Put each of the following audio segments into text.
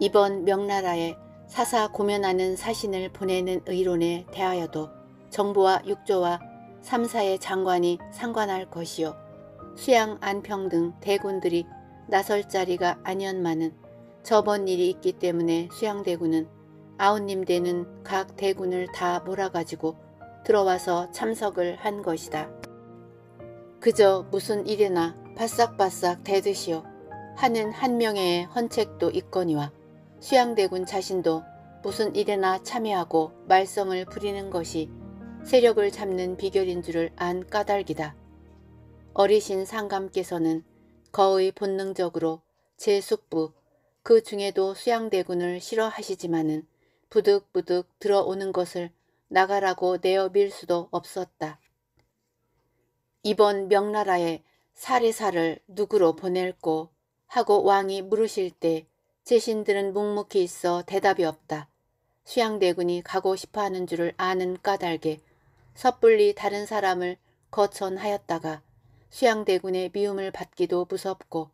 이번 명나라에 사사 고면하는 사신을 보내는 의론에 대하여도 정부와 육조와 삼사의 장관이 상관할 것이요 수양 안평 등 대군들이 나설 자리가 아니었만는 저번 일이 있기 때문에 수양대군은 아우님 되는 각 대군을 다 몰아가지고 들어와서 참석을 한 것이다. 그저 무슨 일이나 바싹바싹 대듯이요. 하는 한 명의 헌책도 있거니와 수양대군 자신도 무슨 일에나 참여하고 말썽을 부리는 것이 세력을 잡는 비결인 줄을 안 까닭이다. 어리신 상감께서는 거의 본능적으로 제 숙부 그 중에도 수양대군을 싫어하시지만은 부득부득 들어오는 것을 나가라고 내어 밀 수도 없었다. 이번 명나라에 사례사를 누구로 보낼꼬 하고 왕이 물으실 때 세신들은 묵묵히 있어 대답이 없다. 수양대군이 가고 싶어하는 줄을 아는 까닭에 섣불리 다른 사람을 거천하였다가 수양대군의 미움을 받기도 무섭고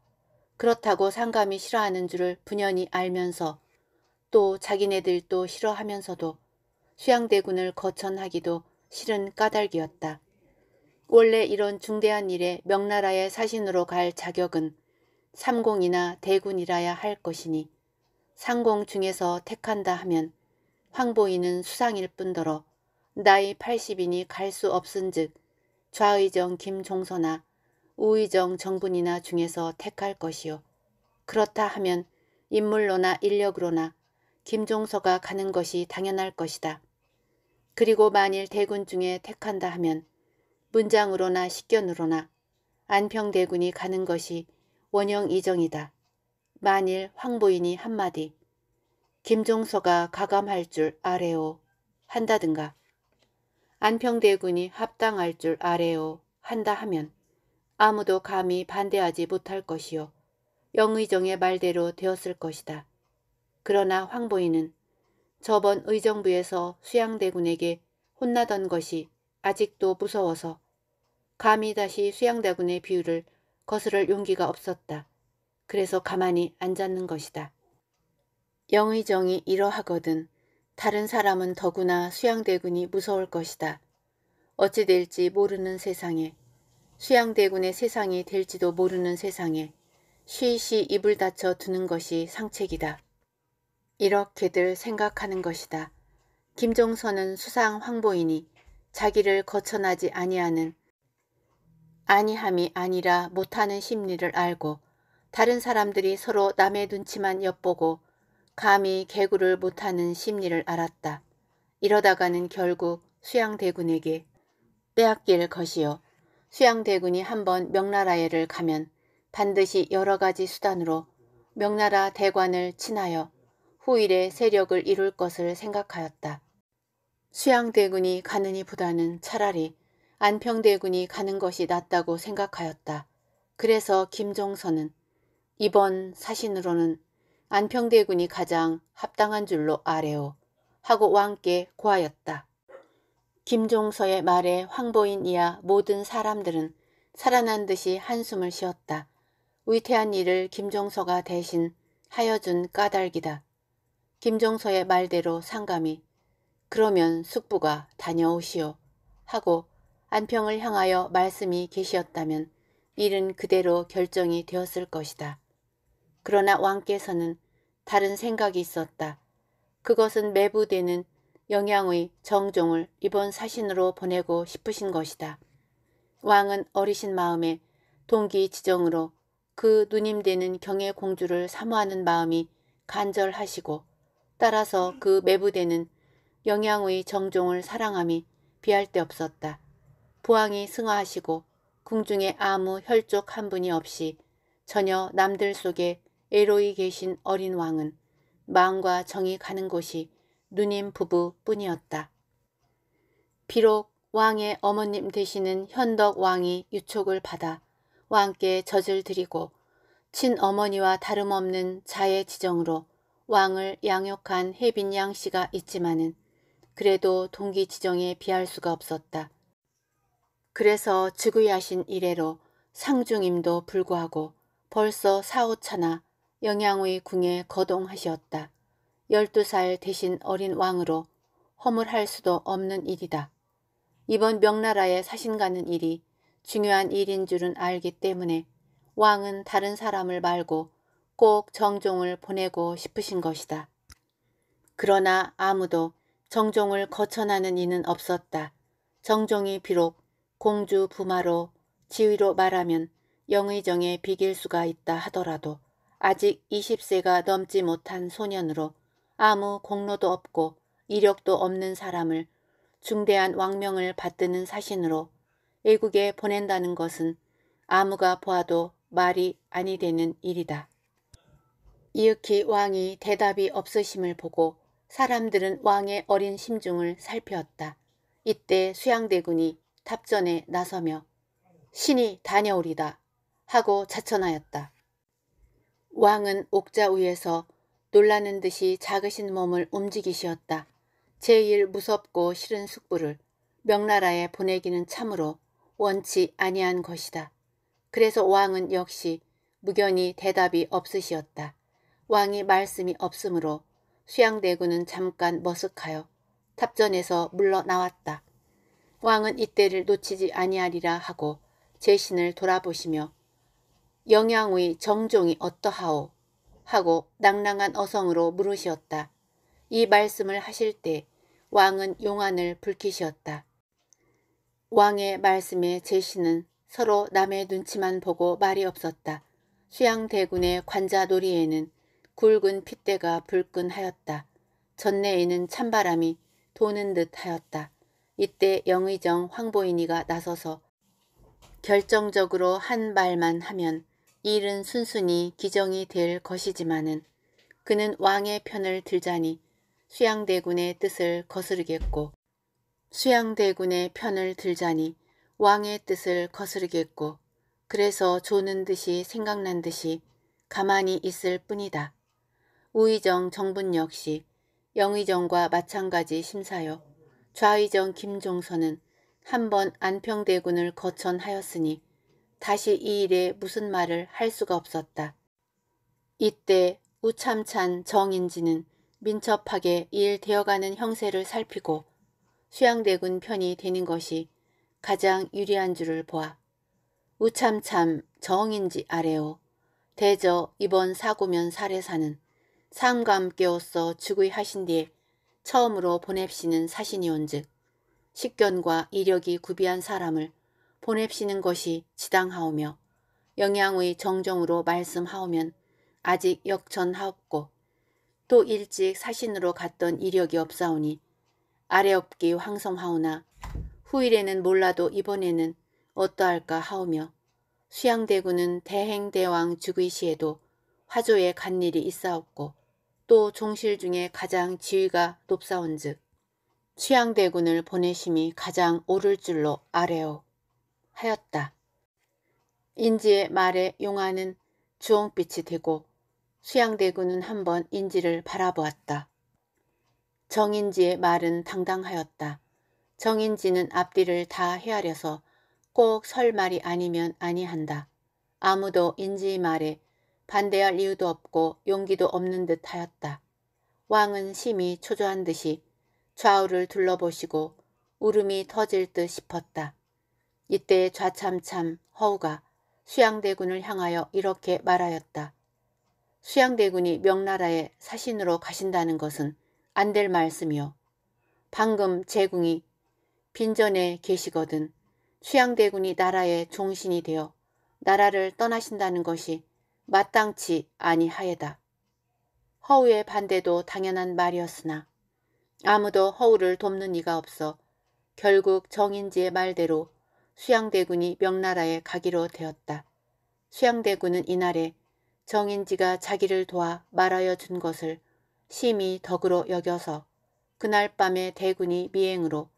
그렇다고 상감이 싫어하는 줄을 분연히 알면서 또 자기네들도 싫어하면서도 수양대군을 거천하기도 싫은 까닭이었다. 원래 이런 중대한 일에 명나라의 사신으로 갈 자격은 삼공이나 대군이라야 할 것이니 상공 중에서 택한다 하면 황보이는 수상일 뿐더러 나이 80이니 갈 수 없은즉 좌의정 김종서나 우의정 정분이나 중에서 택할 것이요. 그렇다 하면 인물로나 인력으로나 김종서가 가는 것이 당연할 것이다. 그리고 만일 대군 중에 택한다 하면 문장으로나 식견으로나 안평대군이 가는 것이 원형 이정이다. 만일 황보인이 한마디 김종서가 가감할 줄 아래오 한다든가 안평대군이 합당할 줄 아래오 한다 하면 아무도 감히 반대하지 못할 것이요 영의정의 말대로 되었을 것이다. 그러나 황보인은 저번 의정부에서 수양대군에게 혼나던 것이 아직도 무서워서 감히 다시 수양대군의 비유를 거스를 용기가 없었다. 그래서 가만히 앉았는 것이다. 영의정이 이러하거든 다른 사람은 더구나 수양대군이 무서울 것이다. 어찌 될지 모르는 세상에 수양대군의 세상이 될지도 모르는 세상에 쉬쉬 입을 다쳐 두는 것이 상책이다. 이렇게들 생각하는 것이다. 김종선은 수상 황보이니 자기를 거쳐나지 아니하는 아니함이 아니라 못하는 심리를 알고 다른 사람들이 서로 남의 눈치만 엿보고 감히 개구를 못하는 심리를 알았다. 이러다가는 결국 수양대군에게 빼앗길 것이요. 수양대군이 한번 명나라에를 가면 반드시 여러 가지 수단으로 명나라 대관을 친하여 후일에 세력을 이룰 것을 생각하였다. 수양대군이 가느니 보다는 차라리 안평대군이 가는 것이 낫다고 생각하였다. 그래서 김종선은 이번 사신으로는 안평대군이 가장 합당한 줄로 아래오 하고 왕께 고하였다. 김종서의 말에 황보인 이하 모든 사람들은 살아난 듯이 한숨을 쉬었다. 위태한 일을 김종서가 대신 하여준 까닭이다. 김종서의 말대로 상감이 그러면 숙부가 다녀오시오 하고 안평을 향하여 말씀이 계시었다면 일은 그대로 결정이 되었을 것이다. 그러나 왕께서는 다른 생각이 있었다. 그것은 매부되는 영양의 정종을 이번 사신으로 보내고 싶으신 것이다. 왕은 어리신 마음에 동기 지정으로 그 누님 되는 경의 공주를 사모하는 마음이 간절하시고 따라서 그 매부되는 영양의 정종을 사랑함이 비할 데 없었다. 부왕이 승하하시고 궁중에 아무 혈족 한 분이 없이 전혀 남들 속에 애로이 계신 어린 왕은 마음과 정이 가는 곳이 누님 부부뿐이었다. 비록 왕의 어머님 되시는 현덕 왕이 유촉을 받아 왕께 젖을 드리고 친어머니와 다름없는 자의 지정으로 왕을 양육한 혜빈 양씨가 있지만은 그래도 동기 지정에 비할 수가 없었다. 그래서 즉위하신 이래로 상중임도 불구하고 벌써 사오차나 영양의 궁에 거동하시었다. 열두 살 대신 어린 왕으로 허물할 수도 없는 일이다. 이번 명나라에 사신 가는 일이 중요한 일인 줄은 알기 때문에 왕은 다른 사람을 말고 꼭 정종을 보내고 싶으신 것이다. 그러나 아무도 정종을 거쳐나는 이는 없었다. 정종이 비록 공주 부마로 지위로 말하면 영의정에 비길 수가 있다 하더라도 아직 20세가 넘지 못한 소년으로 아무 공로도 없고 이력도 없는 사람을 중대한 왕명을 받드는 사신으로 외국에 보낸다는 것은 아무가 보아도 말이 아니 되는 일이다. 이윽히 왕이 대답이 없으심을 보고 사람들은 왕의 어린 심중을 살펴었다. 이때 수양대군이 답전에 나서며 신이 다녀오리다 하고 자천하였다. 왕은 옥자 위에서 놀라는 듯이 작으신 몸을 움직이시었다. 제일 무섭고 싫은 숙부를 명나라에 보내기는 참으로 원치 아니한 것이다. 그래서 왕은 역시 무견히 대답이 없으시었다. 왕이 말씀이 없으므로 수양대군은 잠깐 머쓱하여 탑전에서 물러나왔다. 왕은 이때를 놓치지 아니하리라 하고 제신을 돌아보시며 영양의 정종이 어떠하오 하고 낭랑한 어성으로 물으시었다. 이 말씀을 하실 때 왕은 용안을 불키시었다. 왕의 말씀에 제신은 서로 남의 눈치만 보고 말이 없었다. 수양대군의 관자놀이에는 굵은 핏대가 불끈하였다. 전내에는 찬바람이 도는 듯하였다. 이때 영의정 황보인이가 나서서 결정적으로 한 말만 하면 일은 순순히 기정이 될 것이지만은 그는 왕의 편을 들자니 수양대군의 뜻을 거스르겠고 수양대군의 편을 들자니 왕의 뜻을 거스르겠고 그래서 조는 듯이 생각난 듯이 가만히 있을 뿐이다. 우의정 정분 역시 영의정과 마찬가지 심사요. 좌의정 김종선은 한번 안평대군을 거천하였으니 다시 이 일에 무슨 말을 할 수가 없었다. 이때 우참찬 정인지는 민첩하게 일 되어가는 형세를 살피고 수양대군 편이 되는 것이 가장 유리한 줄을 보아 우참참 정인지 아래오 대저 이번 사고면 살해사는 삼함께오서죽의하신 뒤에 처음으로 보냅시는 사신이온즉 식견과 이력이 구비한 사람을 보냅시는 것이 지당하오며 영양의 정정으로 말씀하오면 아직 역전하옵고 또 일찍 사신으로 갔던 이력이 없사오니 아래 없기 황성하오나 후일에는 몰라도 이번에는 어떠할까 하오며 수양대군은 대행대왕 죽의시에도 화조에 간 일이 있사옵고 또 종실 중에 가장 지위가 높사온즉 취향대군을 보내심이 가장 오를 줄로 아래오 하였다. 인지의 말에 용하는 주홍빛이 되고 수양대군은 한번 인지를 바라보았다. 정인지의 말은 당당하였다. 정인지는 앞뒤를 다 헤아려서 꼭 설말이 아니면 아니한다. 아무도 인지의 말에 반대할 이유도 없고 용기도 없는 듯 하였다. 왕은 심히 초조한 듯이 좌우를 둘러보시고 울음이 터질 듯 싶었다. 이때 좌참참 허우가 수양대군을 향하여 이렇게 말하였다. 수양대군이 명나라에 사신으로 가신다는 것은 안 될 말씀이요. 방금 제궁이 빈전에 계시거든 수양대군이 나라의 종신이 되어 나라를 떠나신다는 것이 마땅치 아니하에다. 허우의 반대도 당연한 말이었으나 아무도 허우를 돕는 이가 없어 결국 정인지의 말대로 수양대군이 명나라에 가기로 되었다. 수양대군은 이날에 정인지가 자기를 도와 말하여 준 것을 심히 덕으로 여겨서 그날 밤에 대군이 미행으로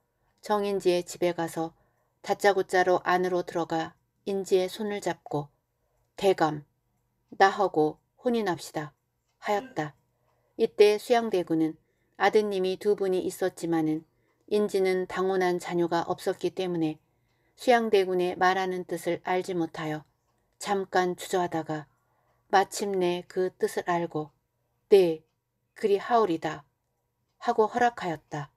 정인지의 집에 가서 다짜고짜로 안으로 들어가 인지의 손을 잡고 대감, 나하고 혼인합시다 하였다. 이때 수양대군은 아드님이 두 분이 있었지만은 인지는 당원한 자녀가 없었기 때문에 수양대군의 말하는 뜻을 알지 못하여 잠깐 주저하다가 마침내 그 뜻을 알고 네, 그리 하울이다 하고 허락하였다.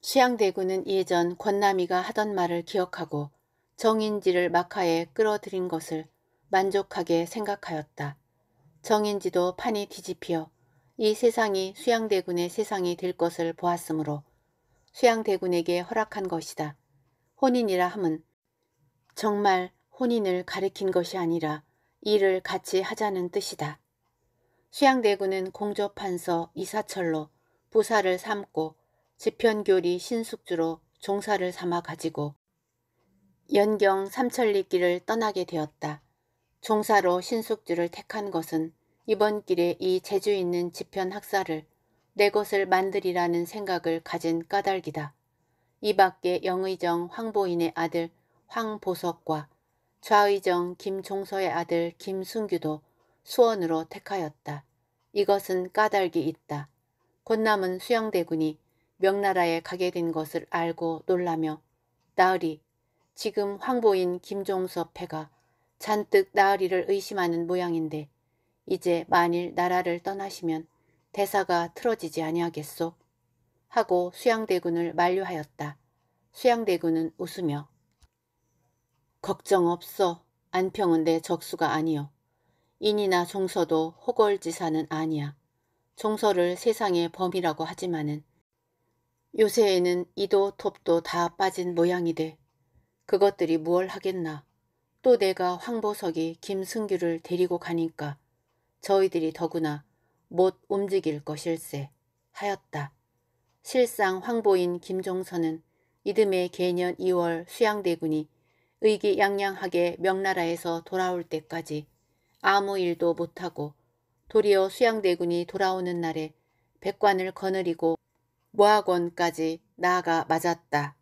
수양대군은 예전 권남이가 하던 말을 기억하고 정인지를 마카에 끌어들인 것을 만족하게 생각하였다. 정인지도 판이 뒤집혀이 세상이 수양대군의 세상이 될 것을 보았으므로 수양대군에게 허락한 것이다. 혼인이라 함은 정말 혼인을 가리킨 것이 아니라 일을 같이 하자는 뜻이다. 수양대군은 공조판서 이사철로 부사를 삼고 지편교리 신숙주로 종사를 삼아 가지고 연경 삼천리길을 떠나게 되었다. 종사로 신숙주를 택한 것은 이번 길에 이 재주 있는 지편 학사를 내 것을 만들이라는 생각을 가진 까닭이다. 이 밖에 영의정 황보인의 아들 황보석과 좌의정 김종서의 아들 김순규도 수원으로 택하였다. 이것은 까닭이 있다. 곧남은 수양대군이 명나라에 가게 된 것을 알고 놀라며 나으리 지금 황보인 김종섭 패가 잔뜩 나으리를 의심하는 모양인데 이제 만일 나라를 떠나시면 대사가 틀어지지 아니하겠소 하고 수양대군을 만류하였다. 수양대군은 웃으며 걱정 없어. 안평은 내 적수가 아니요. 인이나 종서도 호걸지사는 아니야. 종서를 세상의 범이라고 하지만은 요새에는 이도 톱도 다 빠진 모양이되 그것들이 무얼 하겠나. 또 내가 황보석이 김승규를 데리고 가니까 저희들이 더구나 못 움직일 것일세 하였다. 실상 황보인 김종선은 이듬해 개년 2월 수양대군이 의기양양하게 명나라에서 돌아올 때까지 아무 일도 못하고 도리어 수양대군이 돌아오는 날에 백관을 거느리고 모학원까지 나아가 맞았다.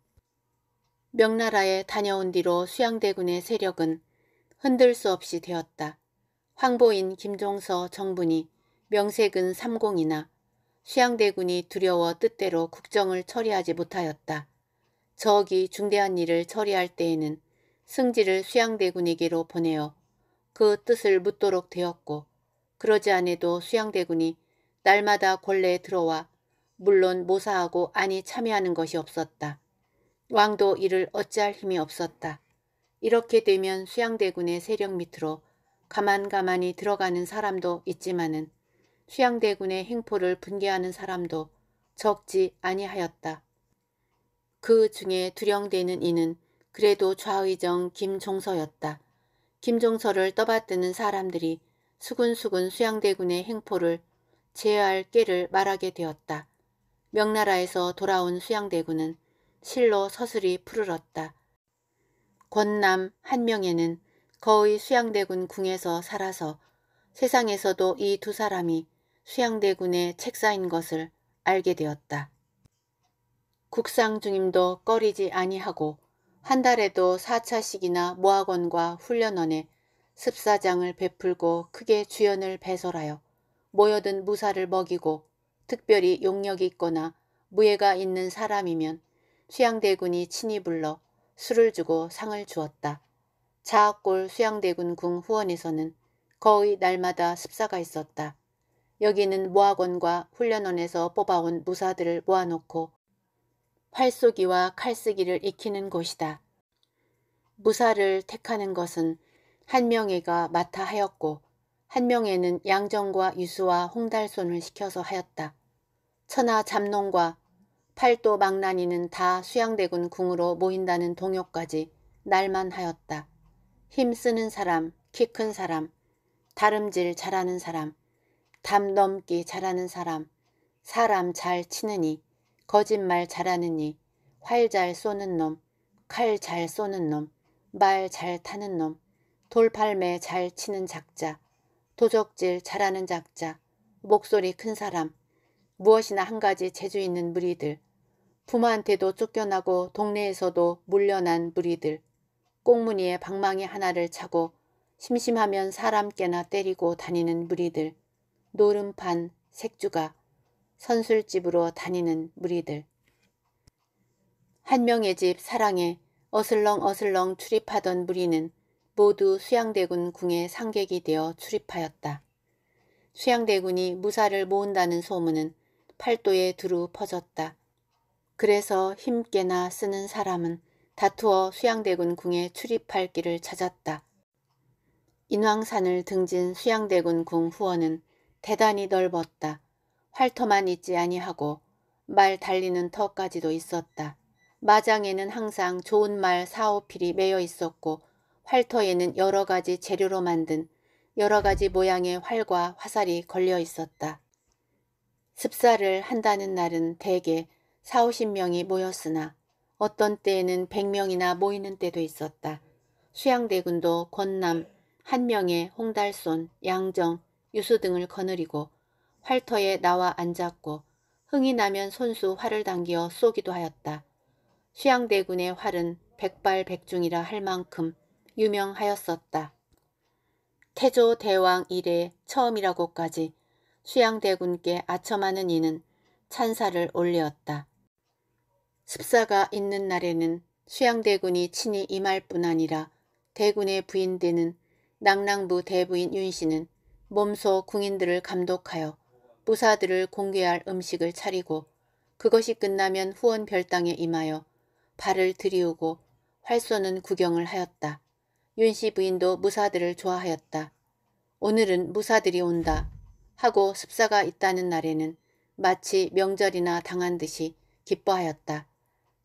명나라에 다녀온 뒤로 수양대군의 세력은 흔들 수 없이 되었다. 황보인 김종서 정분이 명색은 삼공이나 수양대군이 두려워 뜻대로 국정을 처리하지 못하였다. 저기 중대한 일을 처리할 때에는 승지를 수양대군에게로 보내어 그 뜻을 묻도록 되었고 그러지 않아도 수양대군이 날마다 권례에 들어와 물론 모사하고 안이 참여하는 것이 없었다. 왕도 이를 어찌할 힘이 없었다. 이렇게 되면 수양대군의 세력 밑으로 가만가만히 들어가는 사람도 있지만은 수양대군의 행포를 분개하는 사람도 적지 아니하였다. 그 중에 두령대는 이는 그래도 좌의정 김종서였다. 김종서를 떠받드는 사람들이 수근수근 수양대군의 행포를 제할 깨를 말하게 되었다. 명나라에서 돌아온 수양대군은 실로 서슬이 푸르렀다. 권남 한 명에는 거의 수양대군 궁에서 살아서 세상에서도 이 두 사람이 수양대군의 책사인 것을 알게 되었다. 국상 중임도 꺼리지 아니하고 한 달에도 4차씩이나 모학원과 훈련원에 습사장을 베풀고 크게 주연을 배설하여 모여든 무사를 먹이고 특별히 용력이 있거나 무예가 있는 사람이면 수양대군이 친히 불러 술을 주고 상을 주었다. 자학골 수양대군 궁 후원에서는 거의 날마다 습사가 있었다. 여기는 모학원과 훈련원에서 뽑아온 무사들을 모아놓고 활쏘기와 칼쓰기를 익히는 곳이다. 무사를 택하는 것은 한 명애가 맡아 하였고 한 명에는 양정과 유수와 홍달손을 시켜서 하였다. 천하 잡농과 팔도 망나니는 다 수양대군 궁으로 모인다는 동요까지 날만 하였다. 힘쓰는 사람, 키 큰 사람, 다름질 잘하는 사람, 담 넘기 잘하는 사람, 사람 잘 치느니, 거짓말 잘하느니, 활 잘 쏘는 놈, 칼 잘 쏘는 놈, 말 잘 타는 놈, 돌팔매 잘 치는 작자, 도적질 잘하는 작자, 목소리 큰 사람, 무엇이나 한 가지 재주 있는 무리들, 부모한테도 쫓겨나고 동네에서도 물려난 무리들. 꽁무니에 방망이 하나를 차고 심심하면 사람 깨나 때리고 다니는 무리들. 노름판, 색주가 선술집으로 다니는 무리들. 한 명의 집 사랑에 어슬렁 어슬렁 출입하던 무리는 모두 수양대군 궁의 상객이 되어 출입하였다. 수양대군이 무사를 모은다는 소문은 팔도에 두루 퍼졌다. 그래서 힘께나 쓰는 사람은 다투어 수양대군 궁에 출입할 길을 찾았다. 인왕산을 등진 수양대군 궁 후원은 대단히 넓었다. 활터만 있지 아니하고 말 달리는 터까지도 있었다. 마장에는 항상 좋은 말 사오필이 매여 있었고 활터에는 여러 가지 재료로 만든 여러 가지 모양의 활과 화살이 걸려 있었다. 습사를 한다는 날은 대개 사오십 명이 모였으나 어떤 때에는 백명이나 모이는 때도 있었다. 수양대군도 권남, 한명의 홍달손, 양정, 유수 등을 거느리고 활터에 나와 앉았고 흥이 나면 손수 활을 당기어 쏘기도 하였다. 수양대군의 활은 백발백중이라 할 만큼 유명하였었다. 태조 대왕 이래 처음이라고까지 수양대군께 아첨하는 이는 찬사를 올리었다. 습사가 있는 날에는 수양대군이 친히 임할 뿐 아니라 대군의 부인되는 낙랑부 대부인 윤씨는 몸소 궁인들을 감독하여 부사들을 공개할 음식을 차리고 그것이 끝나면 후원 별당에 임하여 발을 들이우고 활 쏘는 구경을 하였다. 윤씨 부인도 무사들을 좋아하였다. 오늘은 무사들이 온다 하고 습사가 있다는 날에는 마치 명절이나 당한 듯이 기뻐하였다.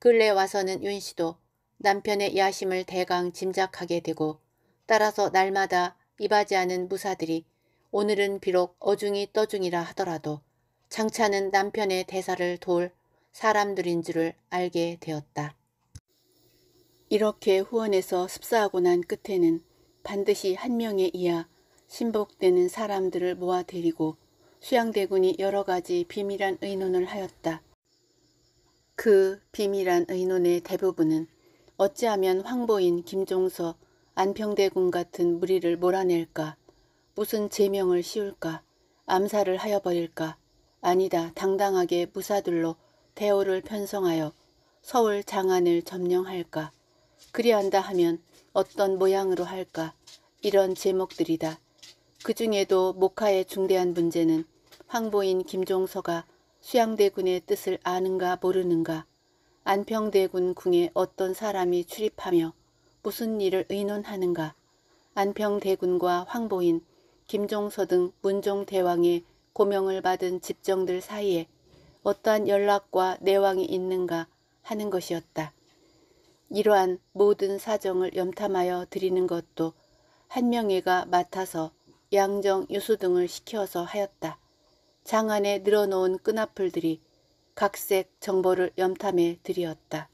근래 와서는 윤 씨도 남편의 야심을 대강 짐작하게 되고 따라서 날마다 이바지 않은 무사들이 오늘은 비록 어중이 떠중이라 하더라도 장차는 남편의 대사를 도울 사람들인 줄을 알게 되었다. 이렇게 후원해서 습사하고 난 끝에는 반드시 한 명의 이하 신복되는 사람들을 모아 데리고 수양대군이 여러 가지 비밀한 의논을 하였다. 그 비밀한 의논의 대부분은 어찌하면 황보인 김종서 안평대군 같은 무리를 몰아낼까 무슨 제명을 씌울까 암살을 하여 버릴까 아니다 당당하게 무사들로 대오를 편성하여 서울 장안을 점령할까 그리한다 하면 어떤 모양으로 할까 이런 제목들이다. 그 중에도 목하의 중대한 문제는 황보인 김종서가 수양대군의 뜻을 아는가 모르는가 안평대군 궁에 어떤 사람이 출입하며 무슨 일을 의논하는가 안평대군과 황보인, 김종서 등 문종대왕의 고명을 받은 집정들 사이에 어떠한 연락과 내왕이 있는가 하는 것이었다. 이러한 모든 사정을 염탐하여 드리는 것도 한명회가 맡아서 양정 유수 등을 시켜서 하였다. 장 안에 늘어놓은 끈앞풀들이 각색 정보를 염탐해 들이었다.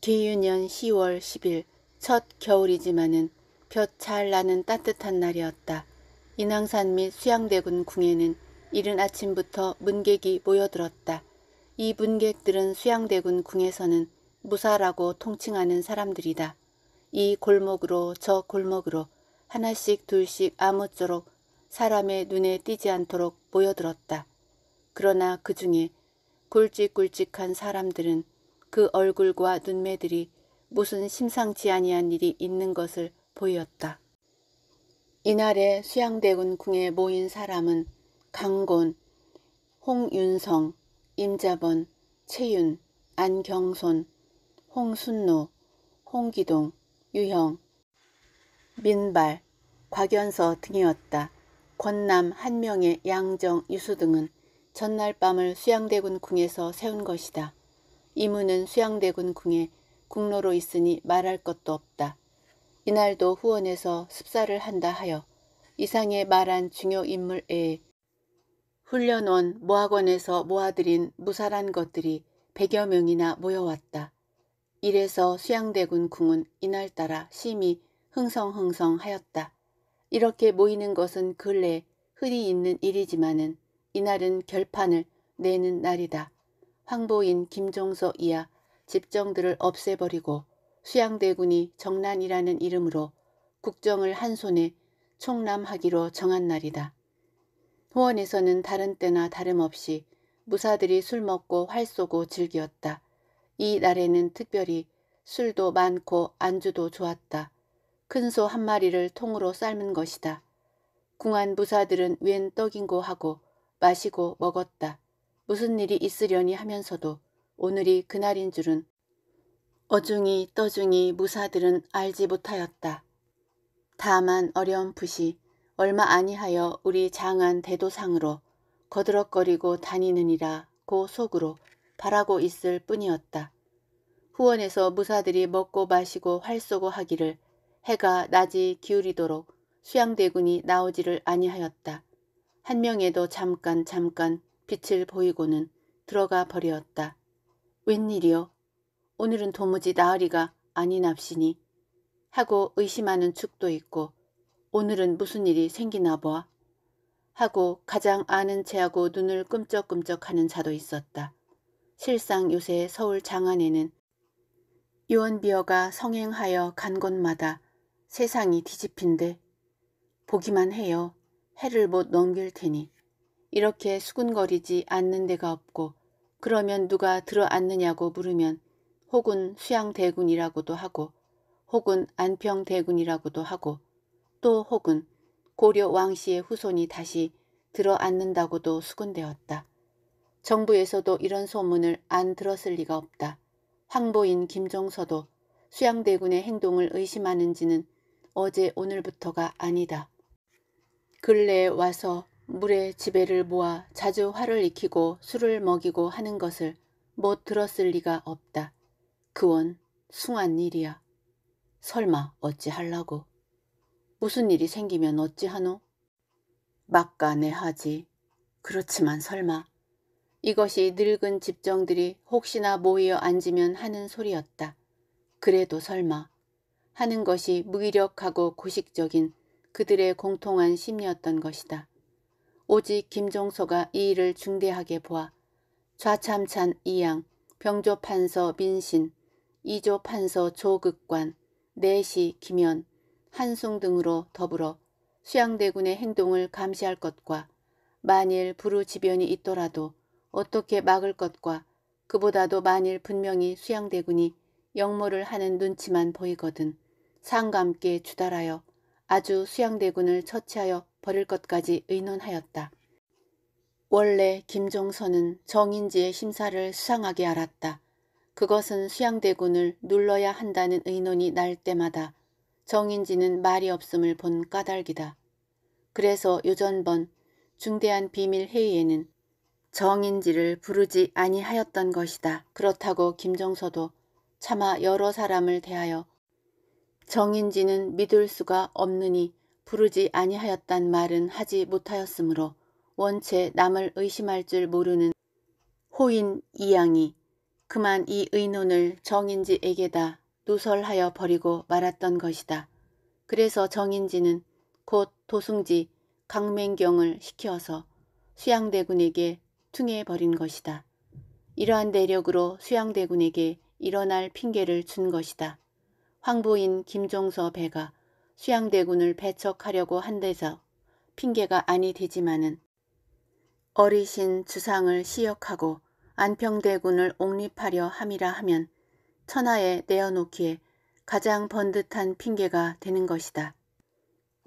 기유년 10월 10일 첫 겨울이지만은 볕 잘 나는 따뜻한 날이었다. 인왕산 및 수양대군 궁에는 이른 아침부터 문객이 모여들었다. 이 문객들은 수양대군 궁에서는 무사라고 통칭하는 사람들이다. 이 골목으로 저 골목으로 하나씩 둘씩 아무쪼록 사람의 눈에 띄지 않도록 모여들었다. 그러나 그 중에 굵직굵직한 사람들은 그 얼굴과 눈매들이 무슨 심상치 아니한 일이 있는 것을 보였다. 이날에 수양대군 궁에 모인 사람은 강곤, 홍윤성, 임자번, 최윤, 안경손, 홍순노, 홍기동, 유형, 민발, 곽연서 등이었다. 권남 한명의 양정 유수 등은 전날 밤을 수양대군 궁에서 세운 것이다. 이문은 수양대군 궁에 국로로 있으니 말할 것도 없다. 이날도 후원에서 습사를 한다 하여 이상에 말한 중요 인물 에 훈련원 모학원에서 모아들인 무사란 것들이 백여 명이나 모여왔다. 이래서 수양대군 궁은 이날따라 심히 흥성흥성하였다. 이렇게 모이는 것은 근래 흔히 있는 일이지만은 이날은 결판을 내는 날이다. 황보인 김종서 이하 집정들을 없애버리고 수양대군이 정란이라는 이름으로 국정을 한 손에 총남하기로 정한 날이다. 호원에서는 다른 때나 다름없이 무사들이 술 먹고 활 쏘고 즐기었다. 이 날에는 특별히 술도 많고 안주도 좋았다. 큰소한 마리를 통으로 삶은 것이다. 궁한 부사들은 웬 떡인고 하고 마시고 먹었다. 무슨 일이 있으려니 하면서도 오늘이 그날인 줄은 어중이 떠중이 무사들은 알지 못하였다. 다만 어렴풋이 얼마 아니하여 우리 장한 대도상으로 거들럭거리고 다니느니라 고 속으로 바라고 있을 뿐이었다. 후원에서 무사들이 먹고 마시고 활쏘고 하기를 해가 낮이 기울이도록 수양대군이 나오지를 아니하였다. 한 명에도 잠깐 잠깐 빛을 보이고는 들어가 버렸다. 웬일이여? 오늘은 도무지 나으리가 아니납시니 하고 의심하는 축도 있고 오늘은 무슨 일이 생기나 보아 하고 가장 아는 채하고 눈을 끔적끔적하는 자도 있었다. 실상 요새 서울 장안에는 요원비어가 성행하여 간 곳마다 세상이 뒤집힌데 보기만 해요. 해를 못 넘길 테니. 이렇게 수근거리지 않는 데가 없고 그러면 누가 들어앉느냐고 물으면 혹은 수양대군이라고도 하고 혹은 안평대군이라고도 하고 또 혹은 고려 왕씨의 후손이 다시 들어앉는다고도 수군되었다. 정부에서도 이런 소문을 안 들었을 리가 없다. 황보인 김종서도 수양대군의 행동을 의심하는지는 어제 오늘부터가 아니다. 근래에 와서 물에 지배를 모아 자주 화를 익히고 술을 먹이고 하는 것을 못 뭐 들었을 리가 없다. 그원 숭한 일이야. 설마 어찌 할라고. 무슨 일이 생기면 어찌하노? 막간에 하지. 그렇지만 설마. 이것이 늙은 집정들이 혹시나 모이어 앉으면 하는 소리였다. 그래도 설마. 하는 것이 무기력하고 고식적인 그들의 공통한 심리였던 것이다. 오직 김종서가 이 일을 중대하게 보아 좌참찬 이양, 병조판서 민신, 이조판서 조극관, 내시 김현, 한숭 등으로 더불어 수양대군의 행동을 감시할 것과 만일 부르지변이 있더라도 어떻게 막을 것과 그보다도 만일 분명히 수양대군이 역모를 하는 눈치만 보이거든 상과 함께 주달하여 아주 수양대군을 처치하여 버릴 것까지 의논하였다. 원래 김종선은 정인지의 심사를 수상하게 알았다. 그것은 수양대군을 눌러야 한다는 의논이 날 때마다 정인지는 말이 없음을 본 까닭이다. 그래서 요전번 중대한 비밀 회의에는 정인지를 부르지 아니하였던 것이다. 그렇다고 김정서도 차마 여러 사람을 대하여 정인지는 믿을 수가 없느니 부르지 아니하였단 말은 하지 못하였으므로 원체 남을 의심할 줄 모르는 호인 이양이 그만 이 의논을 정인지에게다 누설하여 버리고 말았던 것이다. 그래서 정인지는 곧 도승지 강맹경을 시켜서 수양대군에게 퉁해버린 것이다. 이러한 내력으로 수양대군에게 일어날 핑계를 준 것이다. 황부인 김종서 배가 수양대군을 배척하려고 한대서 핑계가 아니 되지만은 어리신 주상을 시역하고 안평대군을 옹립하려 함이라 하면 천하에 내어놓기에 가장 번듯한 핑계가 되는 것이다.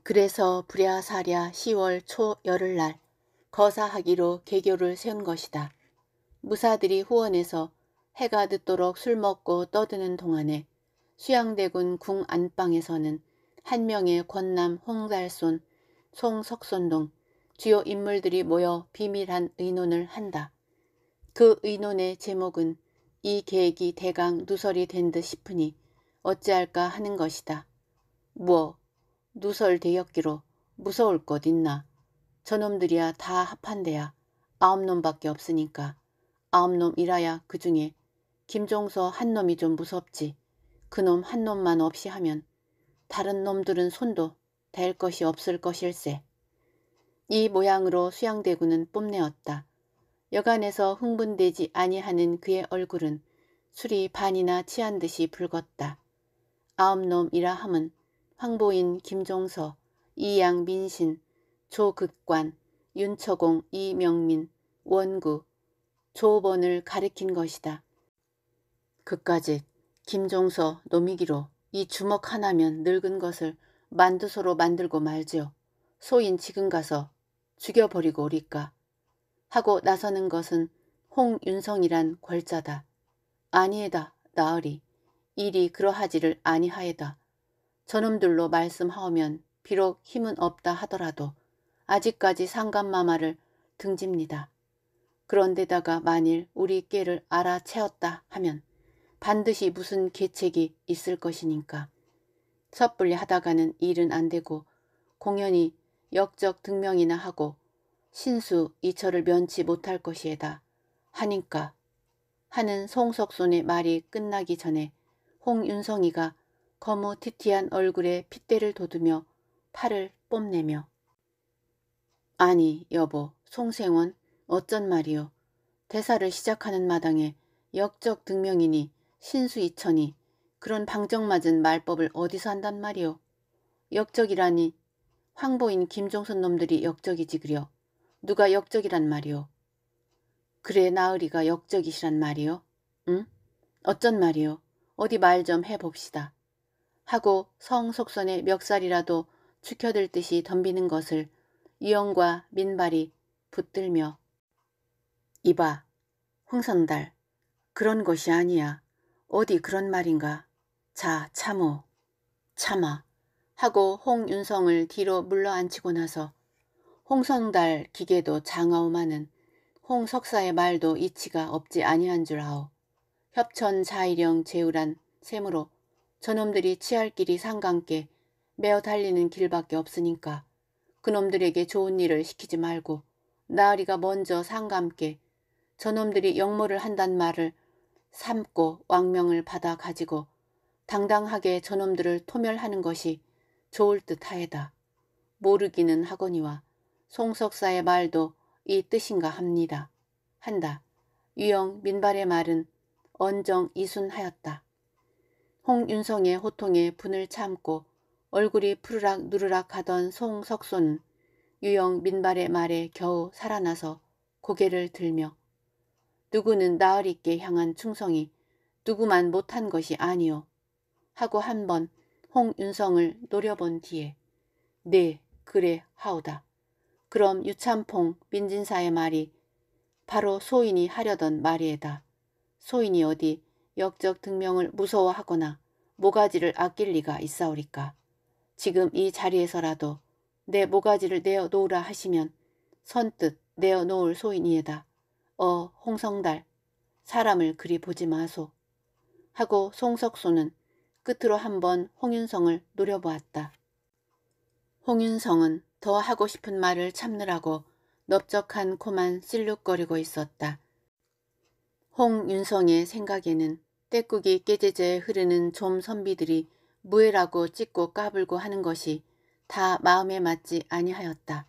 그래서 부랴사랴 10월 초 열흘날 거사하기로 개교를 세운 것이다. 무사들이 후원해서 해가 듣도록 술 먹고 떠드는 동안에 수양대군 궁 안방에서는 한 명의 권남 홍달손, 송석손 등 주요 인물들이 모여 비밀한 의논을 한다. 그 의논의 제목은 이 계획이 대강 누설이 된 듯 싶으니 어찌할까 하는 것이다. 뭐 누설되었기로 무서울 것 있나. 저놈들이야 다 합한데야 아홉 놈밖에 없으니까 아홉 놈이라야 그중에 김종서 한 놈이 좀 무섭지. 그놈 한 놈만 없이 하면 다른 놈들은 손도 댈 것이 없을 것일세. 이 모양으로 수양대군은 뽐내었다. 여간에서 흥분되지 아니하는 그의 얼굴은 술이 반이나 취한 듯이 붉었다. 아홉놈이라 함은 황보인, 김종서, 이양민신, 조극관, 윤처공, 이명민, 원구, 조번을 가리킨 것이다. 그까짓 김종서, 노미기로 이 주먹 하나면 늙은 것을 만두소로 만들고 말지요. 소인 지금 가서 죽여버리고 오리까. 하고 나서는 것은 홍윤성이란 궐자다. 아니에다, 나으리. 일이 그러하지를 아니하에다. 저놈들로 말씀하오면 비록 힘은 없다 하더라도 아직까지 상감마마를 등집니다. 그런데다가 만일 우리 깨를 알아채었다 하면 반드시 무슨 계책이 있을 것이니까. 섣불리 하다가는 일은 안 되고 공연히 역적 등명이나 하고 신수 이철을 면치 못할 것이에다 하니까 하는 송석손의 말이 끝나기 전에 홍윤성이가 거무티티한 얼굴에 핏대를 돋으며 팔을 뽐내며 아니 여보 송생원 어쩐 말이요 대사를 시작하는 마당에 역적 등명이니 신수이천이 그런 방정맞은 말법을 어디서 한단 말이오. 역적이라니 황보인 김종선 놈들이 역적이지 그려. 누가 역적이란 말이오. 그래 나으리가 역적이시란 말이오. 응? 어쩐 말이오. 어디 말 좀 해봅시다. 하고 성속선의 멱살이라도 축혀들 듯이 덤비는 것을 이영과 민발이 붙들며 이봐 홍성달 그런 것이 아니야. 어디 그런 말인가. 자 참호 참아 하고 홍윤성을 뒤로 물러앉히고 나서 홍성달 기계도 장하오마는 홍석사의 말도 이치가 없지 아니한 줄 아오. 협천 자이령 재우란 셈으로 저놈들이 취할 길이 상강께 매어 달리는 길밖에 없으니까 그놈들에게 좋은 일을 시키지 말고 나으리가 먼저 상감께 저놈들이 역모를 한단 말을 삼고 왕명을 받아 가지고 당당하게 저놈들을 토멸하는 것이 좋을 듯하에다. 모르기는 하거니와 송석사의 말도 이 뜻인가 합니다. 한다. 유영 민발의 말은 언정 이순하였다. 홍윤성의 호통에 분을 참고 얼굴이 푸르락 누르락 하던 송석손은 유영 민발의 말에 겨우 살아나서 고개를 들며 누구는 나으리께 향한 충성이 누구만 못한 것이 아니오 하고 한 번 홍윤성을 노려본 뒤에 네 그래 하오다. 그럼 유찬퐁 민진사의 말이 바로 소인이 하려던 말이에다. 소인이 어디 역적 등명을 무서워하거나 모가지를 아낄 리가 있사오리까. 지금 이 자리에서라도 내 모가지를 내어 놓으라 하시면 선뜻 내어 놓을 소인이에다. 어 홍성달 사람을 그리 보지 마소 하고 송석수는 끝으로 한번 홍윤성을 노려보았다. 홍윤성은 더 하고 싶은 말을 참느라고 넓적한 코만 실룩거리고 있었다. 홍윤성의 생각에는 떼국이 깨제제 흐르는 좀 선비들이 무해라고 찍고 까불고 하는 것이 다 마음에 맞지 아니하였다.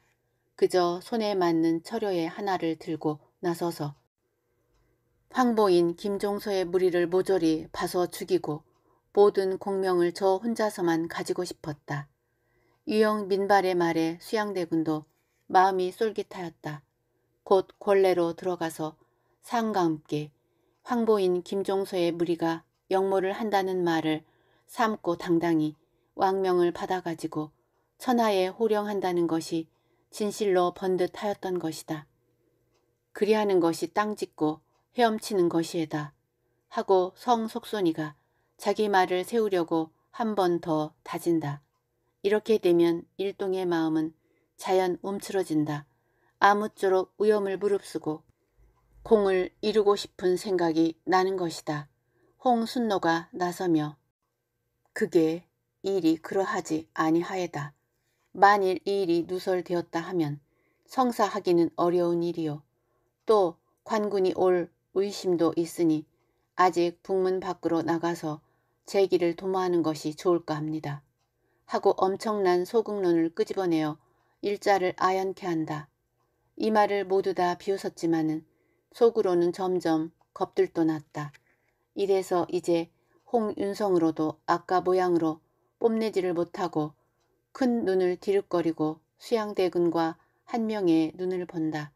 그저 손에 맞는 철여의 하나를 들고 나서서 황보인 김종서의 무리를 모조리 파서 죽이고 모든 공명을 저 혼자서만 가지고 싶었다. 유영 민발의 말에 수양대군도 마음이 쏠깃하였다. 곧 권례로 들어가서 상과 함께 황보인 김종서의 무리가 역모를 한다는 말을 삼고 당당히 왕명을 받아가지고 천하에 호령한다는 것이 진실로 번듯하였던 것이다. 그리하는 것이 땅 짓고 헤엄치는 것이에다 하고 성 속손이가 자기 말을 세우려고 한 번 더 다진다. 이렇게 되면 일동의 마음은 자연 움츠러진다. 아무쪼록 위험을 무릅쓰고 공을 이루고 싶은 생각이 나는 것이다. 홍순노가 나서며 그게 일이 그러하지 아니하에다. 만일 이 일이 누설되었다 하면 성사하기는 어려운 일이요. 또 관군이 올 의심도 있으니 아직 북문 밖으로 나가서 제기를 도모하는 것이 좋을까 합니다. 하고 엄청난 소극론을 끄집어내어 일자를 아연케 한다. 이 말을 모두 다 비웃었지만은 속으로는 점점 겁들도 났다. 이래서 이제 홍윤성으로도 아까 모양으로 뽐내지를 못하고 큰 눈을 디룩거리고 수양대군과 한 명의 눈을 본다.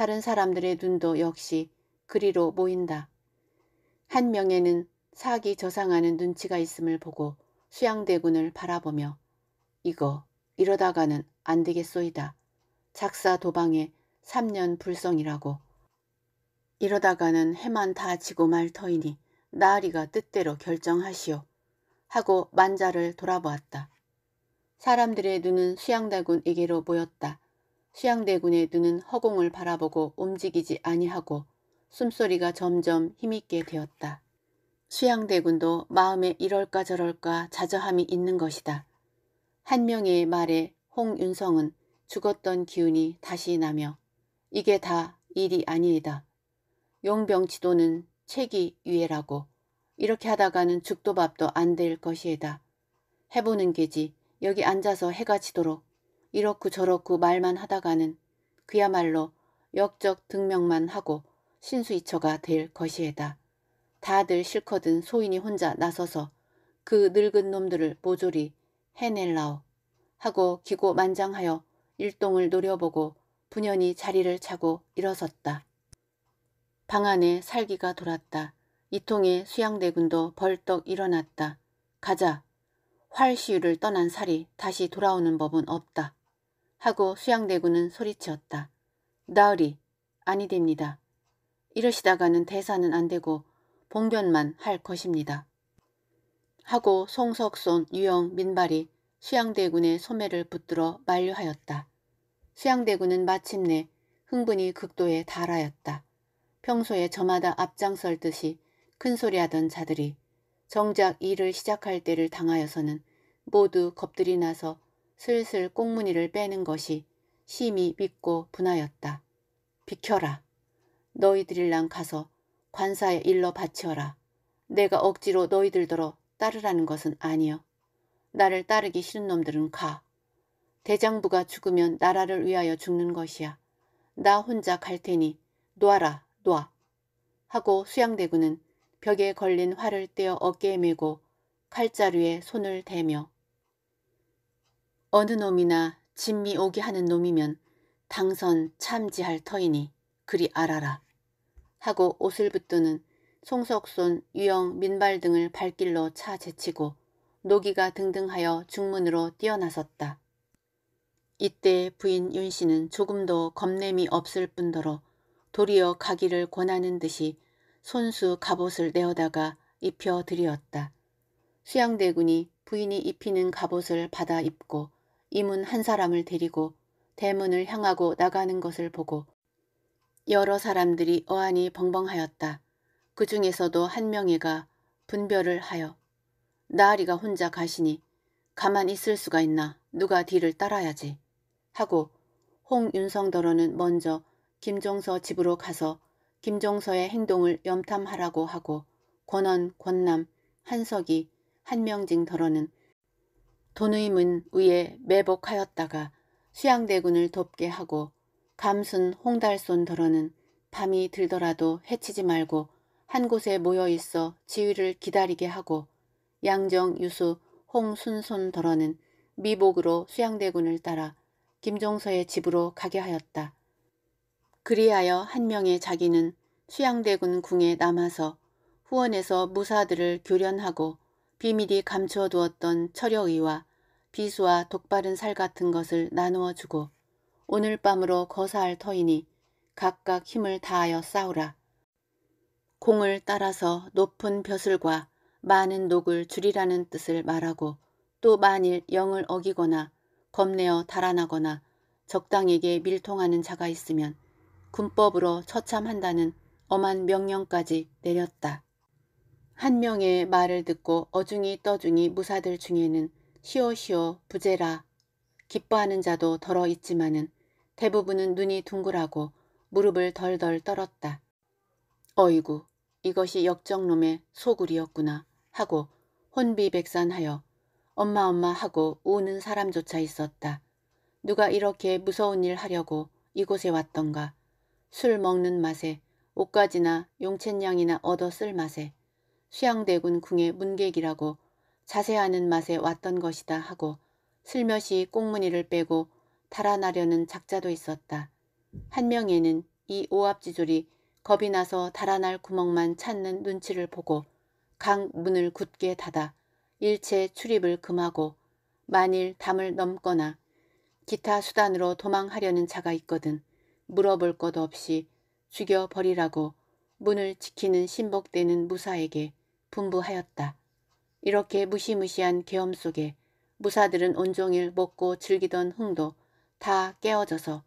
다른 사람들의 눈도 역시 그리로 모인다. 한 명에는 사기 저상하는 눈치가 있음을 보고 수양대군을 바라보며 이거 이러다가는 안 되겠소이다. 작사 도방에 3년 불성이라고. 이러다가는 해만 다 지고 말 터이니 나으리가 뜻대로 결정하시오. 하고 만자를 돌아보았다. 사람들의 눈은 수양대군에게로 모였다. 시향대군의 눈은 허공을 바라보고 움직이지 아니하고 숨소리가 점점 힘있게 되었다. 수양대군도 마음에 이럴까 저럴까 자저함이 있는 것이다. 한 명의 말에 홍윤성은 죽었던 기운이 다시 나며 이게 다 일이 아니이다. 용병치도는 책이 유해라고 이렇게 하다가는 죽도 밥도 안 될 것이다. 해보는 게지 여기 앉아서 해가 지도록 이렇고 저렇고 말만 하다가는 그야말로 역적 등명만 하고 신수이처가 될 것이에다. 다들 싫거든 소인이 혼자 나서서 그 늙은 놈들을 모조리 해낼라오 하고 기고만장하여 일동을 노려보고 분연히 자리를 차고 일어섰다. 방 안에 살기가 돌았다. 이통의 수양대군도 벌떡 일어났다. 가자. 활시유를 떠난 살이 다시 돌아오는 법은 없다. 하고 수양대군은 소리치었다. 나으리 아니 됩니다. 이러시다가는 대사는 안 되고 봉변만 할 것입니다. 하고 송석손, 유영, 민발이 수양대군의 소매를 붙들어 만류하였다. 수양대군은 마침내 흥분이 극도에 달하였다. 평소에 저마다 앞장설 듯이 큰소리하던 자들이 정작 일을 시작할 때를 당하여서는 모두 겁들이 나서 슬슬 꽁무니를 빼는 것이 심히 믿고 분하였다. 비켜라. 너희들이랑 가서 관사에 일러 바치어라. 내가 억지로 너희들더러 따르라는 것은 아니여. 나를 따르기 싫은 놈들은 가. 대장부가 죽으면 나라를 위하여 죽는 것이야. 나 혼자 갈 테니 놓아라 놓아. 하고 수양대군은 벽에 걸린 활을 떼어 어깨에 메고 칼자루에 손을 대며 어느 놈이나 진미 오게 하는 놈이면 당선 참지할 터이니 그리 알아라. 하고 옷을 붙드는 송석손, 유영, 민발 등을 발길로 차 제치고 노기가 등등하여 중문으로 뛰어나섰다. 이때 부인 윤씨는 조금도 겁냄이 없을 뿐더러 도리어 가기를 권하는 듯이 손수 갑옷을 내어다가 입혀드리었다. 수양대군이 부인이 입히는 갑옷을 받아 입고 이문 한 사람을 데리고 대문을 향하고 나가는 것을 보고 여러 사람들이 어안이 벙벙하였다. 그 중에서도 한 명이가 분별을 하여 나으리가 혼자 가시니 가만 있을 수가 있나 누가 뒤를 따라야지 하고 홍윤성더러는 먼저 김종서 집으로 가서 김종서의 행동을 염탐하라고 하고 권원, 권남, 한석이, 한명징더러는 도돈임은 위에 매복하였다가 수양대군을 돕게 하고 감순 홍달손 더러는 밤이 들더라도 해치지 말고 한 곳에 모여 있어 지휘를 기다리게 하고 양정 유수 홍순손 더러는 미복으로 수양대군을 따라 김종서의 집으로 가게 하였다. 그리하여 한 명의 자기는 수양대군 궁에 남아서 후원에서 무사들을 교련하고 비밀이 감추어 두었던 철여의와 비수와 독바른 살 같은 것을 나누어 주고 오늘 밤으로 거사할 터이니 각각 힘을 다하여 싸우라. 공을 따라서 높은 벼슬과 많은 녹을 줄이라는 뜻을 말하고 또 만일 영을 어기거나 겁내어 달아나거나 적당에게 밀통하는 자가 있으면 군법으로 처참한다는 엄한 명령까지 내렸다. 한 명의 말을 듣고 어중이 떠중이 무사들 중에는 시오시오 부제라 기뻐하는 자도 덜어 있지만은 대부분은 눈이 둥글하고 무릎을 덜덜 떨었다. 어이구 이것이 역정놈의 소굴이었구나 하고 혼비백산하여 엄마 엄마 하고 우는 사람조차 있었다. 누가 이렇게 무서운 일 하려고 이곳에 왔던가. 술 먹는 맛에 옷가지나 용천냥이나 얻어 쓸 맛에 수양대군 궁의 문객이라고 자세하는 맛에 왔던 것이다 하고 슬며시 꽁무니를 빼고 달아나려는 작자도 있었다. 한 명에는 이 오합지졸이 겁이 나서 달아날 구멍만 찾는 눈치를 보고 강 문을 굳게 닫아 일체 출입을 금하고 만일 담을 넘거나 기타 수단으로 도망하려는 자가 있거든 물어볼 것 없이 죽여버리라고 문을 지키는 신복되는 무사에게 분부하였다. 이렇게 무시무시한 계엄 속에 무사들은 온종일 먹고 즐기던 흥도 다 깨어져서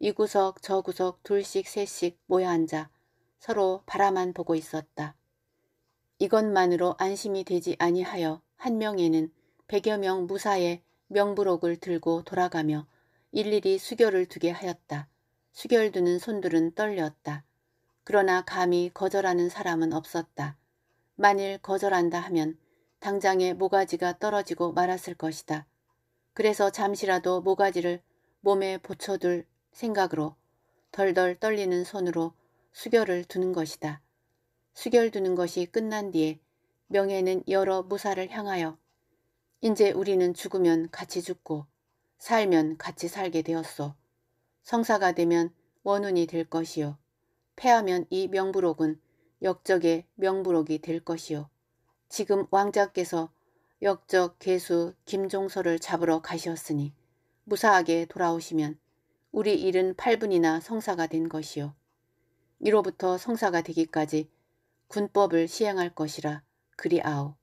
이 구석 저 구석 둘씩 셋씩 모여 앉아 서로 바라만 보고 있었다. 이것만으로 안심이 되지 아니하여 한 명에는 백여 명 무사의 명부록을 들고 돌아가며 일일이 수결을 두게 하였다. 수결 두는 손들은 떨렸다. 그러나 감히 거절하는 사람은 없었다. 만일 거절한다 하면 당장에 모가지가 떨어지고 말았을 것이다. 그래서 잠시라도 모가지를 몸에 붙여둘 생각으로 덜덜 떨리는 손으로 수결을 두는 것이다. 수결 두는 것이 끝난 뒤에 명예는 여러 무사를 향하여 이제 우리는 죽으면 같이 죽고 살면 같이 살게 되었소. 성사가 되면 원운이 될 것이요. 패하면 이 명부록은 역적의 명부록이 될 것이요. 지금 왕자께서 역적 개수 김종서를 잡으러 가셨으니 무사하게 돌아오시면 우리 일은 8분이나 성사가 된 것이요. 이로부터 성사가 되기까지 군법을 시행할 것이라 그리아오.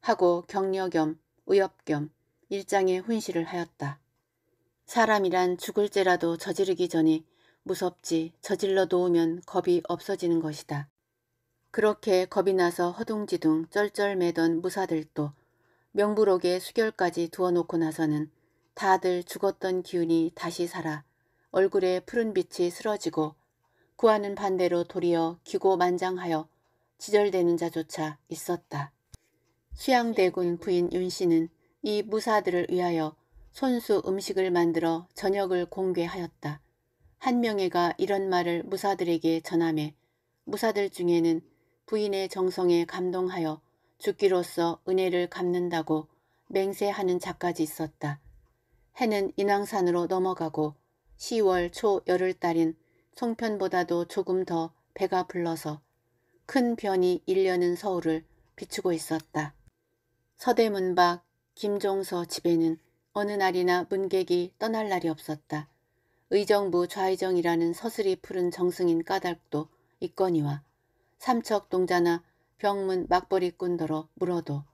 하고 격려 겸 의협 겸 일장의 훈시를 하였다. 사람이란 죽을 죄라도 저지르기 전에 무섭지 저질러 놓으면 겁이 없어지는 것이다. 그렇게 겁이 나서 허둥지둥 쩔쩔매던 무사들도 명부록에 수결까지 두어놓고 나서는 다들 죽었던 기운이 다시 살아 얼굴에 푸른 빛이 쓰러지고 구하는 반대로 도리어 기고만장하여 지절되는 자조차 있었다. 수양대군 부인 윤씨는 이 무사들을 위하여 손수 음식을 만들어 저녁을 공개하였다. 한명예가 이런 말을 무사들에게 전함해 무사들 중에는 부인의 정성에 감동하여 죽기로서 은혜를 갚는다고 맹세하는 자까지 있었다. 해는 인왕산으로 넘어가고 10월 초 열흘달인 송편보다도 조금 더 배가 불러서 큰 변이 일려는 서울을 비추고 있었다. 서대문 밖 김종서 집에는 어느 날이나 문객이 떠날 날이 없었다. 의정부 좌의정이라는 서슬이 푸른 정승인 까닭도 있거니와 삼척 동자나 병문 막벌이꾼더러 물어도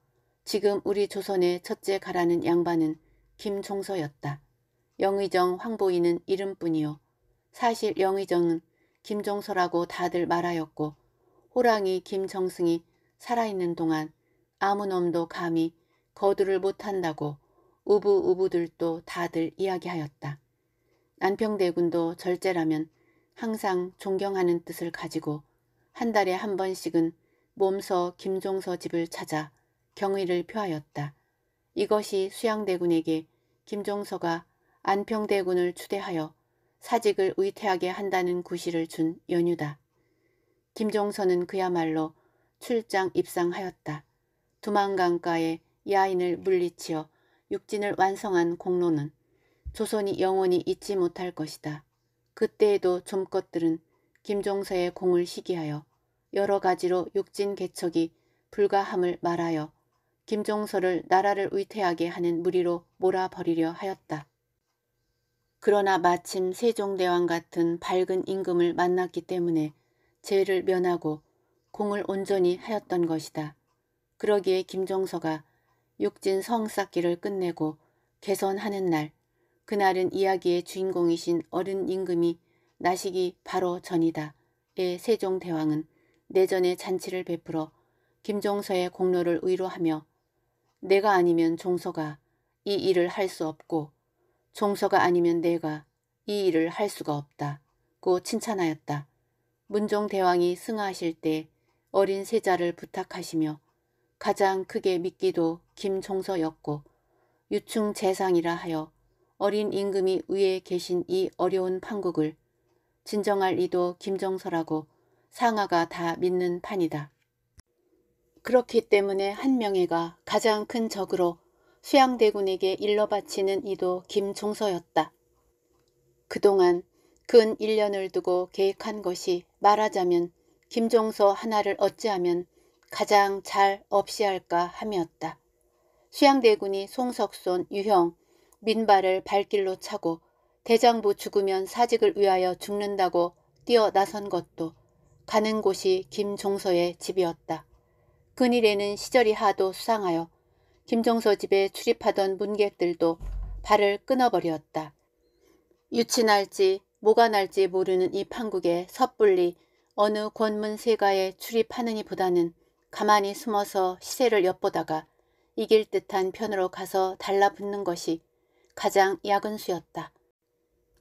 지금 우리 조선의 첫째 가라는 양반은 김종서였다. 영의정 황보이는 이름뿐이요. 사실 영의정은 김종서라고 다들 말하였고 호랑이 김정승이 살아있는 동안 아무 놈도 감히 거두를 못한다고 우부우부들도 다들 이야기하였다. 안평대군도 절제라면 항상 존경하는 뜻을 가지고 한 달에 한 번씩은 몸서 김종서 집을 찾아 경의를 표하였다. 이것이 수양대군에게 김종서가 안평대군을 추대하여 사직을 의퇴하게 한다는 구실을 준 연유다. 김종서는 그야말로 출장 입상하였다. 두만강가에 야인을 물리치어 육진을 완성한 공로는 조선이 영원히 잊지 못할 것이다. 그때에도 좀것들은 김종서의 공을 시기하여 여러 가지로 육진 개척이 불가함을 말하여 김종서를 나라를 위태하게 하는 무리로 몰아버리려 하였다. 그러나 마침 세종대왕 같은 밝은 임금을 만났기 때문에 죄를 면하고 공을 온전히 하였던 것이다. 그러기에 김종서가 육진 성쌓기를 끝내고 개선하는 날 그날은 이야기의 주인공이신 어른 임금이 나시기 바로 전이다. 에 세종대왕은 내전의 잔치를 베풀어 김종서의 공로를 의로하며 내가 아니면 종서가 이 일을 할 수 없고 종서가 아니면 내가 이 일을 할 수가 없다. 고 칭찬하였다. 문종 대왕이 승하하실 때 어린 세자를 부탁하시며 가장 크게 믿기도 김종서였고 유충 재상이라 하여 어린 임금이 위에 계신 이 어려운 판국을 진정할 이도 김종서라고 상하가 다 믿는 판이다. 그렇기 때문에 한명회가 가장 큰 적으로 수양대군에게 일러 바치는 이도 김종서였다. 그동안 근 1년을 두고 계획한 것이 말하자면 김종서 하나를 어찌하면 가장 잘 없이 할까 함이었다. 수양대군이 송석손, 유형, 민발을 발길로 차고 대장부 죽으면 사직을 위하여 죽는다고 뛰어나선 것도 가는 곳이 김종서의 집이었다. 그일에는 시절이 하도 수상하여 김종서 집에 출입하던 문객들도 발을 끊어버렸다. 유치 날지 뭐가 날지 모르는 이 판국에 섣불리 어느 권문세가에 출입하느니 보다는 가만히 숨어서 시세를 엿보다가 이길 듯한 편으로 가서 달라붙는 것이 가장 야근 수였다.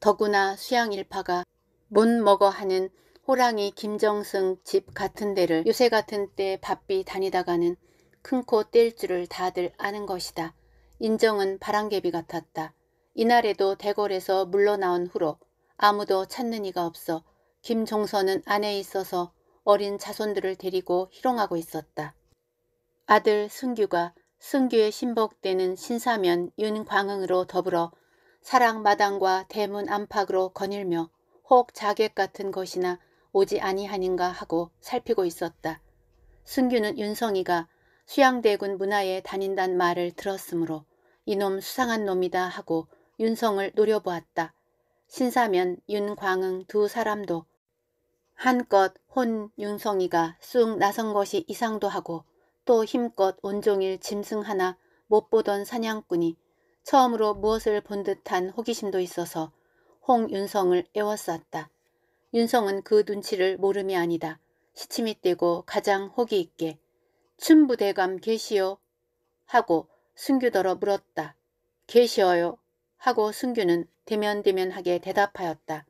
더구나 수양일파가 못 먹어 하는 호랑이 김정승 집 같은 데를 요새 같은 때 바삐 다니다가는 큰 코 뗄 줄을 다들 아는 것이다. 인정은 바람개비 같았다. 이날에도 대궐에서 물러나온 후로 아무도 찾는 이가 없어 김종선은 안에 있어서 어린 자손들을 데리고 희롱하고 있었다. 아들 승규가 승규의 신복되는 신사면 윤광흥으로 더불어 사랑마당과 대문 안팎으로 거닐며 혹 자객 같은 것이나 오지 아니하닌가 하고 살피고 있었다. 승규는 윤성이가 수양대군 문화에 다닌단 말을 들었으므로 이놈 수상한 놈이다 하고 윤성을 노려보았다. 신사면 윤광응 두 사람도 한껏 혼 윤성이가 쑥 나선 것이 이상도 하고 또 힘껏 온종일 짐승 하나 못 보던 사냥꾼이 처음으로 무엇을 본 듯한 호기심도 있어서 홍윤성을 애워쌌다. 윤성은 그 눈치를 모름이 아니다. 시침이 떼고 가장 호기 있게 춘부대감 계시오 하고 순규더러 물었다. 계시어요 하고 순규는 대면대면하게 대답하였다.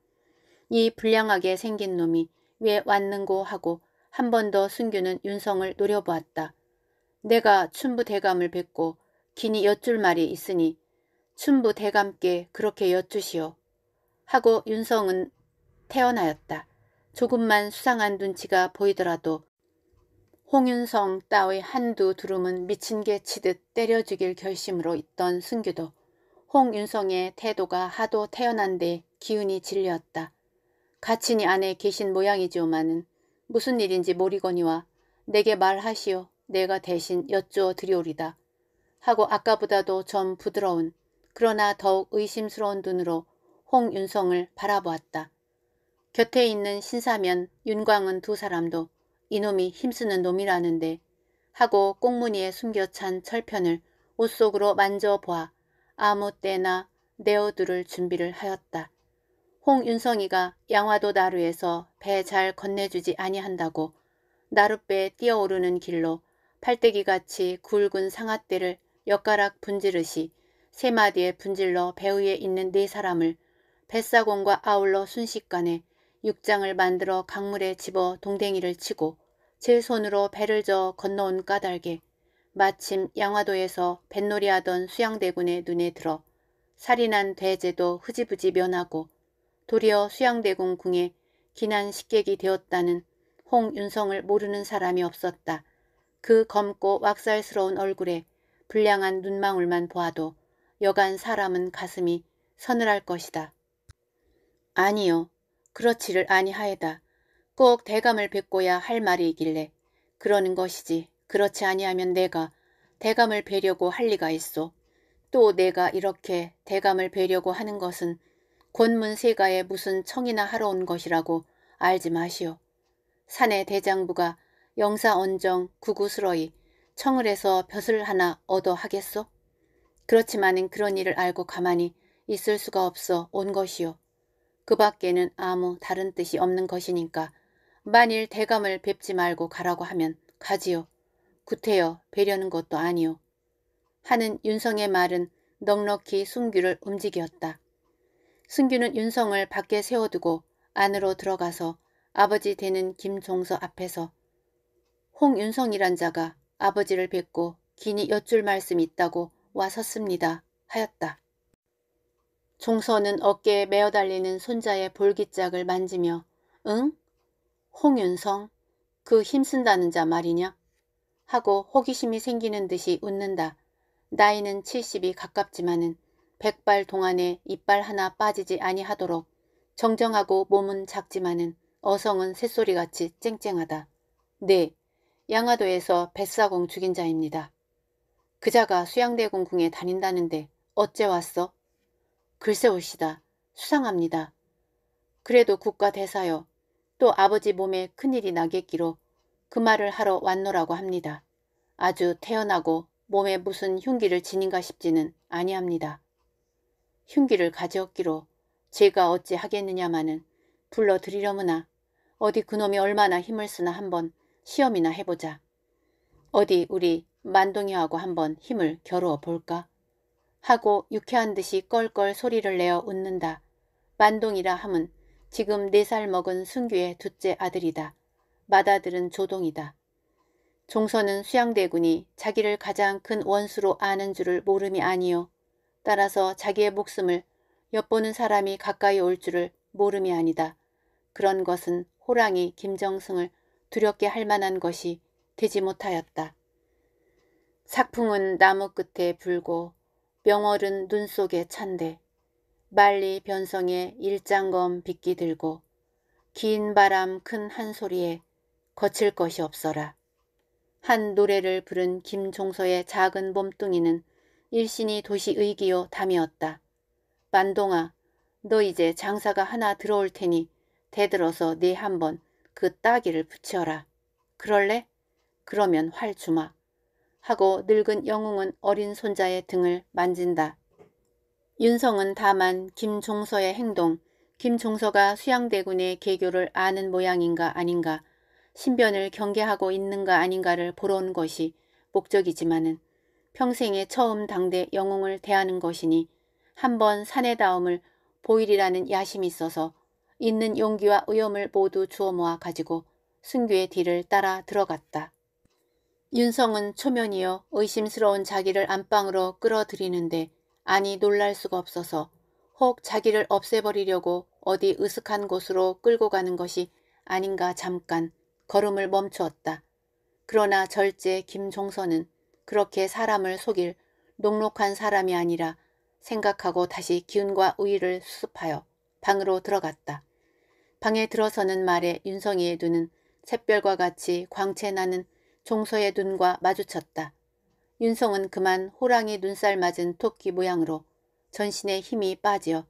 이 불량하게 생긴 놈이 왜 왔는고 하고 한 번 더 순규는 윤성을 노려보았다. 내가 춘부대감을 뵙고 기니 여쭐 말이 있으니 춘부대감께 그렇게 여쭈시오. 하고 윤성은 태어나였다. 조금만 수상한 눈치가 보이더라도 홍윤성 따위 한두 두름은 미친 개 치듯 때려 죽일 결심으로 있던 승규도 홍윤성의 태도가 하도 태어난 데 기운이 질렸다. 가친이 안에 계신 모양이지오마는 무슨 일인지 모르거니와 내게 말하시오 내가 대신 여쭈어 드리오리다 하고 아까보다도 좀 부드러운 그러나 더욱 의심스러운 눈으로 홍윤성을 바라보았다. 곁에 있는 신사면 윤광은 두 사람도 이놈이 힘쓰는 놈이라는데 하고 꽁무니에 숨겨찬 철편을 옷 속으로 만져보아 아무 때나 내어두를 준비를 하였다. 홍윤성이가 양화도 나루에서 배 잘 건네주지 아니한다고 나룻배 뛰어오르는 길로 팔대기같이 굵은 상아대를 엿가락 분지르시 세 마디에 분질러 배위에 있는 네 사람을 뱃사공과 아울러 순식간에 육장을 만들어 강물에 집어 동댕이를 치고 제 손으로 배를 저 건너온 까닭에 마침 양화도에서 뱃놀이하던 수양대군의 눈에 들어 살이 난 대제도 흐지부지 면하고 도리어 수양대군 궁에 기난 식객이 되었다는 홍윤성을 모르는 사람이 없었다. 그 검고 왁살스러운 얼굴에 불량한 눈망울만 보아도 여간 사람은 가슴이 서늘할 것이다. 아니요. 그렇지를 아니하에다. 꼭 대감을 뵙고야 할 말이길래 있 그러는 것이지 그렇지 아니하면 내가 대감을 뵈려고 할 리가 있어. 또 내가 이렇게 대감을 뵈려고 하는 것은 권문세가에 무슨 청이나 하러 온 것이라고 알지 마시오. 산의 대장부가 영사언정 구구스러이 청을 해서 벼슬 하나 얻어 하겠소? 그렇지만은 그런 일을 알고 가만히 있을 수가 없어 온 것이요. 그 밖에는 아무 다른 뜻이 없는 것이니까 만일 대감을 뵙지 말고 가라고 하면 가지요. 구태여 배려는 것도 아니요. 하는 윤성의 말은 넉넉히 순규를 움직였다. 승규는 윤성을 밖에 세워두고 안으로 들어가서 아버지 되는 김종서 앞에서 홍윤성이란 자가 아버지를 뵙고 기니 여쭐 말씀이 있다고 와 섰습니다 하였다. 종서는 어깨에 메어 달리는 손자의 볼기짝을 만지며 응? 홍윤성? 그 힘쓴다는 자 말이냐? 하고 호기심이 생기는 듯이 웃는다. 나이는 70이 가깝지만은 백발 동안에 이빨 하나 빠지지 아니하도록 정정하고 몸은 작지만은 어성은 새소리같이 쨍쨍하다. 네, 양화도에서 뱃사공 죽인 자입니다. 그자가 수양대공궁에 다닌다는데 어째 왔어? 글쎄옵시다. 수상합니다. 그래도 국가대사여 또 아버지 몸에 큰일이 나겠기로 그 말을 하러 왔노라고 합니다. 아주 태연하고 몸에 무슨 흉기를 지닌가 싶지는 아니합니다. 흉기를 가져옵기로 제가 어찌 하겠느냐마는 불러드리려무나 어디 그놈이 얼마나 힘을 쓰나 한번 시험이나 해보자. 어디 우리 만동이하고 한번 힘을 겨루어 볼까? 하고 유쾌한 듯이 껄껄 소리를 내어 웃는다. 만동이라 함은 지금 네 살 먹은 순규의 둘째 아들이다. 맏아들은 조동이다. 종선은 수양대군이 자기를 가장 큰 원수로 아는 줄을 모름이 아니요. 따라서 자기의 목숨을 엿보는 사람이 가까이 올 줄을 모름이 아니다. 그런 것은 호랑이 김정승을 두렵게 할 만한 것이 되지 못하였다. 삭풍은 나무 끝에 불고 병월은 눈 속에 찬데 말리 변성에 일장검 빗기 들고 긴 바람 큰 한 소리에 거칠 것이 없어라. 한 노래를 부른 김종서의 작은 몸뚱이는 일신이 도시의기요 담이었다. 만동아 너 이제 장사가 하나 들어올 테니 대들어서 네 한 번 그 따기를 붙여라. 그럴래? 그러면 활 주마. 하고 늙은 영웅은 어린 손자의 등을 만진다. 윤성은 다만 김종서의 행동, 김종서가 수양대군의 계교를 아는 모양인가 아닌가, 신변을 경계하고 있는가 아닌가를 보러 온 것이 목적이지만은 평생에 처음 당대 영웅을 대하는 것이니 한 번 사내다움을 보일이라는 야심이 있어서 있는 용기와 의험을 모두 주워 모아 가지고 승규의 뒤를 따라 들어갔다. 윤성은 초면이어 의심스러운 자기를 안방으로 끌어들이는데 아니 놀랄 수가 없어서 혹 자기를 없애버리려고 어디 으슥한 곳으로 끌고 가는 것이 아닌가 잠깐 걸음을 멈추었다. 그러나 절제 김종선은 그렇게 사람을 속일 녹록한 사람이 아니라 생각하고 다시 기운과 우위를 수습하여 방으로 들어갔다. 방에 들어서는 말에 윤성이의 눈은 샛별과 같이 광채 나는 종서의 눈과 마주쳤다. 윤성은 그만 호랑이 눈살 맞은 토끼 모양으로 전신에 힘이 빠지어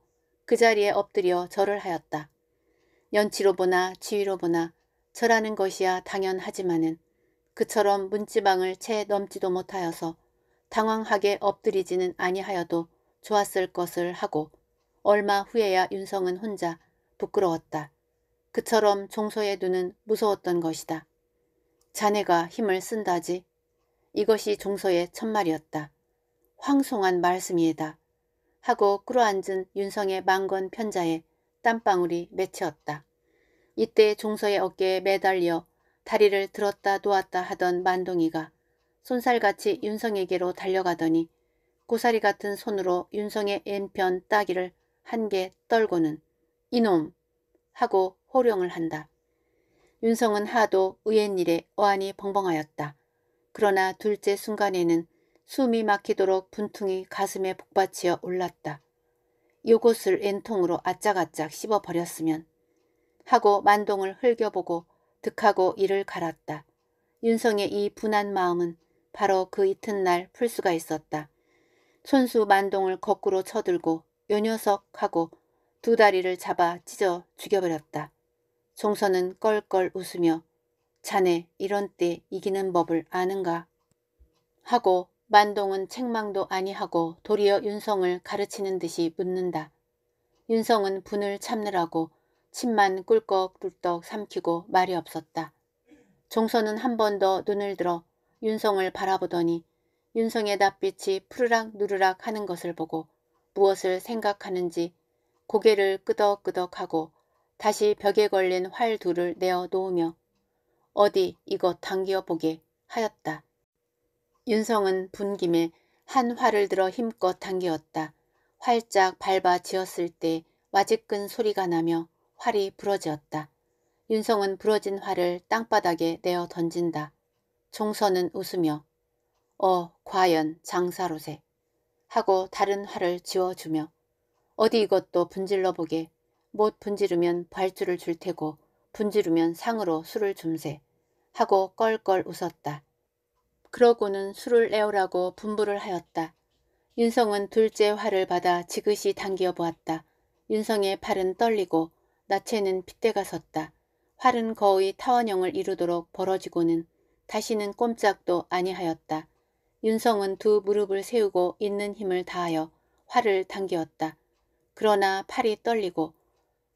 그 자리에 엎드려 절을 하였다. 연치로 보나 지위로 보나 절하는 것이야 당연하지만은 그처럼 문지방을 채 넘지도 못하여서 당황하게 엎드리지는 아니하여도 좋았을 것을 하고 얼마 후에야 윤성은 혼자 부끄러웠다. 그처럼 종소의 눈은 무서웠던 것이다. 자네가 힘을 쓴다지. 이것이 종서의 첫말이었다. 황송한 말씀이에다. 하고 끌어앉은 윤성의 망건 편자에 땀방울이 맺혔다. 이때 종서의 어깨에 매달려 다리를 들었다 놓았다 하던 만동이가 손살같이 윤성에게로 달려가더니 고사리 같은 손으로 윤성의 왼편 따기를 한 개 떨고는 이놈 하고 호령을 한다. 윤성은 하도 의연일에 어안이 벙벙하였다. 그러나 둘째 순간에는 숨이 막히도록 분통이 가슴에 복받치어 올랐다. 요것을 엔통으로 아짝아짝 씹어버렸으면 하고 만동을 흘겨보고 득하고 이를 갈았다. 윤성의 이 분한 마음은 바로 그 이튿날 풀 수가 있었다. 손수 만동을 거꾸로 쳐들고 요 녀석하고 두 다리를 잡아 찢어 죽여버렸다. 송선은 껄껄 웃으며 자네 이런 때 이기는 법을 아는가 하고 만동은 책망도 아니하고 도리어 윤성을 가르치는 듯이 묻는다. 윤성은 분을 참느라고 침만 꿀꺽꿀떡 삼키고 말이 없었다. 종선은 한 번 더 눈을 들어 윤성을 바라보더니 윤성의 낯빛이 푸르락 누르락 하는 것을 보고 무엇을 생각하는지 고개를 끄덕끄덕하고 다시 벽에 걸린 활 둘을 내어 놓으며 어디 이것 당겨 보게 하였다. 윤성은 분김에 한 활을 들어 힘껏 당기었다. 활짝 밟아 지었을 때 와지끈 소리가 나며 활이 부러지었다. 윤성은 부러진 활을 땅바닥에 내어 던진다. 종선은 웃으며 어 과연 장사로세 하고 다른 활을 지워주며 어디 이것도 분질러 보게 못 분지르면 발주를 줄 테고 분지르면 상으로 술을 줌세 하고 껄껄 웃었다. 그러고는 술을 내오라고 분부를 하였다. 윤성은 둘째 활을 받아 지그시 당겨 보았다. 윤성의 팔은 떨리고 나체는 핏대가 섰다. 활은 거의 타원형을 이루도록 벌어지고는 다시는 꼼짝도 아니하였다. 윤성은 두 무릎을 세우고 있는 힘을 다하여 활을 당기었다. 그러나 팔이 떨리고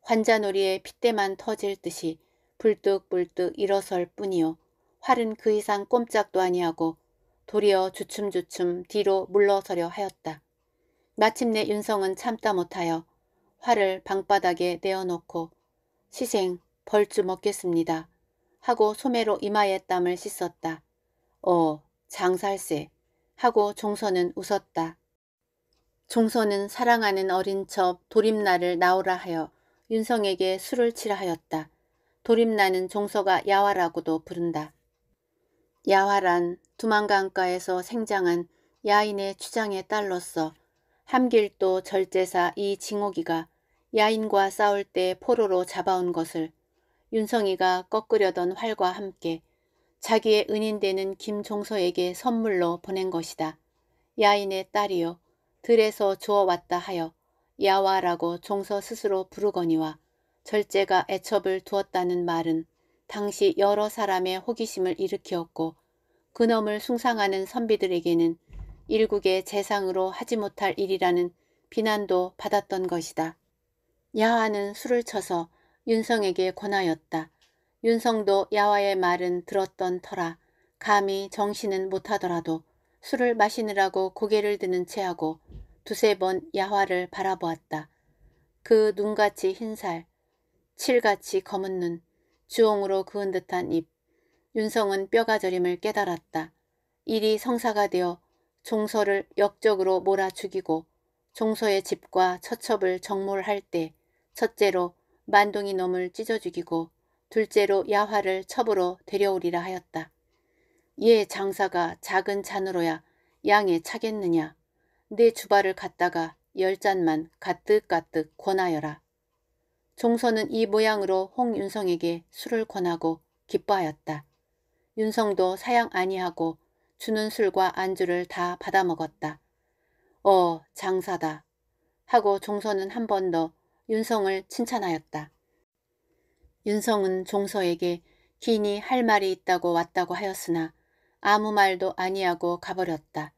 환자놀이에 핏대만 터질 듯이 불뚝불뚝 일어설 뿐이요. 활은 그 이상 꼼짝도 아니하고 도리어 주춤주춤 뒤로 물러서려 하였다. 마침내 윤성은 참다 못하여 활을 방바닥에 내어놓고 시생 벌주 먹겠습니다. 하고 소매로 이마에 땀을 씻었다. 어 장살세 하고 종선는 웃었다. 종선는 사랑하는 어린 척 도림나를 나오라 하여 윤성에게 술을 치라 하였다. 도림나는 종서가 야화라고도 부른다. 야화란 두만강가에서 생장한 야인의 추장의 딸로서 함길도 절제사 이징옥이가 야인과 싸울 때 포로로 잡아온 것을 윤성이가 꺾으려던 활과 함께 자기의 은인되는 김종서에게 선물로 보낸 것이다. 야인의 딸이여 들에서 주어왔다 하여 야와라고 종서 스스로 부르거니와 절제가 애첩을 두었다는 말은 당시 여러 사람의 호기심을 일으키었고 그놈을 숭상하는 선비들에게는 일국의 재상으로 하지 못할 일이라는 비난도 받았던 것이다. 야와는 술을 쳐서 윤성에게 권하였다. 윤성도 야와의 말은 들었던 터라 감히 정신은 못하더라도 술을 마시느라고 고개를 드는 채하고 두세 번 야화를 바라보았다. 그 눈같이 흰살, 칠같이 검은 눈, 주홍으로 그은 듯한 입. 윤성은 뼈가 저림을 깨달았다. 일이 성사가 되어 종소를 역적으로 몰아 죽이고 종소의 집과 처첩을 정몰할 때 첫째로 만동이 놈을 찢어 죽이고 둘째로 야화를 첩으로 데려오리라 하였다. 예 장사가 작은 잔으로야 양에 차겠느냐. 네 주발을 갖다가 열 잔만 가득가득 권하여라. 종서는 이 모양으로 홍윤성에게 술을 권하고 기뻐하였다. 윤성도 사양 아니하고 주는 술과 안주를 다 받아 먹었다. 어 장사다 하고 종서는 한 번 더 윤성을 칭찬하였다. 윤성은 종서에게 기니 할 말이 있다고 왔다고 하였으나 아무 말도 아니하고 가버렸다.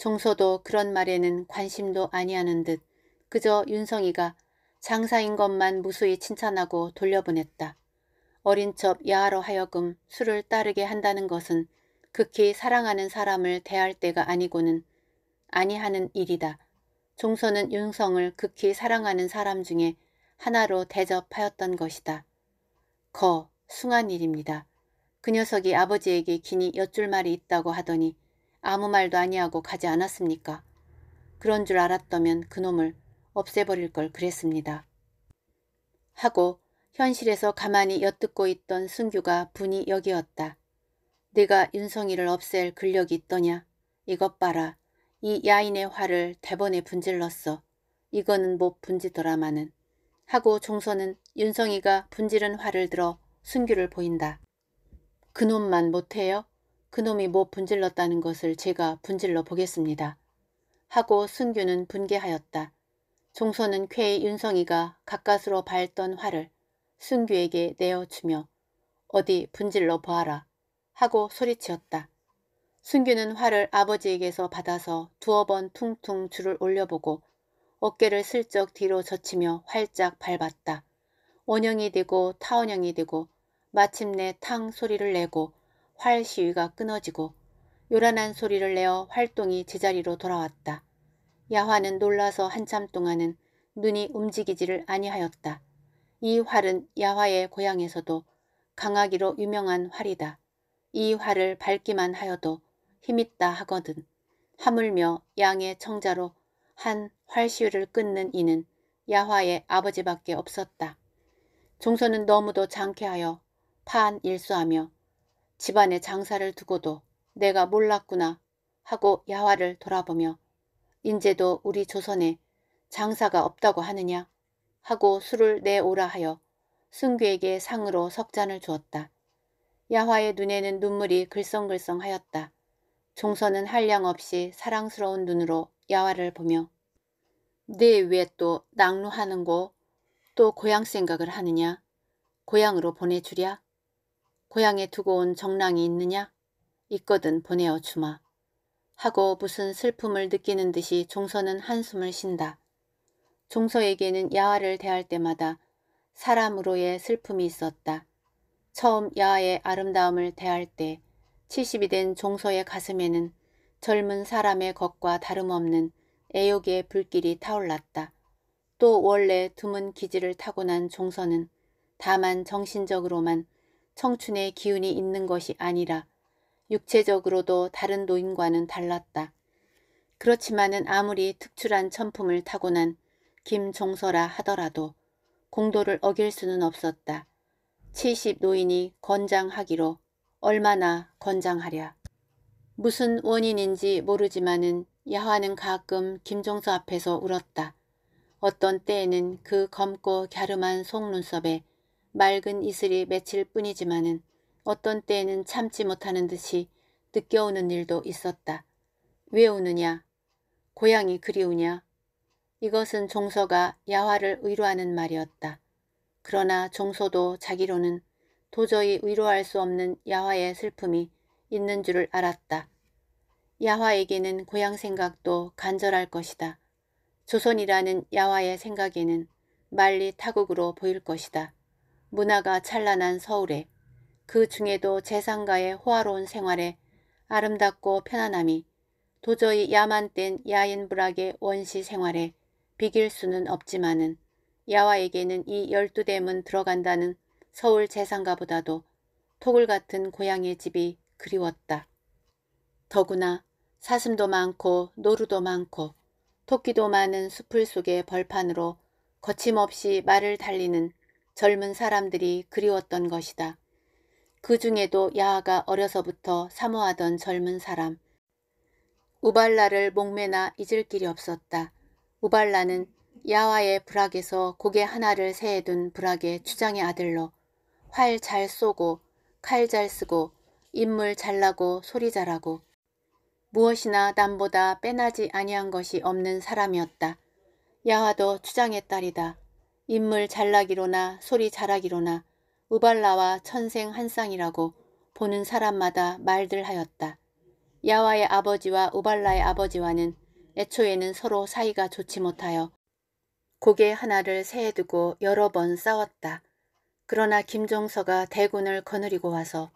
종서도 그런 말에는 관심도 아니하는 듯 그저 윤성이가 장사인 것만 무수히 칭찬하고 돌려보냈다. 어린 첩 야하로 하여금 술을 따르게 한다는 것은 극히 사랑하는 사람을 대할 때가 아니고는 아니하는 일이다. 종서는 윤성을 극히 사랑하는 사람 중에 하나로 대접하였던 것이다. 거, 숭한 일입니다. 그 녀석이 아버지에게 기니 여줄 말이 있다고 하더니 아무 말도 아니하고 가지 않았습니까? 그런 줄 알았다면 그놈을 없애버릴 걸 그랬습니다. 하고 현실에서 가만히 엿듣고 있던 승규가 분이 여기였다 내가 윤성이를 없앨 근력이 있더냐? 이것 봐라. 이 야인의 화를 대번에 분질렀어. 이거는 못 분지더라마는. 하고 종선은 윤성이가 분지른 화를 들어 승규를 보인다. 그놈만 못해요? 그놈이 뭐 분질렀다는 것을 제가 분질러 보겠습니다. 하고 승규는 분개하였다. 종소는 쾌의 윤성이가 가까스로 밟던 활을 승규에게 내어주며 어디 분질러 보아라 하고 소리치었다. 승규는 활을 아버지에게서 받아서 두어 번 퉁퉁 줄을 올려보고 어깨를 슬쩍 뒤로 젖히며 활짝 밟았다. 원형이 되고 타원형이 되고 마침내 탕 소리를 내고 활 시위가 끊어지고 요란한 소리를 내어 활동이 제자리로 돌아왔다. 야화는 놀라서 한참 동안은 눈이 움직이지를 아니하였다. 이 활은 야화의 고향에서도 강하기로 유명한 활이다. 이 활을 밟기만 하여도 힘있다 하거든. 하물며 양의 청자로 한 활시위를 끊는 이는 야화의 아버지밖에 없었다. 종소는 너무도 장쾌하여 파한 일수하며 집안에 장사를 두고도 내가 몰랐구나 하고 야화를 돌아보며 인제도 우리 조선에 장사가 없다고 하느냐 하고 술을 내오라 하여 승규에게 상으로 석잔을 주었다. 야화의 눈에는 눈물이 글썽글썽하였다. 종선은 한량 없이 사랑스러운 눈으로 야화를 보며 네 왜 또 낙루하는고 또 고향 생각을 하느냐 고향으로 보내주랴 고향에 두고 온 정랑이 있느냐? 있거든 보내어 주마. 하고 무슨 슬픔을 느끼는 듯이 종서는 한숨을 쉰다. 종서에게는 야아를 대할 때마다 사람으로의 슬픔이 있었다. 처음 야아의 아름다움을 대할 때 70이 된 종서의 가슴에는 젊은 사람의 것과 다름없는 애욕의 불길이 타올랐다. 또 원래 드문 기질을 타고난 종서는 다만 정신적으로만 청춘의 기운이 있는 것이 아니라 육체적으로도 다른 노인과는 달랐다. 그렇지만은 아무리 특출한 천품을 타고난 김종서라 하더라도 공도를 어길 수는 없었다. 70 노인이 건장하기로 얼마나 건장하랴. 무슨 원인인지 모르지만은 야화는 가끔 김종서 앞에서 울었다. 어떤 때에는 그 검고 갸름한 속눈썹에 맑은 이슬이 맺힐 뿐이지만은 어떤 때에는 참지 못하는 듯이 느껴오는 일도 있었다. 왜 우느냐? 고향이 그리우냐? 이것은 종서가 야화를 위로하는 말이었다. 그러나 종서도 자기로는 도저히 위로할 수 없는 야화의 슬픔이 있는 줄을 알았다. 야화에게는 고향 생각도 간절할 것이다. 조선이라는 야화의 생각에는 말리 타국으로 보일 것이다. 문화가 찬란한 서울에 그 중에도 재상가의 호화로운 생활에 아름답고 편안함이 도저히 야만된 야인불악의 원시 생활에 비길 수는 없지만은 야와에게는 이 열두 대문 들어간다는 서울 재상가보다도 토굴 같은 고향의 집이 그리웠다. 더구나 사슴도 많고 노루도 많고 토끼도 많은 수풀 속의 벌판으로 거침없이 말을 달리는 젊은 사람들이 그리웠던 것이다. 그 중에도 야하가 어려서부터 사모하던 젊은 사람. 우발라를 목매나 잊을 길이 없었다. 우발라는 야와의 불악에서 고개 하나를 세해둔 불악의 추장의 아들로 활 잘 쏘고 칼 잘 쓰고 인물 잘나고 소리 잘하고 무엇이나 남보다 빼나지 아니한 것이 없는 사람이었다. 야와도 추장의 딸이다. 인물 잘나기로나 소리 잘하기로나 우발라와 천생 한쌍이라고 보는 사람마다 말들 하였다. 야와의 아버지와 우발라의 아버지와는 애초에는 서로 사이가 좋지 못하여 고개 하나를 세에 두고 여러 번 싸웠다. 그러나 김종서가 대군을 거느리고 와서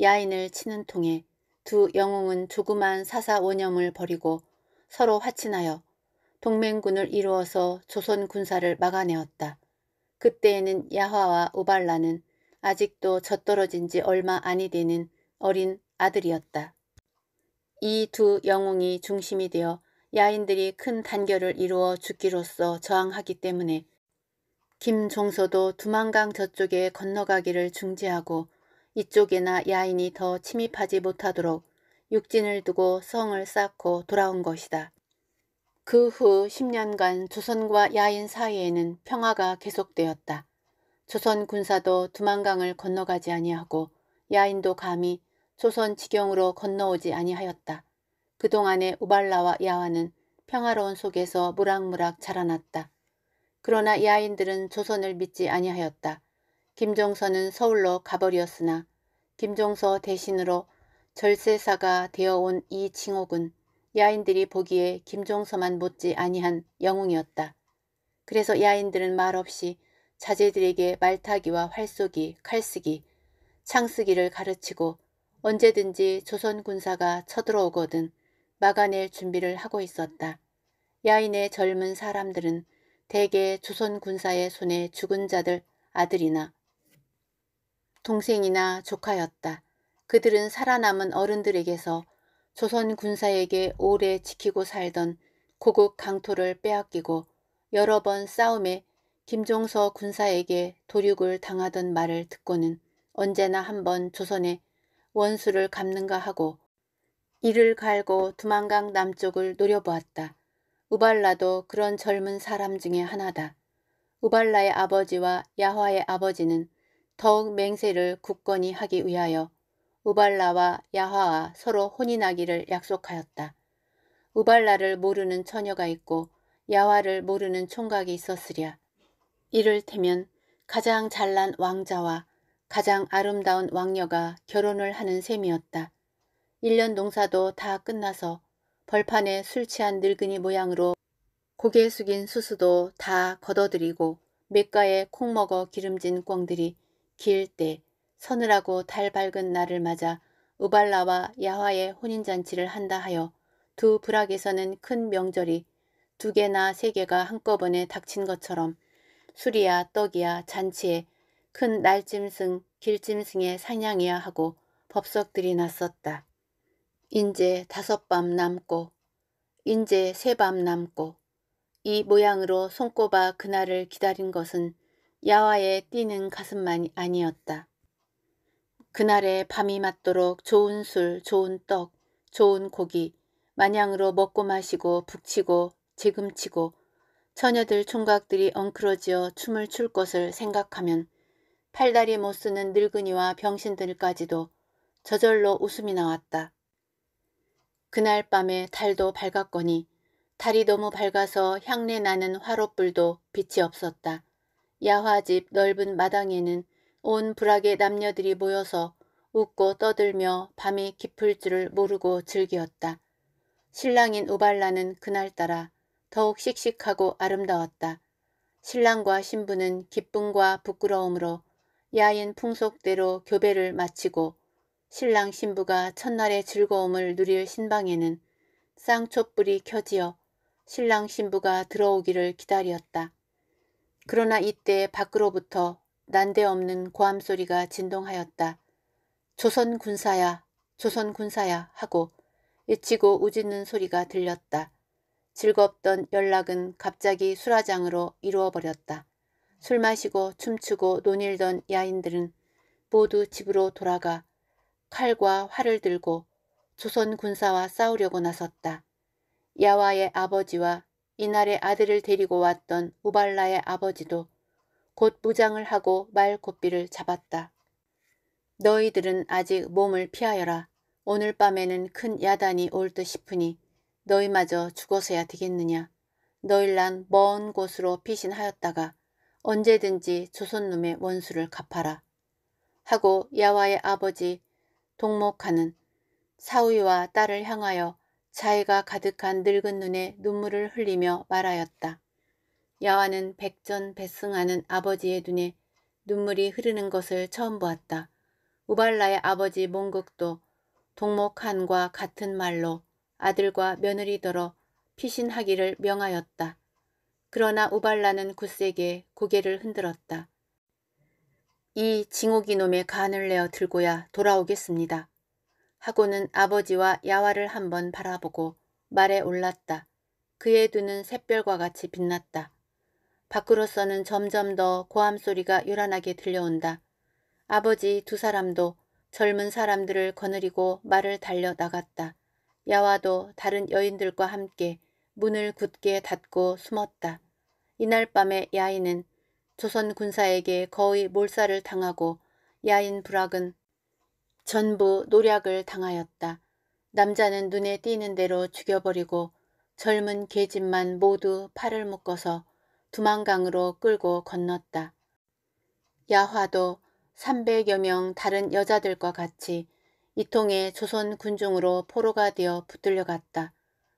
야인을 치는 통에 두 영웅은 조그만 사사원념을 버리고 서로 화친하여 동맹군을 이루어서 조선 군사를 막아내었다. 그때에는 야화와 오발라는 아직도 젖떨어진 지 얼마 안이 되는 어린 아들이었다. 이 두 영웅이 중심이 되어 야인들이 큰 단결을 이루어 죽기로써 저항하기 때문에 김종서도 두만강 저쪽에 건너가기를 중지하고 이쪽에나 야인이 더 침입하지 못하도록 육진을 두고 성을 쌓고 돌아온 것이다. 그후 10년간 조선과 야인 사이에는 평화가 계속되었다. 조선 군사도 두만강을 건너가지 아니하고 야인도 감히 조선 지경으로 건너오지 아니하였다. 그동안의 우발라와 야와는 평화로운 속에서 무락무락 자라났다. 그러나 야인들은 조선을 믿지 아니하였다. 김종서는 서울로 가버렸으나 김종서 대신으로 절세사가 되어온 이징옥은 야인들이 보기에 김종서만 못지 아니한 영웅이었다. 그래서 야인들은 말없이 자제들에게 말타기와 활쏘기, 칼쓰기, 창쓰기를 가르치고 언제든지 조선 군사가 쳐들어오거든 막아낼 준비를 하고 있었다. 야인의 젊은 사람들은 대개 조선 군사의 손에 죽은 자들 아들이나 동생이나 조카였다. 그들은 살아남은 어른들에게서 조선 군사에게 오래 지키고 살던 고국 강토를 빼앗기고 여러 번 싸움에 김종서 군사에게 도륙을 당하던 말을 듣고는 언제나 한 번 조선에 원수를 갚는가 하고 이를 갈고 두만강 남쪽을 노려보았다. 우발라도 그런 젊은 사람 중의 하나다. 우발라의 아버지와 야화의 아버지는 더욱 맹세를 굳건히 하기 위하여 우발라와 야화와 서로 혼인하기를 약속하였다. 우발라를 모르는 처녀가 있고 야화를 모르는 총각이 있었으랴. 이를테면 가장 잘난 왕자와 가장 아름다운 왕녀가 결혼을 하는 셈이었다. 1년 농사도 다 끝나서 벌판에 술 취한 늙은이 모양으로 고개 숙인 수수도 다 걷어들이고 맥가에콩 먹어 기름진 꿩들이 길때 서늘하고 달 밝은 날을 맞아 우발라와 야화의 혼인잔치를 한다 하여 두불악에서는큰 명절이 두 개나 세 개가 한꺼번에 닥친 것처럼 술이야 떡이야 잔치에 큰 날짐승 길짐승의 사냥이야 하고 법석들이 났었다. 인제 다섯 밤 남고 인제 세 밤 남고 이 모양으로 손꼽아 그날을 기다린 것은 야화의 뛰는 가슴만이 아니었다. 그날의 밤이 맞도록 좋은 술, 좋은 떡, 좋은 고기 마냥으로 먹고 마시고 북치고 지금치고 처녀들 총각들이 엉클어지어 춤을 출 것을 생각하면 팔다리 못 쓰는 늙은이와 병신들까지도 저절로 웃음이 나왔다. 그날 밤에 달도 밝았거니 달이 너무 밝아서 향내 나는 화롯불도 빛이 없었다. 야화집 넓은 마당에는 온 불악의 남녀들이 모여서 웃고 떠들며 밤이 깊을 줄을 모르고 즐기었다. 신랑인 우발라는 그날따라 더욱 씩씩하고 아름다웠다. 신랑과 신부는 기쁨과 부끄러움으로 야인 풍속대로 교배를 마치고 신랑 신부가 첫날의 즐거움을 누릴 신방에는 쌍촛불이 켜지어 신랑 신부가 들어오기를 기다렸다. 그러나 이때 밖으로부터 난데없는 고함 소리가 진동하였다. 조선 군사야 조선 군사야 하고 외치고 우짖는 소리가 들렸다. 즐겁던 연락은 갑자기 수라장으로 이루어버렸다. 술 마시고 춤추고 논일던 야인들은 모두 집으로 돌아가 칼과 활을 들고 조선 군사와 싸우려고 나섰다. 야와의 아버지와 이날의 아들을 데리고 왔던 우발라의 아버지도 곧 무장을 하고 말 곱비를 잡았다. 너희들은 아직 몸을 피하여라. 오늘 밤에는 큰 야단이 올 듯 싶으니 너희마저 죽어서야 되겠느냐. 너희란 먼 곳으로 피신하였다가 언제든지 조선놈의 원수를 갚아라. 하고 야와의 아버지 동목하는 사위와 딸을 향하여 자애가 가득한 늙은 눈에 눈물을 흘리며 말하였다. 야와는 백전백승하는 아버지의 눈에 눈물이 흐르는 것을 처음 보았다. 우발라의 아버지 몽극도 동목한과 같은 말로 아들과 며느리더러 피신하기를 명하였다. 그러나 우발라는 굳세게 고개를 흔들었다. 이 징옥이 놈의 간을 내어 들고야 돌아오겠습니다. 하고는 아버지와 야와를 한번 바라보고 말에 올랐다. 그의 눈은 샛별과 같이 빛났다. 밖으로서는 점점 더 고함 소리가 요란하게 들려온다. 아버지 두 사람도 젊은 사람들을 거느리고 말을 달려 나갔다. 야와도 다른 여인들과 함께 문을 굳게 닫고 숨었다. 이날 밤에 야인은 조선 군사에게 거의 몰살을 당하고 야인 불악은 전부 노략을 당하였다. 남자는 눈에 띄는 대로 죽여버리고 젊은 계집만 모두 팔을 묶어서 두만강으로 끌고 건넜다. 야화도 300여 명 다른 여자들과 같이 이통의 조선 군중으로 포로가 되어 붙들려갔다.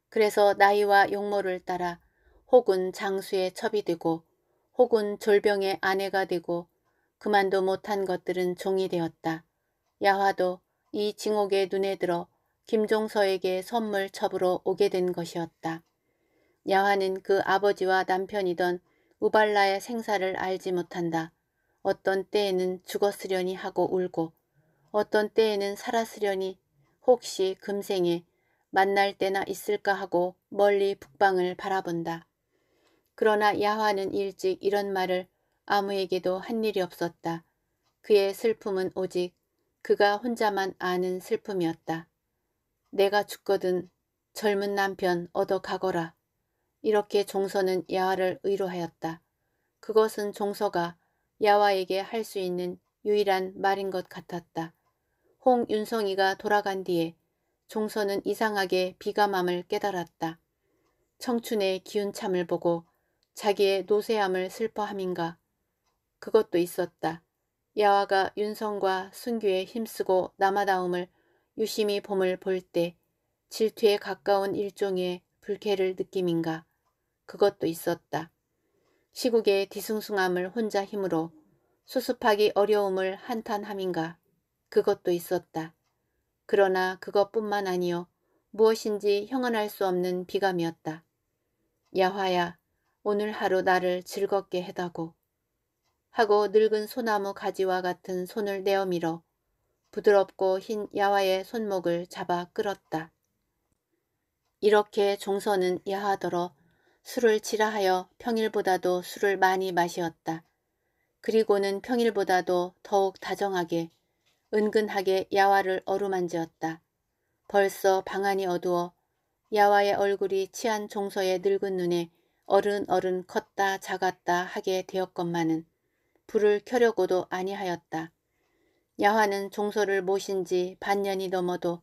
그래서 나이와 용모를 따라 혹은 장수의 첩이 되고 혹은 졸병의 아내가 되고 그만도 못한 것들은 종이 되었다. 야화도 이 징옥의 눈에 들어 김종서에게 선물 첩으로 오게 된 것이었다. 야화는그 아버지와 남편이던 우발라의 생사를 알지 못한다. 어떤 때에는 죽었으려니 하고 울고 어떤 때에는 살았으려니 혹시 금생에 만날 때나 있을까 하고 멀리 북방을 바라본다. 그러나 야화는 일찍 이런 말을 아무에게도 한 일이 없었다. 그의 슬픔은 오직 그가 혼자만 아는 슬픔이었다. 내가 죽거든 젊은 남편 얻어 가거라. 이렇게 종서는 야화를 의로하였다. 그것은 종서가 야화에게할 수 있는 유일한 말인 것 같았다. 홍윤성이가 돌아간 뒤에 종서는 이상하게 비감함을 깨달았다. 청춘의 기운참을 보고 자기의 노쇠함을 슬퍼함인가. 그것도 있었다. 야화가 윤성과 순규에 힘쓰고 남아다움을 유심히 봄을 볼 때 질투에 가까운 일종의 불쾌를 느낌인가. 그것도 있었다. 시국의 뒤숭숭함을 혼자 힘으로 수습하기 어려움을 한탄함인가 그것도 있었다. 그러나 그것뿐만 아니요 무엇인지 형언할 수 없는 비감이었다. 야화야 오늘 하루 나를 즐겁게 해다고 하고 늙은 소나무 가지와 같은 손을 내어밀어 부드럽고 흰 야화의 손목을 잡아 끌었다. 이렇게 종선은 야하도록 술을 지라하여 평일보다도 술을 많이 마시었다. 그리고는 평일보다도 더욱 다정하게 은근하게 야화를 어루만지었다. 벌써 방안이 어두워 야화의 얼굴이 치한 종서의 늙은 눈에 어른어른 컸다 작았다 하게 되었건만은 불을 켜려고도 아니하였다. 야화는 종서를 모신 지 반년이 넘어도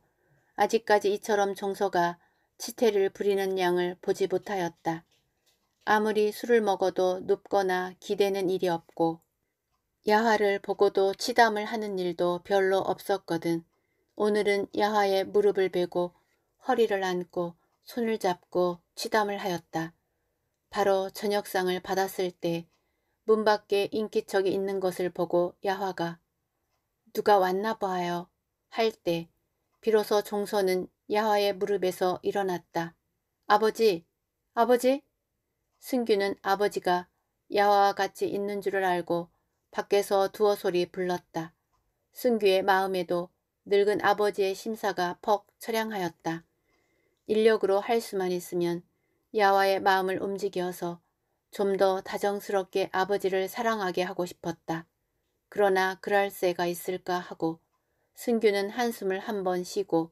아직까지 이처럼 종서가 치태를 부리는 양을 보지 못하였다. 아무리 술을 먹어도 눕거나 기대는 일이 없고 야화를 보고도 치담을 하는 일도 별로 없었거든. 오늘은 야화의 무릎을 베고 허리를 안고 손을 잡고 치담을 하였다. 바로 저녁상을 받았을 때 문 밖에 인기척이 있는 것을 보고 야화가 누가 왔나 봐요 할 때 비로소 종서는 야화의 무릎에서 일어났다. 아버지, 아버지, 승규는 아버지가 야와와 같이 있는 줄을 알고 밖에서 두어 소리 불렀다. 승규의 마음에도 늙은 아버지의 심사가 퍽 처량하였다. 인력으로 할 수만 있으면 야와의 마음을 움직여서 좀 더 다정스럽게 아버지를 사랑하게 하고 싶었다. 그러나 그럴 새가 있을까 하고 승규는 한숨을 한 번 쉬고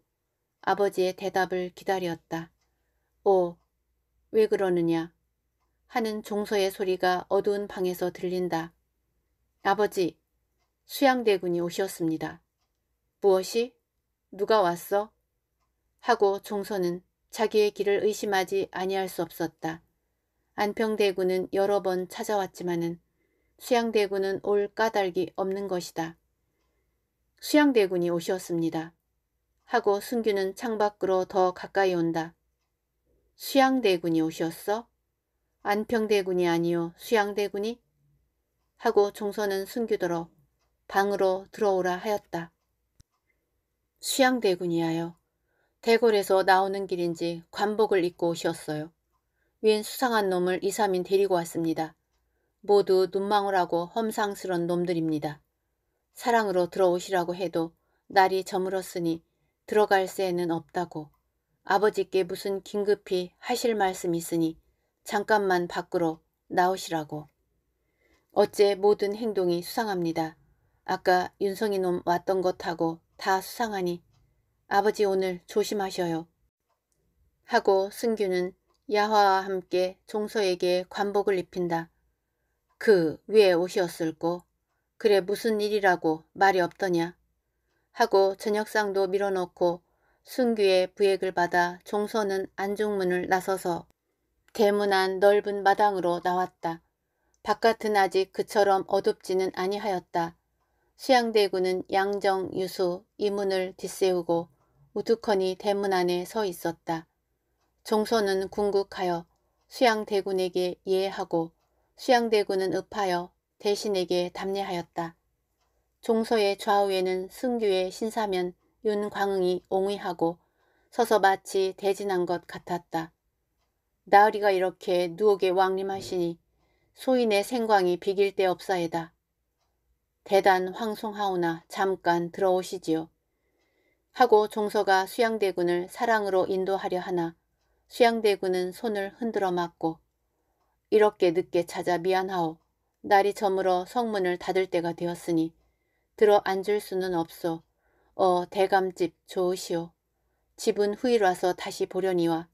아버지의 대답을 기다렸다. 오, 어, 왜 그러느냐? 하는 종소의 소리가 어두운 방에서 들린다. 아버지, 수양대군이 오셨습니다. 무엇이? 누가 왔어? 하고 종소는 자기의 길을 의심하지 아니할 수 없었다. 안평대군은 여러 번 찾아왔지만은 수양대군은 올 까닭이 없는 것이다. 수양대군이 오셨습니다. 하고 승규는 창밖으로 더 가까이 온다. 수양대군이 오셨어? 안평대군이 아니요 수양대군이 하고 종선은 숨기도록 방으로 들어오라 하였다. 수양대군이하여 대궐에서 나오는 길인지 관복을 입고 오셨어요. 웬 수상한 놈을 이삼인 데리고 왔습니다. 모두 눈망울하고 험상스러운 놈들입니다. 사랑으로 들어오시라고 해도 날이 저물었으니 들어갈 새는 없다고 아버지께 무슨 긴급히 하실 말씀이 있으니 잠깐만 밖으로 나오시라고. 어째 모든 행동이 수상합니다. 아까 윤성이 놈 왔던 것하고 다 수상하니 아버지 오늘 조심하셔요. 하고 승규는 야화와 함께 종서에게 관복을 입힌다. 그왜에 옷이었을꼬. 그래 무슨 일이라고 말이 없더냐. 하고 저녁상도 밀어넣고 승규의 부액을 받아 종서는 안중문을 나서서 대문안 넓은 마당으로 나왔다. 바깥은 아직 그처럼 어둡지는 아니하였다. 수양대군은 양정, 유수, 이문을 뒤세우고 우두커니 대문 안에 서 있었다. 종소는 궁극하여 수양대군에게 예하고 수양대군은 읍하여 대신에게 담례하였다. 종소의 좌우에는 승규의 신사면 윤광응이 옹의하고 서서 마치 대진한 것 같았다. 나으리가 이렇게 누옥에 왕림하시니 소인의 생광이 비길 데 없사이다. 대단 황송하오나 잠깐 들어오시지요. 하고 종서가 수양대군을 사랑으로 인도하려 하나 수양대군은 손을 흔들어 맞고 이렇게 늦게 찾아 미안하오. 날이 저물어 성문을 닫을 때가 되었으니 들어 앉을 수는 없소. 어 대감집 좋으시오. 집은 후일 와서 다시 보려니와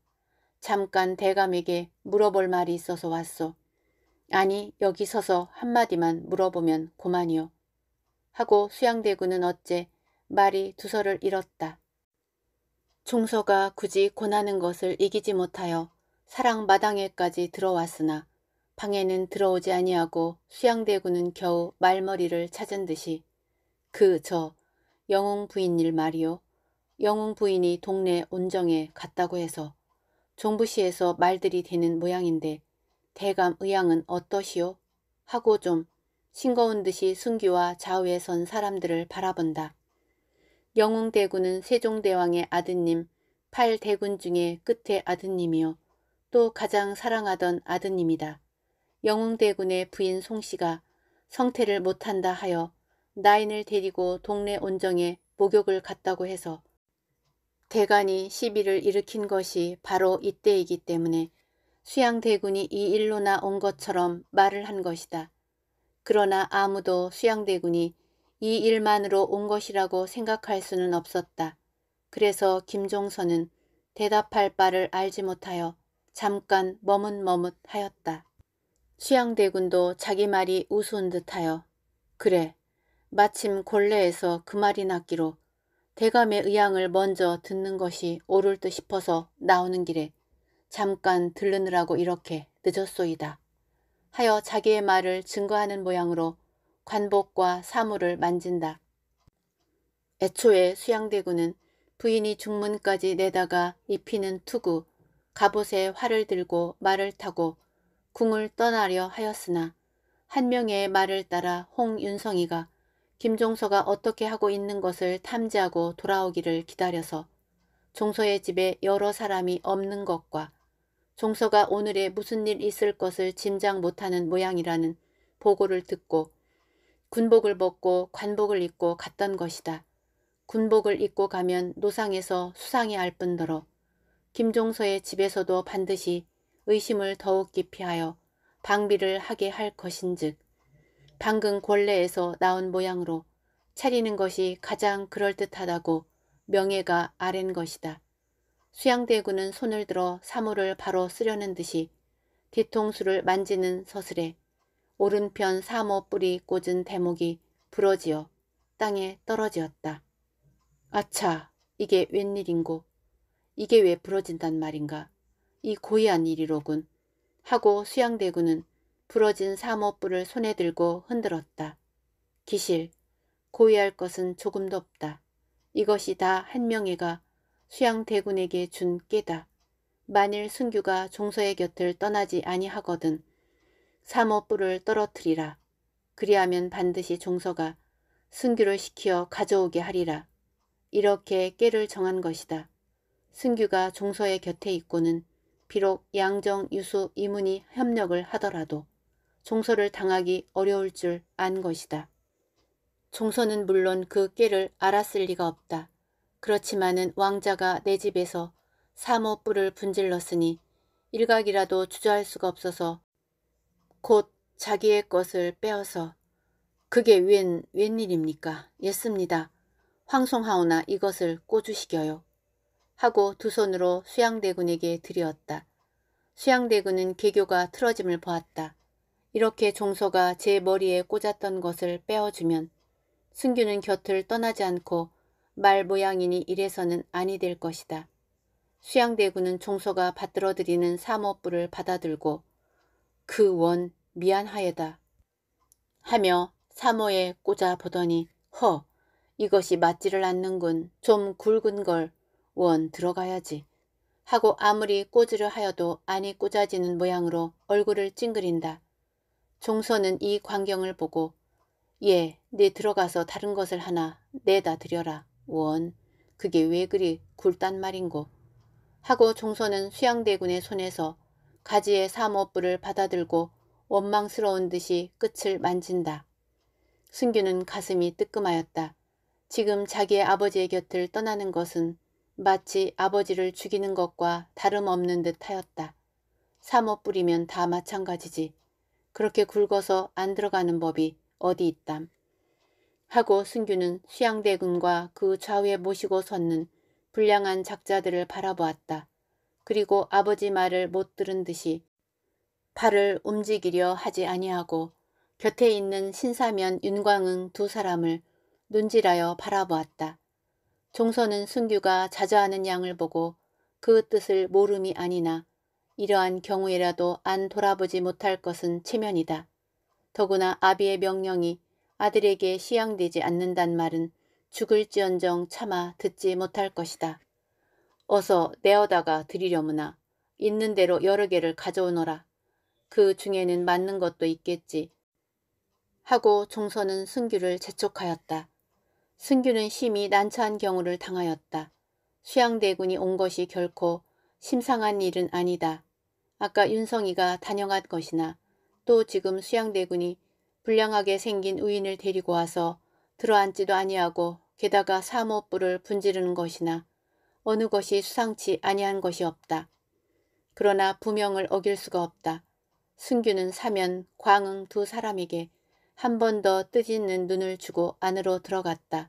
잠깐 대감에게 물어볼 말이 있어서 왔소. 아니 여기 서서 한마디만 물어보면 고만이요. 하고 수양대군은 어째 말이 두서를 잃었다. 종서가 굳이 권하는 것을 이기지 못하여 사랑 마당에까지 들어왔으나 방에는 들어오지 아니하고 수양대군은 겨우 말머리를 찾은 듯이 그 저 영웅 부인 일 말이요. 영웅 부인이 동네 온정에 갔다고 해서 종부시에서 말들이 되는 모양인데 대감 의향은 어떠시오? 하고 좀 싱거운 듯이 순기와 좌우에 선 사람들을 바라본다. 영웅대군은 세종대왕의 아드님, 팔대군 중에 끝의 아드님이요. 또 가장 사랑하던 아드님이다. 영웅대군의 부인 송씨가 성태를 못한다 하여 나인을 데리고 동네 온정에 목욕을 갔다고 해서 대간이 시비를 일으킨 것이 바로 이때이기 때문에 수양대군이 이 일로나 온 것처럼 말을 한 것이다. 그러나 아무도 수양대군이 이 일만으로 온 것이라고 생각할 수는 없었다. 그래서 김종선은 대답할 바를 알지 못하여 잠깐 머뭇머뭇 하였다. 수양대군도 자기 말이 우스운 듯하여 그래 마침 골레에서 그 말이 났기로 대감의 의향을 먼저 듣는 것이 옳을 듯 싶어서 나오는 길에 잠깐 들르느라고 이렇게 늦었소이다. 하여 자기의 말을 증거하는 모양으로 관복과 사물을 만진다. 애초에 수양대군은 부인이 중문까지 내다가 입히는 투구, 갑옷에 활을 들고 말을 타고 궁을 떠나려 하였으나 한 명의 말을 따라 홍윤성이가 김종서가 어떻게 하고 있는 것을 탐지하고 돌아오기를 기다려서 종서의 집에 여러 사람이 없는 것과 종서가 오늘에 무슨 일 있을 것을 짐작 못하는 모양이라는 보고를 듣고 군복을 벗고 관복을 입고 갔던 것이다. 군복을 입고 가면 노상에서 수상해 할 뿐더러 김종서의 집에서도 반드시 의심을 더욱 깊이 하여 방비를 하게 할 것인즉 방금 권례에서 나온 모양으로 차리는 것이 가장 그럴듯하다고 명예가 아랜 것이다. 수양대군은 손을 들어 사물을 바로 쓰려는 듯이 뒤통수를 만지는 서슬에 오른편 사모 뿌리 꽂은 대목이 부러지어 땅에 떨어지었다. 아차 이게 웬일인고 이게 왜 부러진단 말인가 이 고이한 일이로군 하고 수양대군은 부러진 사모뿔을 손에 들고 흔들었다. 기실, 고의할 것은 조금도 없다. 이것이 다 한명애가 수양대군에게 준 깨다. 만일 승규가 종서의 곁을 떠나지 아니하거든 사모뿔을 떨어뜨리라. 그리하면 반드시 종서가 승규를 시키어 가져오게 하리라. 이렇게 깨를 정한 것이다. 승규가 종서의 곁에 있고는 비록 양정, 유수, 이문이 협력을 하더라도 종소를 당하기 어려울 줄 안 것이다. 종소는 물론 그 깨를 알았을 리가 없다. 그렇지만은 왕자가 내 집에서 사모 뿔을 분질렀으니 일각이라도 주저할 수가 없어서 곧 자기의 것을 빼어서 그게 웬, 웬일입니까? 예습니다. 황송하오나 이것을 꼬주시겨요. 하고 두 손으로 수양대군에게 드이었다 수양대군은 개교가 틀어짐을 보았다. 이렇게 종서가 제 머리에 꽂았던 것을 빼어주면 승규는 곁을 떠나지 않고 말 모양이니 이래서는 아니 될 것이다. 수양대군은 종서가 받들어드리는 사모뿔을 받아들고 그 원미안하여다 하며 사모에 꽂아보더니 허 이것이 맞지를 않는군 좀 굵은 걸 원 들어가야지 하고 아무리 꽂으려 하여도 안이 꽂아지는 모양으로 얼굴을 찡그린다. 종서는 이 광경을 보고 예, 네 들어가서 다른 것을 하나 내다 드려라. 원, 그게 왜 그리 굴단 말인고. 하고 종서는 수양대군의 손에서 가지의 사모뿔을 받아들고 원망스러운 듯이 끝을 만진다. 승규는 가슴이 뜨끔하였다. 지금 자기의 아버지의 곁을 떠나는 것은 마치 아버지를 죽이는 것과 다름없는 듯하였다. 사모뿔이면 다 마찬가지지. 그렇게 굵어서 안 들어가는 법이 어디 있담. 하고 승규는 수양대군과 그 좌우에 모시고 섰는 불량한 작자들을 바라보았다. 그리고 아버지 말을 못 들은 듯이 발을 움직이려 하지 아니하고 곁에 있는 신사면 윤광은 두 사람을 눈질하여 바라보았다. 종선은 승규가 자자하는 양을 보고 그 뜻을 모름이 아니나 이러한 경우에라도 안 돌아보지 못할 것은 체면이다. 더구나 아비의 명령이 아들에게 시양되지 않는단 말은 죽을지언정 차마 듣지 못할 것이다. 어서 내어다가 드리려무나 있는 대로 여러 개를 가져오너라. 그 중에는 맞는 것도 있겠지. 하고 종선은 승규를 재촉하였다. 승규는 심히 난처한 경우를 당하였다. 수양대군이 온 것이 결코 심상한 일은 아니다. 아까 윤성이가 단영한 것이나 또 지금 수양대군이 불량하게 생긴 우인을 데리고 와서 들어앉지도 아니하고 게다가 사모뿔을 분지르는 것이나 어느 것이 수상치 아니한 것이 없다. 그러나 부명을 어길 수가 없다. 승규는 사면 광응 두 사람에게 한 번 더 뜨짖는 눈을 주고 안으로 들어갔다.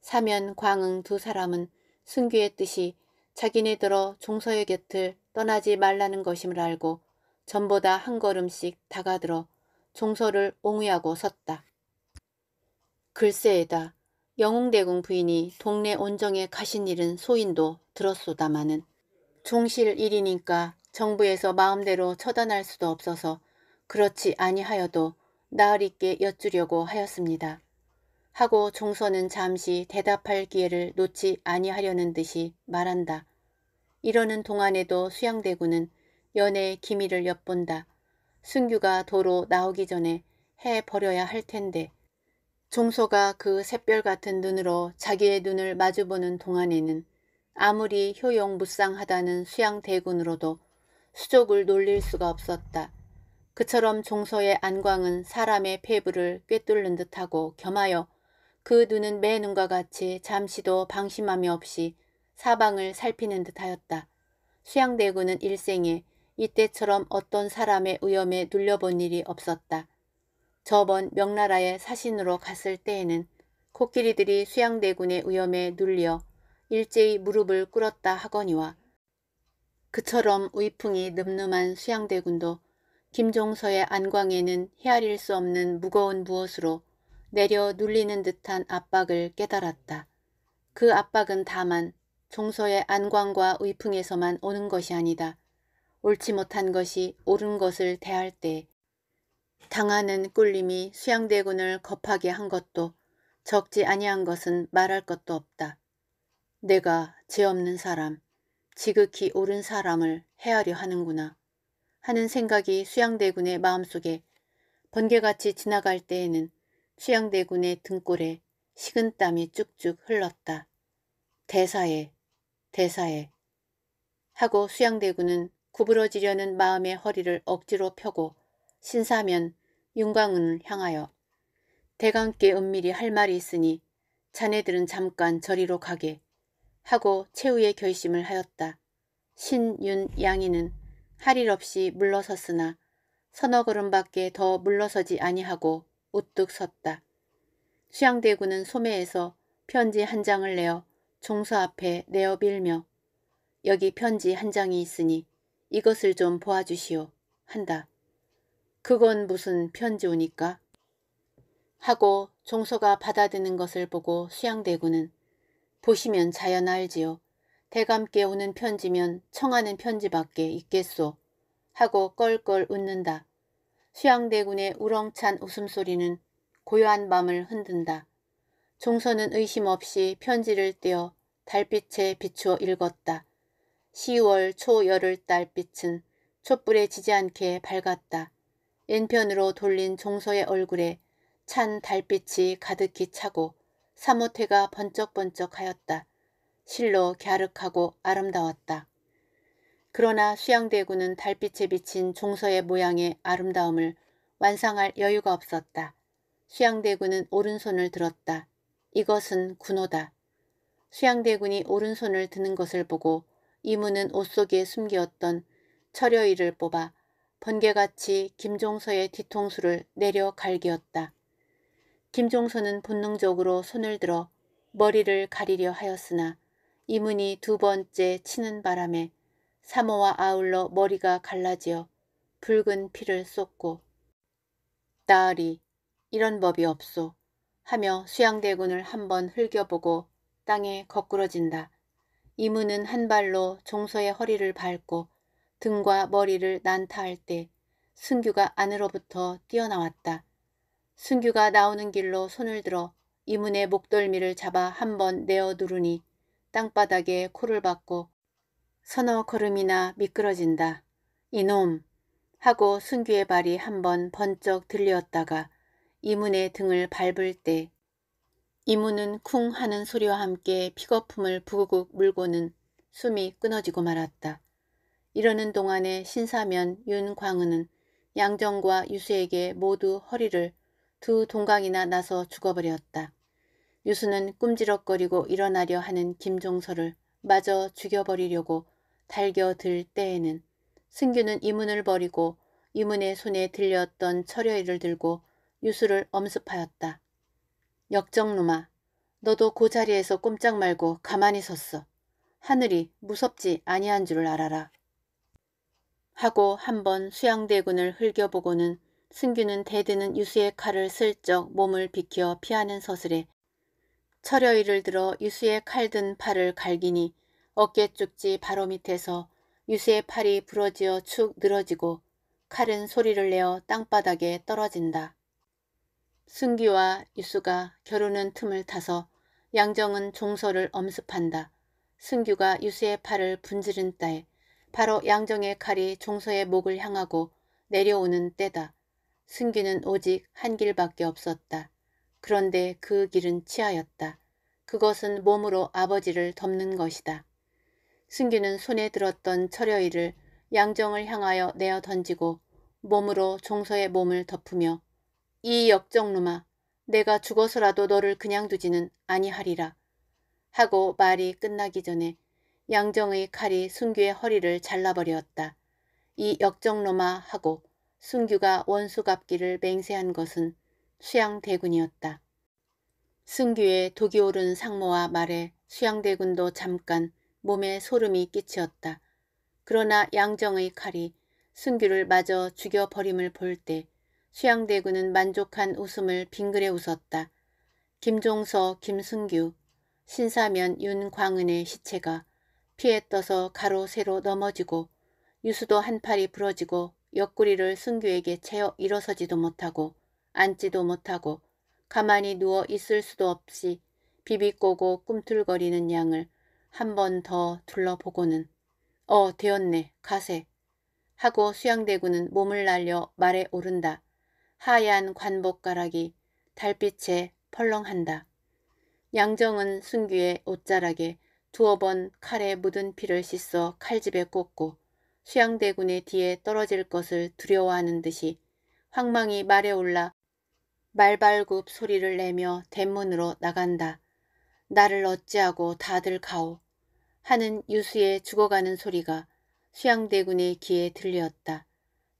사면 광응 두 사람은 승규의 뜻이 자기네들어 종서의 곁을 떠나지 말라는 것임을 알고 전보다 한 걸음씩 다가들어 종서를 옹위하고 섰다. 글쎄에다 영웅대공 부인이 동네 온정에 가신 일은 소인도 들었소다마는 종실 일이니까 정부에서 마음대로 처단할 수도 없어서 그렇지 아니하여도 나을 있게 엿주려고 하였습니다. 하고 종서는 잠시 대답할 기회를 놓지 아니하려는 듯이 말한다. 이러는 동안에도 수양대군은 연애의 기미를 엿본다. 승규가 도로 나오기 전에 해버려야 할 텐데 종소가 그 샛별 같은 눈으로 자기의 눈을 마주보는 동안에는 아무리 효용무쌍하다는 수양대군으로도 수족을 놀릴 수가 없었다. 그처럼 종소의 안광은 사람의 폐부를 꿰뚫는 듯하고 겸하여 그 눈은 매 눈과 같이 잠시도 방심함이 없이 사방을 살피는 듯하였다. 수양대군은 일생에 이때처럼 어떤 사람의 위험에 눌려본 일이 없었다. 저번 명나라의 사신으로 갔을 때에는 코끼리들이 수양대군의 위험에 눌려 일제히 무릎을 꿇었다 하거니와 그처럼 위풍이 늠름한 수양대군도 김종서의 안광에는 헤아릴 수 없는 무거운 무엇으로 내려 눌리는 듯한 압박을 깨달았다. 그 압박은 다만 종소의 안광과 의풍에서만 오는 것이 아니다. 옳지 못한 것이 옳은 것을 대할 때 당하는 꿀림이 수양대군을 겁하게 한 것도 적지 아니한 것은 말할 것도 없다. 내가 죄 없는 사람, 지극히 옳은 사람을 헤아려 하는구나 하는 생각이 수양대군의 마음속에 번개같이 지나갈 때에는 취양대군의 등골에 식은땀이 쭉쭉 흘렀다. 대사해 대사해 하고 수양대군은 구부러지려는 마음의 허리를 억지로 펴고 신사면 윤광은을 향하여 대강께 은밀히 할 말이 있으니 자네들은 잠깐 저리로 가게 하고 최후의 결심을 하였다. 신윤양이는 할일 없이 물러섰으나 서너 걸음밖에 더 물러서지 아니하고 우뚝 섰다. 수양대군은 소매에서 편지 한 장을 내어 종수 앞에 내어 빌며 여기 편지 한 장이 있으니 이것을 좀 보아주시오 한다. 그건 무슨 편지 오니까? 하고 종소가 받아드는 것을 보고 수양대군은 보시면 자연 알지요. 대감께 오는 편지면 청하는 편지밖에 있겠소. 하고 껄껄 웃는다. 수양대군의 우렁찬 웃음소리는 고요한 밤을 흔든다. 종선는 의심 없이 편지를 떼어 달빛에 비추어 읽었다. 10월 초열흘 달빛은 촛불에 지지 않게 밝았다. 왼편으로 돌린 종소의 얼굴에 찬 달빛이 가득히 차고 사모태가 번쩍번쩍하였다. 실로 갸륵하고 아름다웠다. 그러나 수양대군은 달빛에 비친 종서의 모양의 아름다움을 완상할 여유가 없었다. 수양대군은 오른손을 들었다. 이것은 군호다. 수양대군이 오른손을 드는 것을 보고 이문은 옷 속에 숨겼던 철여이를 뽑아 번개같이 김종서의 뒤통수를 내려 갈기었다. 김종서는 본능적으로 손을 들어 머리를 가리려 하였으나 이문이 두 번째 치는 바람에 사모와 아울러 머리가 갈라지어 붉은 피를 쏟고 나으리 이런 법이 없소 하며 수양대군을 한번 흘겨보고 땅에 거꾸러진다. 이문은 한 발로 종서의 허리를 밟고 등과 머리를 난타할 때 승규가 안으로부터 뛰어나왔다. 승규가 나오는 길로 손을 들어 이문의 목덜미를 잡아 한번 내어 누르니 땅바닥에 코를 박고 서너 걸음이나 미끄러진다. 이놈! 하고 순규의 발이 한 번 번쩍 들리었다가 이문의 등을 밟을 때 이문은 쿵 하는 소리와 함께 픽거품을 부구국 물고는 숨이 끊어지고 말았다. 이러는 동안에 신사면 윤광은은 양정과 유수에게 모두 허리를 두 동강이나 나서 죽어버렸다. 유수는 꿈지럭거리고 일어나려 하는 김종서를 마저 죽여버리려고 달겨들 때에는 승규는 이문을 버리고 이문의 손에 들렸던 철여이를 들고 유수를 엄습하였다. 역정놈아 너도 그 자리에서 꼼짝 말고 가만히 섰어. 하늘이 무섭지 아니한 줄 알아라. 하고 한번 수양대군을 흘겨보고는 승규는 대드는 유수의 칼을 슬쩍 몸을 비켜 피하는 서슬에 철여이를 들어 유수의 칼든 팔을 갈기니 어깨쪽지 바로 밑에서 유수의 팔이 부러지어 축 늘어지고 칼은 소리를 내어 땅바닥에 떨어진다. 승기와 유수가 겨루는 틈을 타서 양정은 종소를 엄습한다. 승규가 유수의 팔을 분지른 따에 바로 양정의 칼이 종소의 목을 향하고 내려오는 때다. 승규는 오직 한 길밖에 없었다. 그런데 그 길은 치하였다. 그것은 몸으로 아버지를 덮는 것이다. 승규는 손에 들었던 철여의를 양정을 향하여 내어 던지고 몸으로 종서의 몸을 덮으며 이 역정놈아 내가 죽어서라도 너를 그냥 두지는 아니하리라 하고 말이 끝나기 전에 양정의 칼이 승규의 허리를 잘라버렸다. 이 역정놈아 하고 승규가 원수 갚기를 맹세한 것은 수양대군이었다. 승규의 독이 오른 상모와 말에 수양대군도 잠깐 몸에 소름이 끼치었다. 그러나 양정의 칼이 순규를 마저 죽여버림을 볼 때 수양대군은 만족한 웃음을 빙그레 웃었다. 김종서, 김승규 신사면 윤광은의 시체가 피에 떠서 가로세로 넘어지고 유수도 한 팔이 부러지고 옆구리를 승규에게 채워 일어서지도 못하고 앉지도 못하고 가만히 누워 있을 수도 없이 비비꼬고 꿈틀거리는 양을 한번더 둘러보고는 어 되었네 가세 하고 수양대군은 몸을 날려 말에 오른다. 하얀 관복가락이 달빛에 펄렁한다. 양정은 순규의 옷자락에 두어 번 칼에 묻은 피를 씻어 칼집에 꽂고 수양대군의 뒤에 떨어질 것을 두려워하는 듯이 황망이 말에 올라 말발굽 소리를 내며 대문으로 나간다. 나를 어찌하고 다들 가오 하는 유수의 죽어가는 소리가 수양대군의 귀에 들렸다.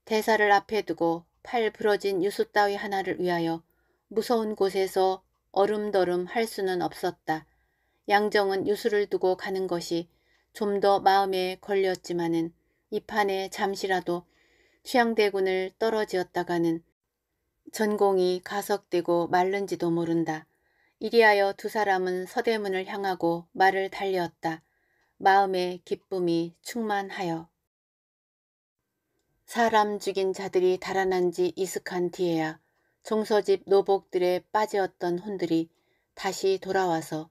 대사를 앞에 두고 팔 부러진 유수 따위 하나를 위하여 무서운 곳에서 얼음더름 할 수는 없었다. 양정은 유수를 두고 가는 것이 좀 더 마음에 걸렸지만은 이 판에 잠시라도 수양대군을 떨어지었다가는 전공이 가석되고 말른지도 모른다. 이리하여 두 사람은 서대문을 향하고 말을 달리었다. 마음의 기쁨이 충만하여. 사람 죽인 자들이 달아난 지 이슥한 뒤에야 종서집 노복들의 빠지었던 혼들이 다시 돌아와서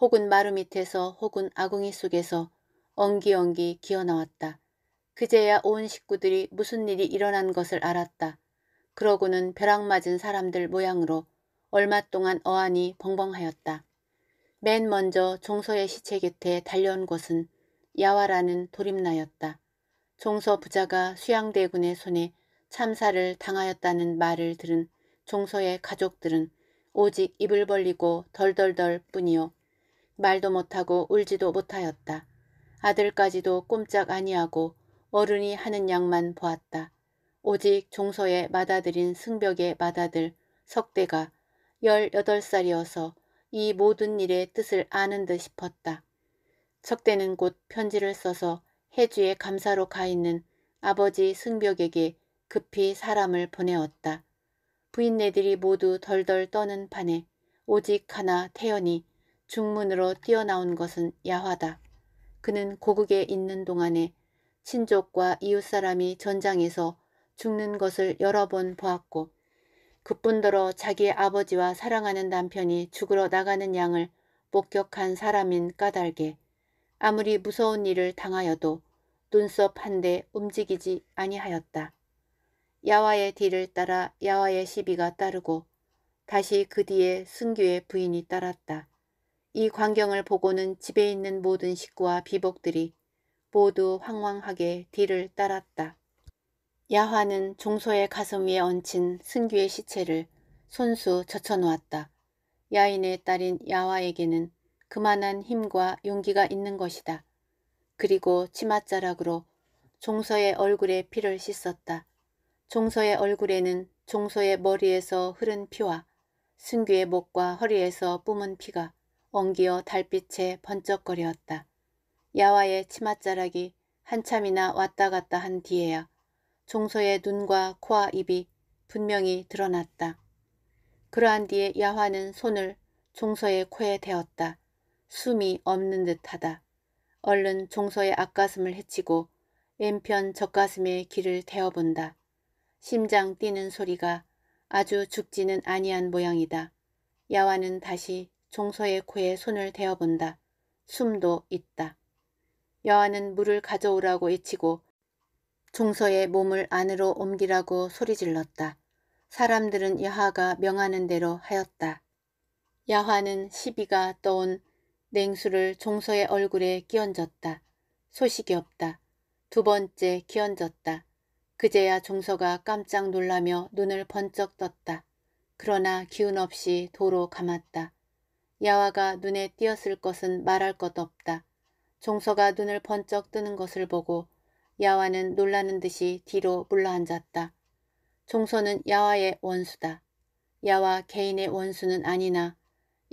혹은 마루 밑에서 혹은 아궁이 속에서 엉기엉기 기어나왔다. 그제야 온 식구들이 무슨 일이 일어난 것을 알았다. 그러고는 벼락 맞은 사람들 모양으로 얼마 동안 어안이 벙벙하였다. 맨 먼저 종서의 시체 곁에 달려온 곳은 야와라는 도림나였다. 종서 부자가 수양대군의 손에 참사를 당하였다는 말을 들은 종서의 가족들은 오직 입을 벌리고 덜덜덜 뿐이요. 말도 못하고 울지도 못하였다. 아들까지도 꼼짝 아니하고 어른이 하는 양만 보았다. 오직 종서에 맏아들인 승벽의 맏아들 석대가 열여덟 살이어서이 모든 일의 뜻을 아는 듯 싶었다. 적대는 곧 편지를 써서 해주의 감사로 가 있는 아버지 승벽에게 급히 사람을 보내었다. 부인네들이 모두 덜덜 떠는 판에 오직 하나 태연이 중문으로 뛰어나온 것은 야화다. 그는 고국에 있는 동안에 친족과 이웃사람이 전장에서 죽는 것을 여러 번 보았고 그뿐더러 자기의 아버지와 사랑하는 남편이 죽으러 나가는 양을 목격한 사람인 까닭에 아무리 무서운 일을 당하여도 눈썹 한 대 움직이지 아니하였다. 야와의 뒤를 따라 야와의 시비가 따르고 다시 그 뒤에 승규의 부인이 따랐다. 이 광경을 보고는 집에 있는 모든 식구와 비복들이 모두 황황하게 뒤를 따랐다. 야화는 종소의 가슴 위에 얹힌 승규의 시체를 손수 젖혀놓았다. 야인의 딸인 야화에게는 그만한 힘과 용기가 있는 것이다. 그리고 치맛자락으로 종서의 얼굴에 피를 씻었다. 종서의 얼굴에는 종서의 머리에서 흐른 피와 승규의 목과 허리에서 뿜은 피가 엉기어 달빛에 번쩍거렸다. 야와의 치맛자락이 한참이나 왔다 갔다 한 뒤에야 종소의 눈과 코와 입이 분명히 드러났다. 그러한 뒤에 야화는 손을 종소의 코에 대었다. 숨이 없는 듯하다. 얼른 종소의 앞가슴을 헤치고 왼편 젖가슴에 길을 대어본다. 심장 뛰는 소리가 아주 죽지는 아니한 모양이다. 야화는 다시 종소의 코에 손을 대어본다. 숨도 있다. 여화는 물을 가져오라고 외치고 종서의 몸을 안으로 옮기라고 소리질렀다. 사람들은 야하가 명하는 대로 하였다. 야화는 시비가 떠온 냉수를 종서의 얼굴에 끼얹었다. 소식이 없다. 두 번째 끼얹었다. 그제야 종서가 깜짝 놀라며 눈을 번쩍 떴다. 그러나 기운 없이 도로 감았다. 야화가 눈에 띄었을 것은 말할 것도 없다. 종서가 눈을 번쩍 뜨는 것을 보고 야와는 놀라는 듯이 뒤로 물러앉았다. 종소는 야와의 원수다. 야와 개인의 원수는 아니나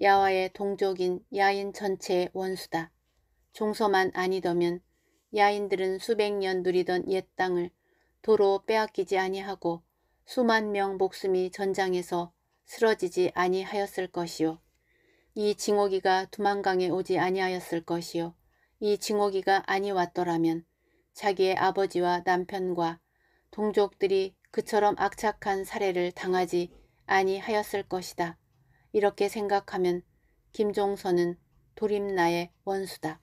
야와의 동족인 야인 전체의 원수다. 종소만 아니더면 야인들은 수백 년 누리던 옛 땅을 도로 빼앗기지 아니하고 수만 명 목숨이 전장에서 쓰러지지 아니하였을 것이요. 이 징오기가 두만강에 오지 아니하였을 것이요. 이 징오기가 아니 왔더라면 자기의 아버지와 남편과 동족들이 그처럼 악착한 사례를 당하지 아니하였을 것이다. 이렇게 생각하면 김종선은 도림나의 원수다.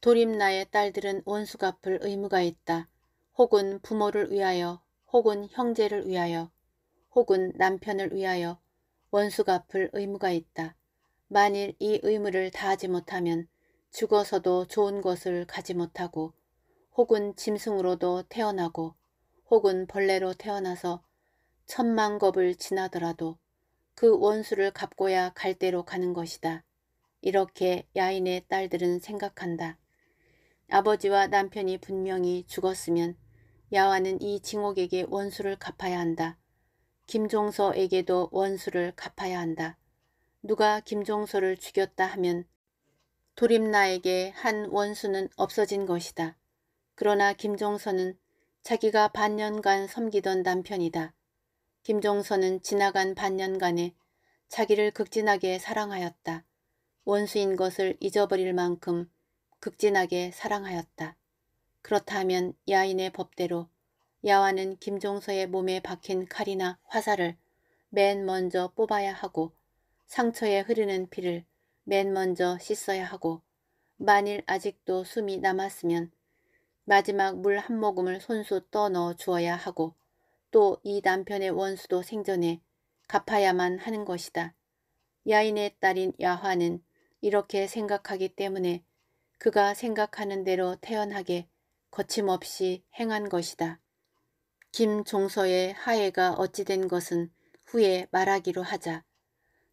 도림나의 딸들은 원수 갚을 의무가 있다. 혹은 부모를 위하여 혹은 형제를 위하여 혹은 남편을 위하여 원수 갚을 의무가 있다. 만일 이 의무를 다하지 못하면 죽어서도 좋은 것을 가지 못하고 혹은 짐승으로도 태어나고 혹은 벌레로 태어나서 천만 겁을 지나더라도 그 원수를 갚고야 갈 대로 가는 것이다. 이렇게 야인의 딸들은 생각한다. 아버지와 남편이 분명히 죽었으면 야와는 이 징옥에게 원수를 갚아야 한다. 김종서에게도 원수를 갚아야 한다. 누가 김종서를 죽였다 하면 도림나에게 한 원수는 없어진 것이다. 그러나 김종선은 자기가 반년간 섬기던 남편이다. 김종선은 지나간 반년간에 자기를 극진하게 사랑하였다. 원수인 것을 잊어버릴 만큼 극진하게 사랑하였다. 그렇다면 야인의 법대로 야와는 김종서의 몸에 박힌 칼이나 화살을 맨 먼저 뽑아야 하고 상처에 흐르는 피를 맨 먼저 씻어야 하고 만일 아직도 숨이 남았으면 마지막 물 한 모금을 손수 떠넣어 주어야 하고 또 이 남편의 원수도 생전에 갚아야만 하는 것이다. 야인의 딸인 야화는 이렇게 생각하기 때문에 그가 생각하는 대로 태연하게 거침없이 행한 것이다. 김종서의 하해가 어찌된 것은 후에 말하기로 하자.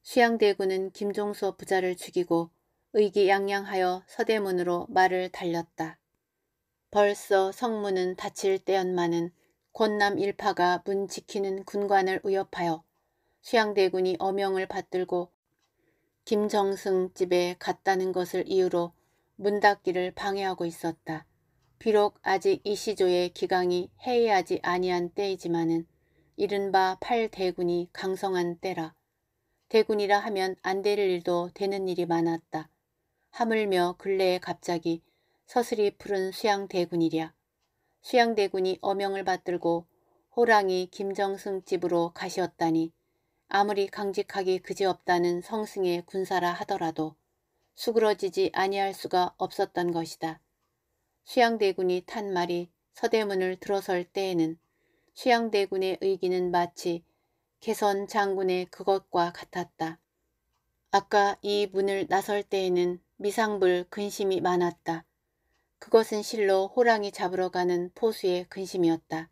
수양대군은 김종서 부자를 죽이고 의기양양하여 서대문으로 말을 달렸다. 벌써 성문은 닫힐 때연만은 권남 일파가 문 지키는 군관을 위협하여 수양대군이 어명을 받들고 김정승 집에 갔다는 것을 이유로 문 닫기를 방해하고 있었다. 비록 아직 이시조의 기강이 해이하지 아니한 때이지만은 이른바 팔대군이 강성한 때라. 대군이라 하면 안되될 일도 되는 일이 많았다. 하물며 근래에 갑자기 서슬이 푸른 수양대군이랴. 수양대군이 어명을 받들고 호랑이 김정승 집으로 가시었다니 아무리 강직하기 그지없다는 성승의 군사라 하더라도 수그러지지 아니할 수가 없었던 것이다. 수양대군이 탄 말이 서대문을 들어설 때에는 수양대군의 의기는 마치 개선 장군의 그것과 같았다. 아까 이 문을 나설 때에는 미상불 근심이 많았다. 그것은 실로 호랑이 잡으러 가는 포수의 근심이었다.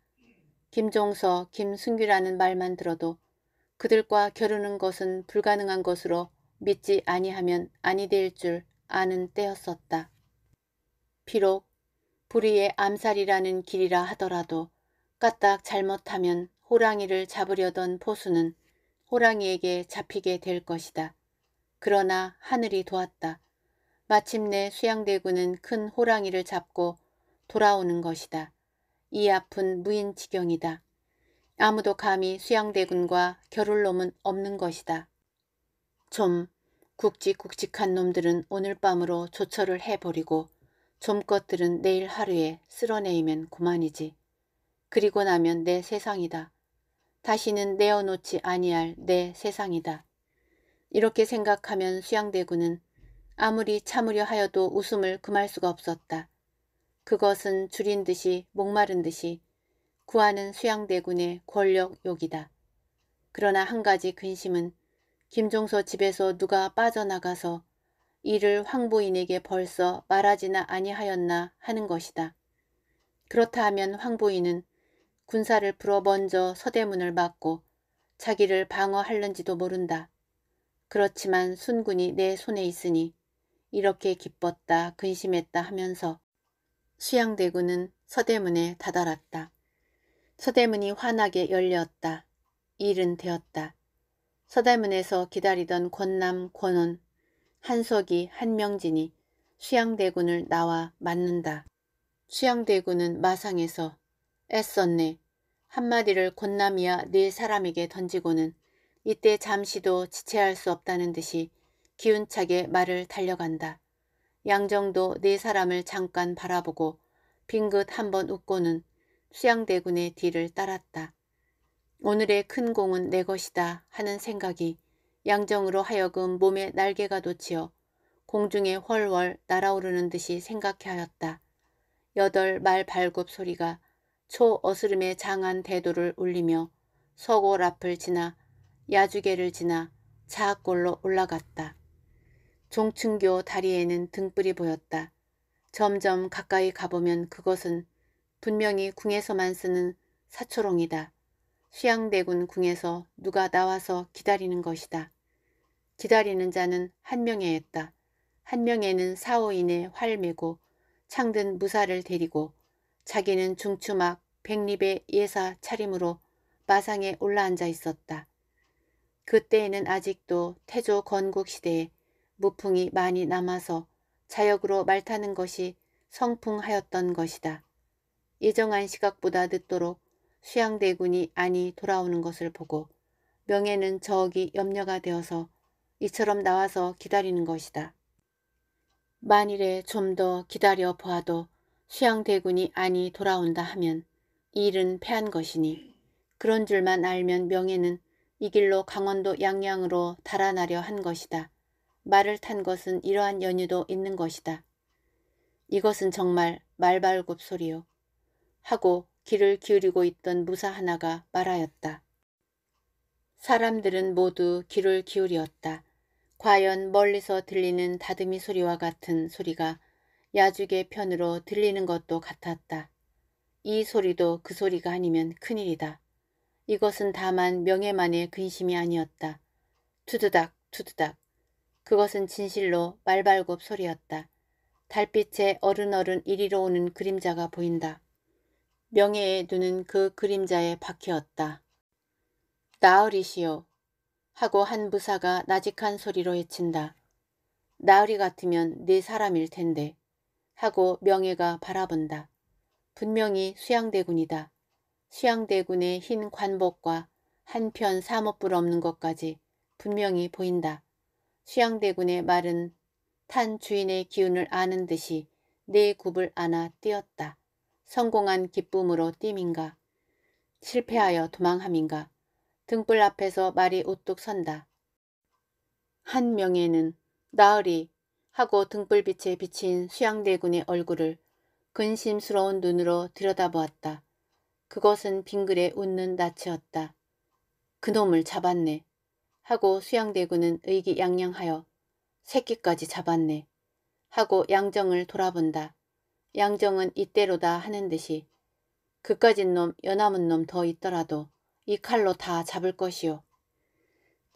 김종서, 김승규라는 말만 들어도 그들과 겨루는 것은 불가능한 것으로 믿지 아니하면 아니 될 줄 아는 때였었다. 비록 불의의 암살이라는 길이라 하더라도 까딱 잘못하면 호랑이를 잡으려던 포수는 호랑이에게 잡히게 될 것이다. 그러나 하늘이 도왔다. 마침내 수양대군은 큰 호랑이를 잡고 돌아오는 것이다. 이 아픈 무인지경이다. 아무도 감히 수양대군과 겨룰 놈은 없는 것이다. 좀 굵직굵직한 놈들은 오늘 밤으로 조처를 해버리고 좀 것들은 내일 하루에 쓸어내이면 고만이지. 그리고 나면 내 세상이다. 다시는 내어놓지 아니할 내 세상이다. 이렇게 생각하면 수양대군은 아무리 참으려 하여도 웃음을 금할 수가 없었다. 그것은 줄인 듯이 목마른 듯이 구하는 수양대군의 권력욕이다. 그러나 한 가지 근심은 김종서 집에서 누가 빠져나가서 이를 황보인에게 벌써 말하지나 아니하였나 하는 것이다. 그렇다 하면 황보인은 군사를 불어 먼저 서대문을 막고 자기를 방어할는지도 모른다. 그렇지만 순군이 내 손에 있으니 이렇게 기뻤다 근심했다 하면서 수양대군은 서대문에 다다랐다. 서대문이 환하게 열렸다. 일은 되었다. 서대문에서 기다리던 권남 권원 한석이 한명진이 수양대군을 나와 맞는다. 수양대군은 마상에서 애썼네 한마디를 권남이야 네 사람에게 던지고는 이때 잠시도 지체할 수 없다는 듯이 기운차게 말을 달려간다. 양정도 네 사람을 잠깐 바라보고 빙긋 한번 웃고는 수양대군의 뒤를 따랐다. 오늘의 큰 공은 내 것이다 하는 생각이 양정으로 하여금 몸에 날개가 돋치어 공중에 훨훨 날아오르는 듯이 생각해 하였다. 여덟 말 발굽 소리가 초 어스름의 장한 대도를 울리며 서골 앞을 지나 야주계를 지나 자학골로 올라갔다. 종춘교 다리에는 등불이 보였다. 점점 가까이 가보면 그것은 분명히 궁에서만 쓰는 사초롱이다. 수양대군 궁에서 누가 나와서 기다리는 것이다. 기다리는 자는 한 명에였다. 한 명에는 사오인의 활 메고 창든 무사를 데리고 자기는 중추막 백립의 예사 차림으로 마상에 올라앉아 있었다. 그때에는 아직도 태조 건국 시대에 무풍이 많이 남아서 자역으로 말 타는 것이 성풍하였던 것이다. 예정한 시각보다 늦도록 수양대군이 아니 돌아오는 것을 보고 명예는 저기 염려가 되어서 이처럼 나와서 기다리는 것이다. 만일에 좀 더 기다려 보아도 수양대군이 아니 돌아온다 하면 이 일은 패한 것이니 그런 줄만 알면 명예는 이 길로 강원도 양양으로 달아나려 한 것이다. 말을 탄 것은 이러한 연유도 있는 것이다. 이것은 정말 말발굽 소리요. 하고 귀를 기울이고 있던 무사 하나가 말하였다. 사람들은 모두 귀를 기울이었다. 과연 멀리서 들리는 다듬이 소리와 같은 소리가 야죽의 편으로 들리는 것도 같았다. 이 소리도 그 소리가 아니면 큰일이다. 이것은 다만 명예만의 근심이 아니었다. 투드닥 투드닥 그것은 진실로 말발굽 소리였다. 달빛에 어른어른 이리로 오는 그림자가 보인다. 명예의 눈은 그 그림자에 박혀었다 나으리시오 하고 한 부사가 나직한 소리로 외친다. 나으리 같으면 네 사람일 텐데 하고 명예가 바라본다. 분명히 수양대군이다. 수양대군의 흰 관복과 한편 사모뿔 없는 것까지 분명히 보인다. 수양대군의 말은 탄 주인의 기운을 아는 듯이 내 굽을 안아 뛰었다. 성공한 기쁨으로 뛰민가 실패하여 도망함인가 등불 앞에서 말이 우뚝 선다. 한 명에는 나으리 하고 등불빛에 비친 수양대군의 얼굴을 근심스러운 눈으로 들여다보았다. 그것은 빙글에 웃는 낯이었다. 그놈을 잡았네. 하고 수양대군은 의기양양하여 새끼까지 잡았네 하고 양정을 돌아본다. 양정은 이때로다 하는 듯이 그까진 놈연남은놈더 있더라도 이 칼로 다 잡을 것이오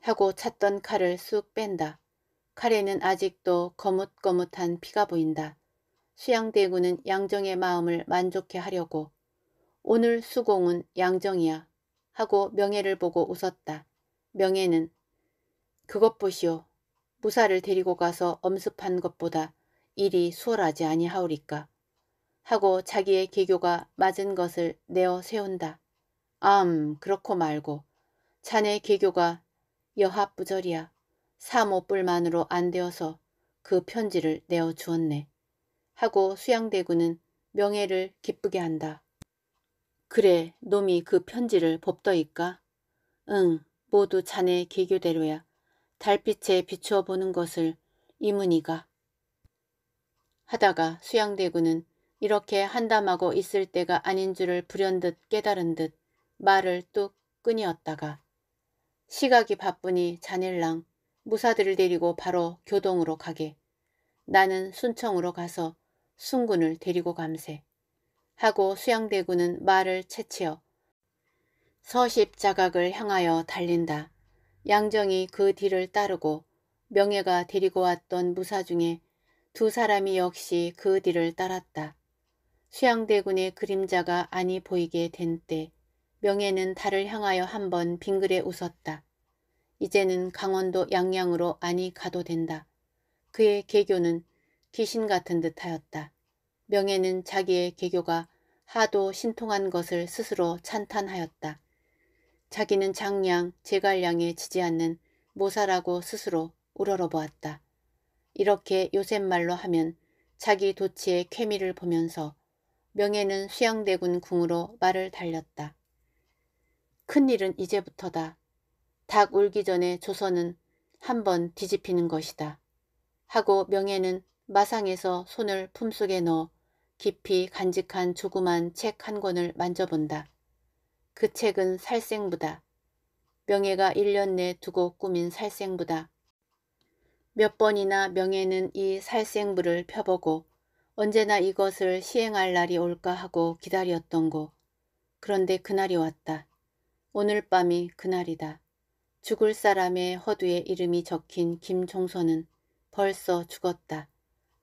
하고 찾던 칼을 쑥 뺀다. 칼에는 아직도 거뭇거뭇한 피가 보인다. 수양대군은 양정의 마음을 만족해 하려고 오늘 수공은 양정이야 하고 명예를 보고 웃었다. 명예는 그것 보시오. 무사를 데리고 가서 엄습한 것보다 일이 수월하지 아니하오리까. 하고 자기의 계교가 맞은 것을 내어 세운다. 암 그렇고 말고 자네 계교가여하부절이야 사모뿔만으로 안 되어서 그 편지를 내어 주었네. 하고 수양대군은 명예를 기쁘게 한다. 그래 놈이 그 편지를 법더이까? 응 모두 자네 계교대로야 달빛에 비추어 보는 것을 이문이가 하다가 수양대군은 이렇게 한담하고 있을 때가 아닌 줄을 불현듯 깨달은 듯 말을 뚝 끊이었다가 시각이 바쁘니 자닐랑 무사들을 데리고 바로 교동으로 가게 나는 순청으로 가서 순군을 데리고 감세 하고 수양대군은 말을 채치어 서십자각을 향하여 달린다. 양정이 그 뒤를 따르고 명예가 데리고 왔던 무사 중에 두 사람이 역시 그 뒤를 따랐다. 수양대군의 그림자가 아니 보이게 된 때 명예는 달을 향하여 한 번 빙그레 웃었다. 이제는 강원도 양양으로 아니 가도 된다. 그의 개교는 귀신 같은 듯하였다. 명예는 자기의 개교가 하도 신통한 것을 스스로 찬탄하였다. 자기는 장량, 제갈량에 지지 않는 모사라고 스스로 우러러보았다. 이렇게 요샛 말로 하면 자기 도치의 쾌미를 보면서 명예는 수양대군 궁으로 말을 달렸다. 큰일은 이제부터다. 닭 울기 전에 조선은 한번 뒤집히는 것이다. 하고 명예는 마상에서 손을 품속에 넣어 깊이 간직한 조그만 책 한 권을 만져본다. 그 책은 살생부다. 명예가 1년 내 두고 꾸민 살생부다. 몇 번이나 명예는 이 살생부를 펴보고 언제나 이것을 시행할 날이 올까 하고 기다렸던고. 그런데 그날이 왔다. 오늘 밤이 그날이다. 죽을 사람의 허두에 이름이 적힌 김종선은 벌써 죽었다.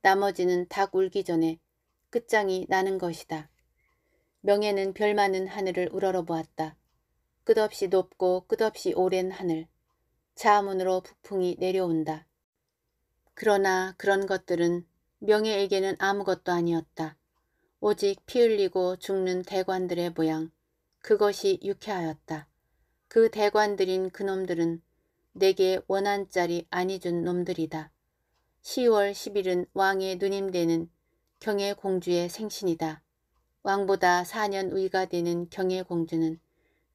나머지는 닭 울기 전에 끝장이 나는 것이다. 명예는 별 많은 하늘을 우러러 보았다. 끝없이 높고 끝없이 오랜 하늘. 자문으로 북풍이 내려온다. 그러나 그런 것들은 명예에게는 아무것도 아니었다. 오직 피 흘리고 죽는 대관들의 모양. 그것이 유쾌하였다. 그 대관들인 그놈들은 내게 원한짜리 안이준 놈들이다. 10월 10일은 왕의 누님 되는 경의 공주의 생신이다. 왕보다 4년 위가 되는 경혜 공주는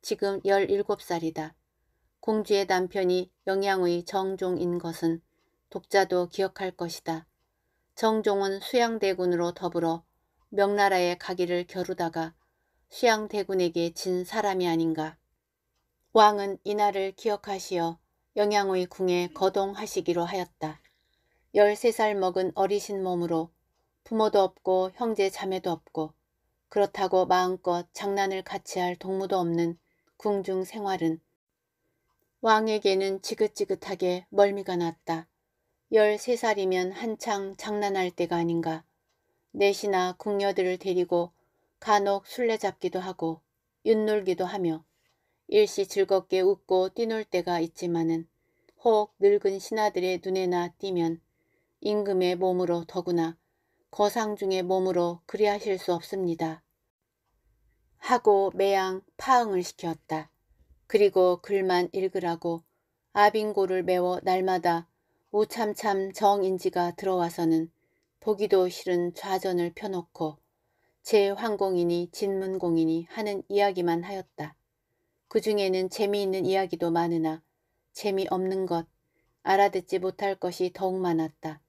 지금 17살이다. 공주의 남편이 영양의 정종인 것은 독자도 기억할 것이다. 정종은 수양대군으로 더불어 명나라의 가기를 겨루다가 수양대군에게 진 사람이 아닌가. 왕은 이날을 기억하시어 영양의 궁에 거동하시기로 하였다. 13살 먹은 어리신 몸으로 부모도 없고 형제 자매도 없고 그렇다고 마음껏 장난을 같이 할 동무도 없는 궁중 생활은 왕에게는 지긋지긋하게 멀미가 났다. 13살이면 한창 장난할 때가 아닌가. 넷이나 궁녀들을 데리고 간혹 술래잡기도 하고 윷놀기도 하며 일시 즐겁게 웃고 뛰놀 때가 있지만은 혹 늙은 신하들의 눈에나 띄면 임금의 몸으로 더구나 거상 중에 몸으로 그리하실 수 없습니다. 하고 매양 파응을 시켰다. 그리고 글만 읽으라고 아빙고를 메워 날마다 우참참 정인지가 들어와서는 보기도 싫은 좌전을 펴놓고 제 황공이니 진문공이니 하는 이야기만 하였다. 그 중에는 재미있는 이야기도 많으나 재미없는 것, 알아듣지 못할 것이 더욱 많았다.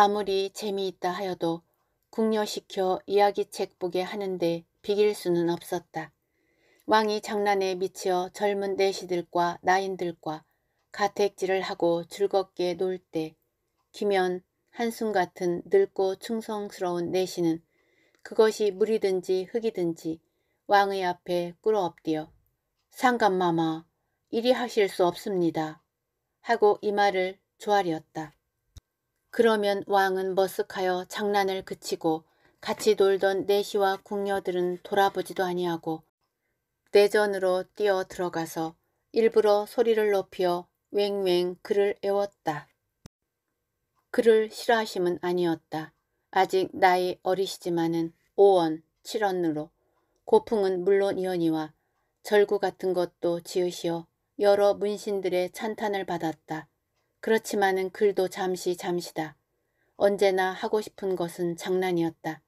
아무리 재미있다 하여도 궁녀시켜 이야기책 보게 하는데 비길 수는 없었다. 왕이 장난에 미치어 젊은 내시들과 나인들과 가택질을 하고 즐겁게 놀 때 기면 한숨같은 늙고 충성스러운 내시는 그것이 물이든지 흙이든지 왕의 앞에 꿇어 엎디어 상감마마 이리 하실 수 없습니다 하고 이 말을 조아리었다. 그러면 왕은 머쓱하여 장난을 그치고 같이 놀던 내시와 궁녀들은 돌아보지도 아니하고 내전으로 뛰어 들어가서 일부러 소리를 높여 웽웽 그를 애웠다. 그를 싫어하심은 아니었다. 아직 나이 어리시지만은 5원, 7원으로 고풍은 물론이언이와 절구 같은 것도 지으시어 여러 문신들의 찬탄을 받았다. 그렇지만은 글도 잠시 잠시다. 언제나 하고 싶은 것은 장난이었다.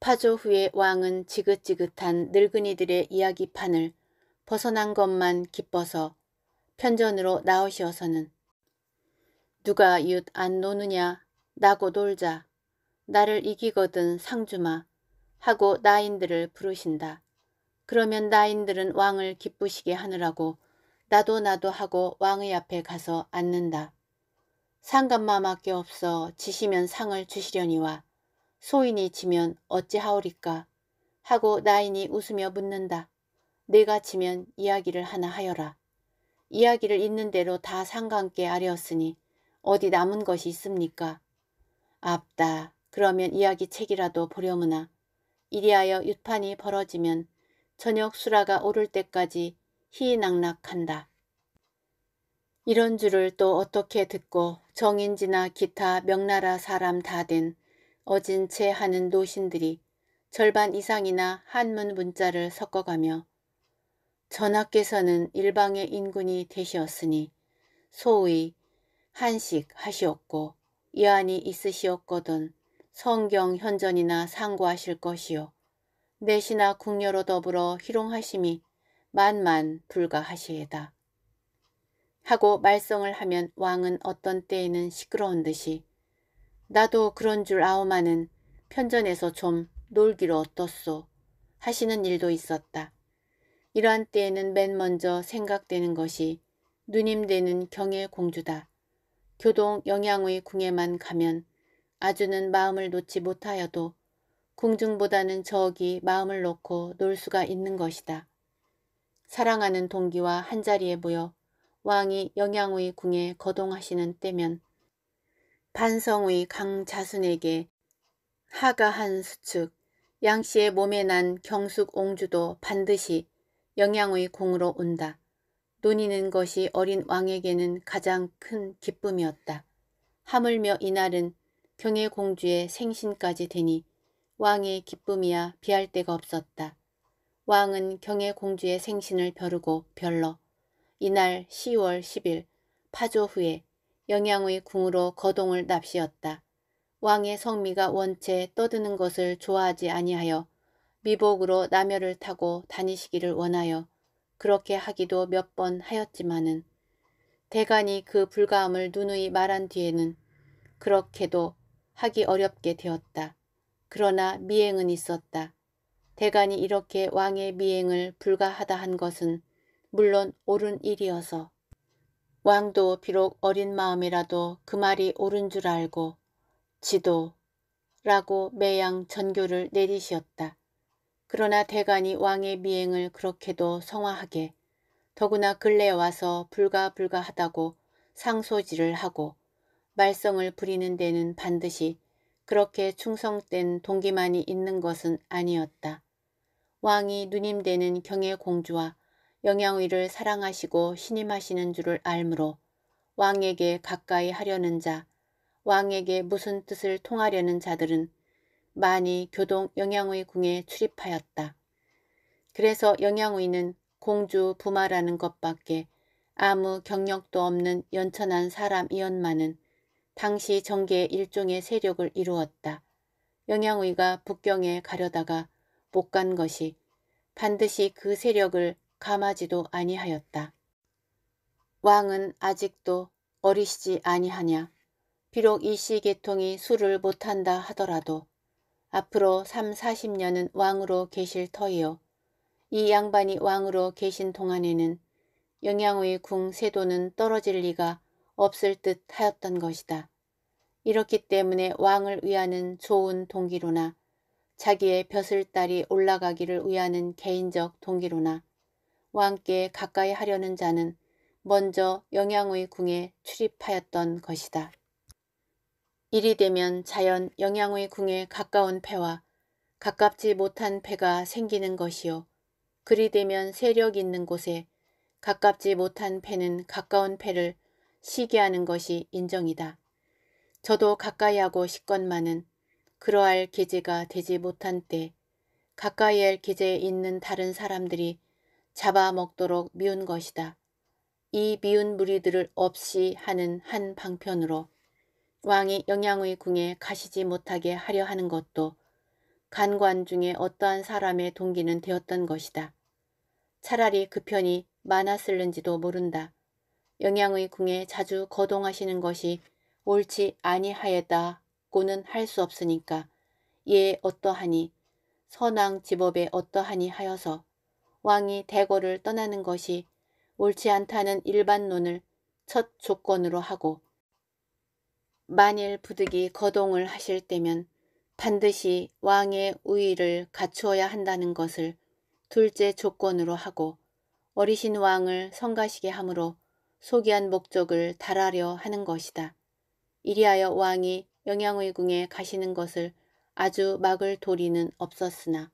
파조 후에 왕은 지긋지긋한 늙은이들의 이야기판을 벗어난 것만 기뻐서 편전으로 나오시어서는 누가 윷 안 노느냐 나고 놀자 나를 이기거든 상주마 하고 나인들을 부르신다. 그러면 나인들은 왕을 기쁘시게 하느라고 나도 나도 하고 왕의 앞에 가서 앉는다. 상감마밖에 없어 지시면 상을 주시려니와 소인이 지면 어찌하오리까 하고 나인이 웃으며 묻는다. 내가 지면 이야기를 하나 하여라. 이야기를 있는 대로 다 상관께 아뢰었으니 어디 남은 것이 있습니까? 앞다. 그러면 이야기 책이라도 보려무나. 이리하여 유판이 벌어지면 저녁 수라가 오를 때까지 희낙낙한다. 이런 줄을 또 어떻게 듣고 정인지나 기타 명나라 사람 다 된 어진 채 하는 노신들이 절반 이상이나 한문 문자를 섞어가며 전하께서는 일방의 인군이 되시었으니 소위 한식 하시었고 이안이 있으시었거든 성경 현전이나 상고하실 것이요. 내시나 궁녀로 더불어 희롱하심이 만만 불가하시에다. 하고 말썽을 하면 왕은 어떤 때에는 시끄러운 듯이 나도 그런 줄 아오마는 편전에서 좀 놀기로 어떻소 하시는 일도 있었다. 이러한 때에는 맨 먼저 생각되는 것이 누님 되는 경의 공주다. 교동 영양의 궁에만 가면 아주는 마음을 놓지 못하여도 궁중보다는 저기 마음을 놓고 놀 수가 있는 것이다. 사랑하는 동기와 한자리에 모여 왕이 영양의 궁에 거동하시는 때면 반성의 강자순에게 하가한 수축 양씨의 몸에 난 경숙 옹주도 반드시 영양의 궁으로 온다. 논의는 것이 어린 왕에게는 가장 큰 기쁨이었다. 하물며 이날은 경혜공주의 생신까지 되니 왕의 기쁨이야 비할 데가 없었다. 왕은 경혜 공주의 생신을 벼르고 별러 이날 10월 10일 파조 후에 영양의 궁으로 거동을 납시었다. 왕의 성미가 원체 떠드는 것을 좋아하지 아니하여 미복으로 남열를 타고 다니시기를 원하여 그렇게 하기도 몇 번 하였지만은 대간이 그 불가함을 누누이 말한 뒤에는 그렇게도 하기 어렵게 되었다. 그러나 미행은 있었다. 대간이 이렇게 왕의 미행을 불가하다 한 것은 물론 옳은 일이어서 왕도 비록 어린 마음이라도 그 말이 옳은 줄 알고 지도 라고 매양 전교를 내리시었다. 그러나 대간이 왕의 미행을 그렇게도 성화하게 더구나 근래에 와서 불가불가하다고 상소지를 하고 말썽을 부리는 데는 반드시 그렇게 충성된 동기만이 있는 것은 아니었다. 왕이 누님 되는 경의 공주와 영양위를 사랑하시고 신임하시는 줄을 알므로 왕에게 가까이 하려는 자, 왕에게 무슨 뜻을 통하려는 자들은 많이 교동 영양의 궁에 출입하였다. 그래서 영양의는 공주 부마라는 것밖에 아무 경력도 없는 연천한 사람이었만은 당시 정계의 일종의 세력을 이루었다. 영양의가 북경에 가려다가 못간 것이 반드시 그 세력을 감하지도 아니하였다. 왕은 아직도 어리시지 아니하냐. 비록 이 씨 계통이 술을 못한다 하더라도 앞으로 3, 40년은 왕으로 계실 터이요. 이 양반이 왕으로 계신 동안에는 영양의 궁 세도는 떨어질 리가 없을 듯 하였던 것이다. 이렇기 때문에 왕을 위하는 좋은 동기로나 자기의 벼슬 딸이 올라가기를 위하는 개인적 동기로나 왕께 가까이 하려는 자는 먼저 영양의 궁에 출입하였던 것이다. 일이 되면 자연 영양의 궁에 가까운 패와 가깝지 못한 패가 생기는 것이요. 그리 되면 세력 있는 곳에 가깝지 못한 패는 가까운 패를 시기하는 것이 인정이다. 저도 가까이 하고 싶건만은 그러할 계제가 되지 못한 때 가까이 할 계제에 있는 다른 사람들이 잡아먹도록 미운 것이다. 이 미운 무리들을 없이 하는 한 방편으로 왕이 영양의 궁에 가시지 못하게 하려 하는 것도 간관 중에 어떠한 사람의 동기는 되었던 것이다. 차라리 그 편이 많았을는지도 모른다. 영양의 궁에 자주 거동하시는 것이 옳지 아니하였다 없고는 할 수 없으니까 예 어떠하니 선왕 집업에 어떠하니 하여서 왕이 대궐을 떠나는 것이 옳지 않다는 일반론을 첫 조건으로 하고 만일 부득이 거동을 하실 때면 반드시 왕의 우위를 갖추어야 한다는 것을 둘째 조건으로 하고 어리신 왕을 성가시게 함으로 소기한 목적을 달하려 하는 것이다. 이리하여 왕이 영양의궁에 가시는 것을 아주 막을 도리는 없었으나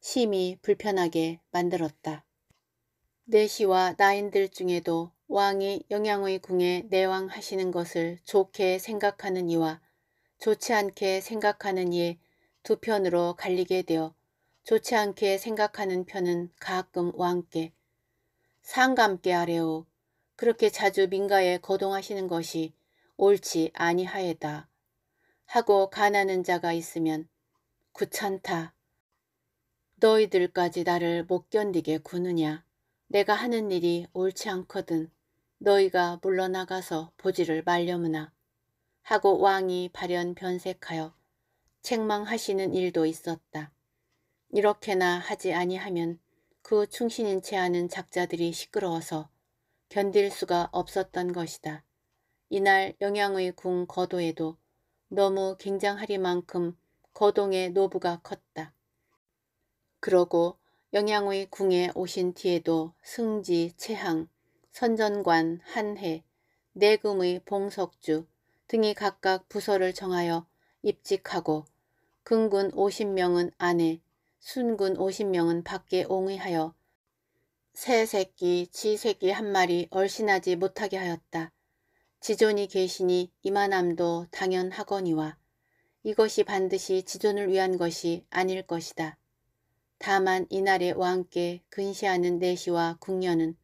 심히 불편하게 만들었다. 내시와 나인들 중에도 왕이 영양의 궁에 내왕하시는 것을 좋게 생각하는 이와 좋지 않게 생각하는 이의 두 편으로 갈리게 되어 좋지 않게 생각하는 편은 가끔 왕께 상감께 아래오 그렇게 자주 민가에 거동하시는 것이 옳지 아니하에다 하고 가나는 자가 있으면 구찮다. 너희들까지 나를 못 견디게 구느냐. 내가 하는 일이 옳지 않거든. 너희가 물러나가서 보지를 말려무나. 하고 왕이 발현 변색하여 책망하시는 일도 있었다. 이렇게나 하지 아니하면 그 충신인 체하는 작자들이 시끄러워서 견딜 수가 없었던 것이다. 이날 영양의 궁 거도에도 너무 굉장하리만큼 거동의 노부가 컸다. 그러고 영양의 궁에 오신 뒤에도 승지, 채항, 선전관, 한해, 내금의 봉석주 등이 각각 부서를 정하여 입직하고 근군 50명은 안에, 순군 50명은 밖에 옹의하여 새 새끼, 지 새끼 한 마리 얼씬하지 못하게 하였다. 지존이 계시니 이만함도 당연하거니와 이것이 반드시 지존을 위한 것이 아닐 것이다. 다만 이날의 왕께 근시하는 내시와 궁녀는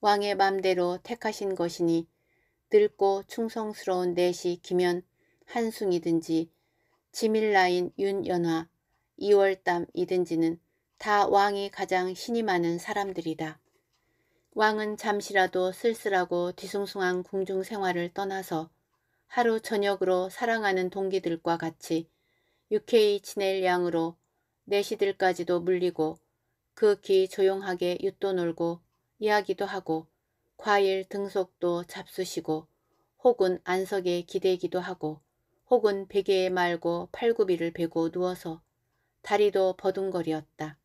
왕의 맘대로 택하신 것이니 늙고 충성스러운 내시 기면 한숭이든지 지밀라인 윤연화 이월담이든지는 다 왕이 가장 신이 많은 사람들이다. 왕은 잠시라도 쓸쓸하고 뒤숭숭한 궁중 생활을 떠나서 하루 저녁으로 사랑하는 동기들과 같이 유쾌히 지낼 양으로 내시들까지도 물리고 그 귀 조용하게 윷도 놀고 이야기도 하고 과일 등속도 잡수시고 혹은 안석에 기대기도 하고 혹은 베개에 말고 팔굽이를 베고 누워서 다리도 버둥거리었다.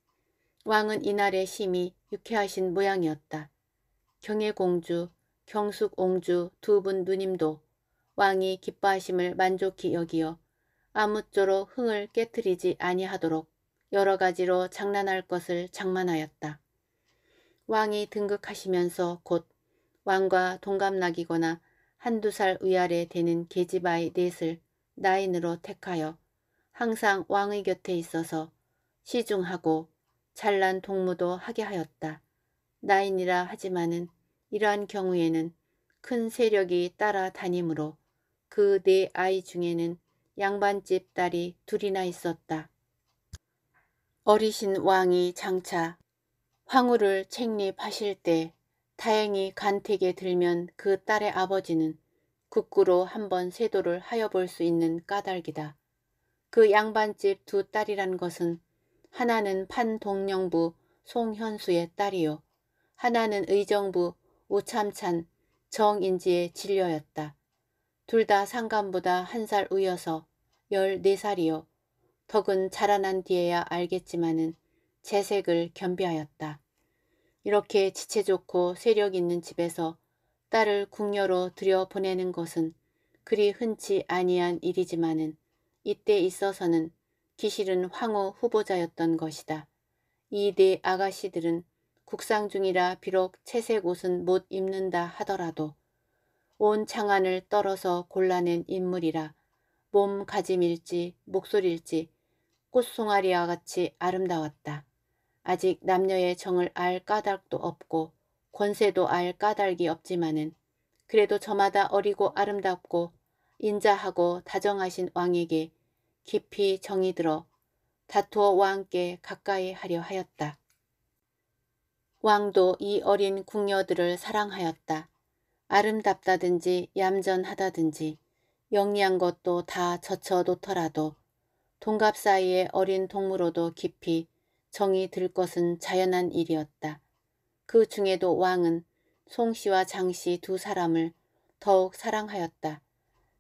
왕은 이날의 심이 유쾌하신 모양이었다. 경혜공주, 경숙옹주 두 분 누님도 왕이 기뻐하심을 만족히 여기어 아무쪼록 흥을 깨뜨리지 아니하도록 여러 가지로 장난할 것을 장만하였다. 왕이 등극하시면서 곧 왕과 동갑나기거나 한두 살 위아래 되는 계집아이 넷을 나인으로 택하여 항상 왕의 곁에 있어서 시중하고 잘난 동무도 하게 하였다. 나인이라 하지만은 이러한 경우에는 큰 세력이 따라다니므로 그 네 아이 중에는 양반집 딸이 둘이나 있었다. 어리신 왕이 장차 황후를 책립하실 때 다행히 간택에 들면 그 딸의 아버지는 국구로 한번 세도를 하여 볼 수 있는 까닭이다. 그 양반집 두 딸이란 것은 하나는 판동령부 송현수의 딸이요. 하나는 의정부, 오참찬, 정인지의 진료였다둘 다 상감보다 한 살 우여서 열네 살이요 덕은 자라난 뒤에야 알겠지만은 재색을 겸비하였다. 이렇게 지체 좋고 세력 있는 집에서 딸을 궁녀로 들여보내는 것은 그리 흔치 아니한 일이지만은 이때 있어서는 기실은 황후 후보자였던 것이다. 이 네 아가씨들은 국상 중이라 비록 채색 옷은 못 입는다 하더라도 온 창안을 떨어서 골라낸 인물이라 몸 가짐일지 목소리일지 꽃송아리와 같이 아름다웠다. 아직 남녀의 정을 알 까닭도 없고 권세도 알 까닭이 없지만은 그래도 저마다 어리고 아름답고 인자하고 다정하신 왕에게 깊이 정이 들어 다투어 왕께 가까이 하려 하였다. 왕도 이 어린 궁녀들을 사랑하였다. 아름답다든지 얌전하다든지 영리한 것도 다 젖혀 놓더라도 동갑 사이의 어린 동무로도 깊이 정이 들 것은 자연한 일이었다. 그 중에도 왕은 송씨와 장씨 두 사람을 더욱 사랑하였다.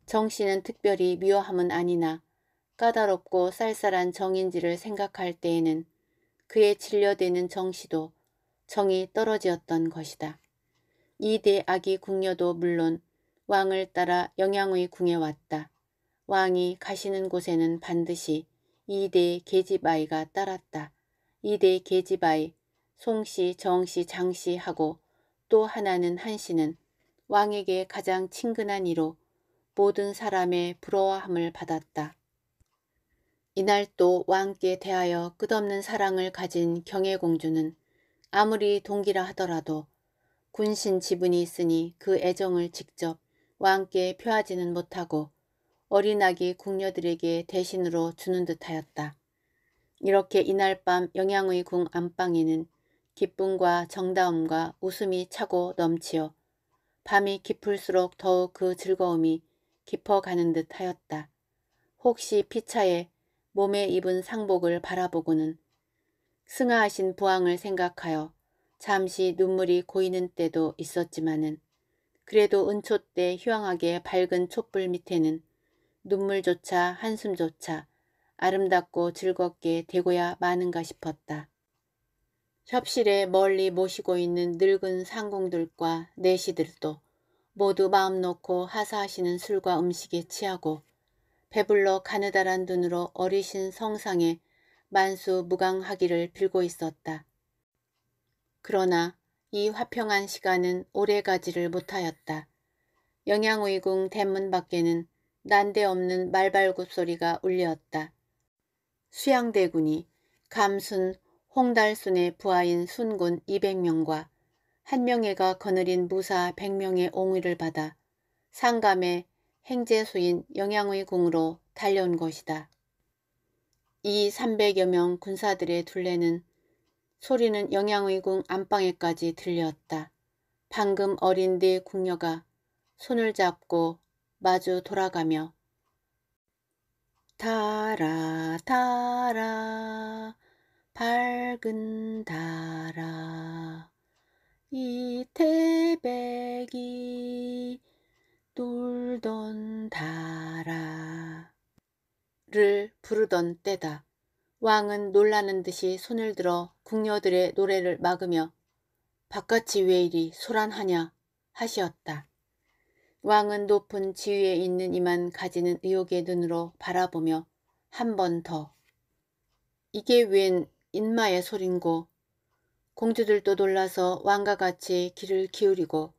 정씨는 특별히 미워함은 아니나 까다롭고 쌀쌀한 정인지를 생각할 때에는 그의 진려되는 정씨도 정이 떨어지었던 것이다. 이 대악이 궁녀도 물론 왕을 따라 영양의 궁에 왔다. 왕이 가시는 곳에는 반드시 이대 계집아이가 따랐다. 이대 계집아이 송씨, 정씨, 장씨 하고 또 하나는 한씨는 왕에게 가장 친근한 이로 모든 사람의 부러워함을 받았다. 이날 또 왕께 대하여 끝없는 사랑을 가진 경혜공주는 아무리 동기라 하더라도 군신 지분이 있으니 그 애정을 직접 왕께 표하지는 못하고 어린아기 궁녀들에게 대신으로 주는 듯하였다. 이렇게 이날 밤 영양의 궁 안방에는 기쁨과 정다움과 웃음이 차고 넘치어 밤이 깊을수록 더욱 그 즐거움이 깊어가는 듯 하였다. 혹시 피차에 몸에 입은 상복을 바라보고는 승하하신 부항을 생각하여 잠시 눈물이 고이는 때도 있었지만은 그래도 은초 때 휴양하게 밝은 촛불 밑에는 눈물조차 한숨조차 아름답고 즐겁게 되고야 마는가 싶었다. 협실에 멀리 모시고 있는 늙은 상공들과 내시들도 모두 마음 놓고 하사하시는 술과 음식에 취하고 배불러 가느다란 눈으로 어리신 성상에 만수무강하기를 빌고 있었다. 그러나 이 화평한 시간은 오래가지를 못하였다. 영양의궁 대문 밖에는 난데없는 말발굽 소리가 울렸다. 수양대군이 감순 홍달순의 부하인 순군 200명과 한명예가 거느린 무사 100명의 옹의를 받아 상감의 행제수인 영양의궁으로 달려온 것이다. 이 300여 명 군사들의 둘레는 소리는 영양의궁 안방에까지 들렸다. 방금 어린 데 네 궁녀가 손을 잡고 마주 돌아가며 달아 달아 밝은 달아 이태백이 놀던 달아 를 부르던 때다. 왕은 놀라는 듯이 손을 들어 궁녀들의 노래를 막으며 바깥이 왜 이리 소란하냐 하시었다. 왕은 높은 지위에 있는 이만 가지는 의혹의 눈으로 바라보며 한 번 더 이게 웬 인마의 소린고 공주들도 놀라서 왕과 같이 귀를 기울이고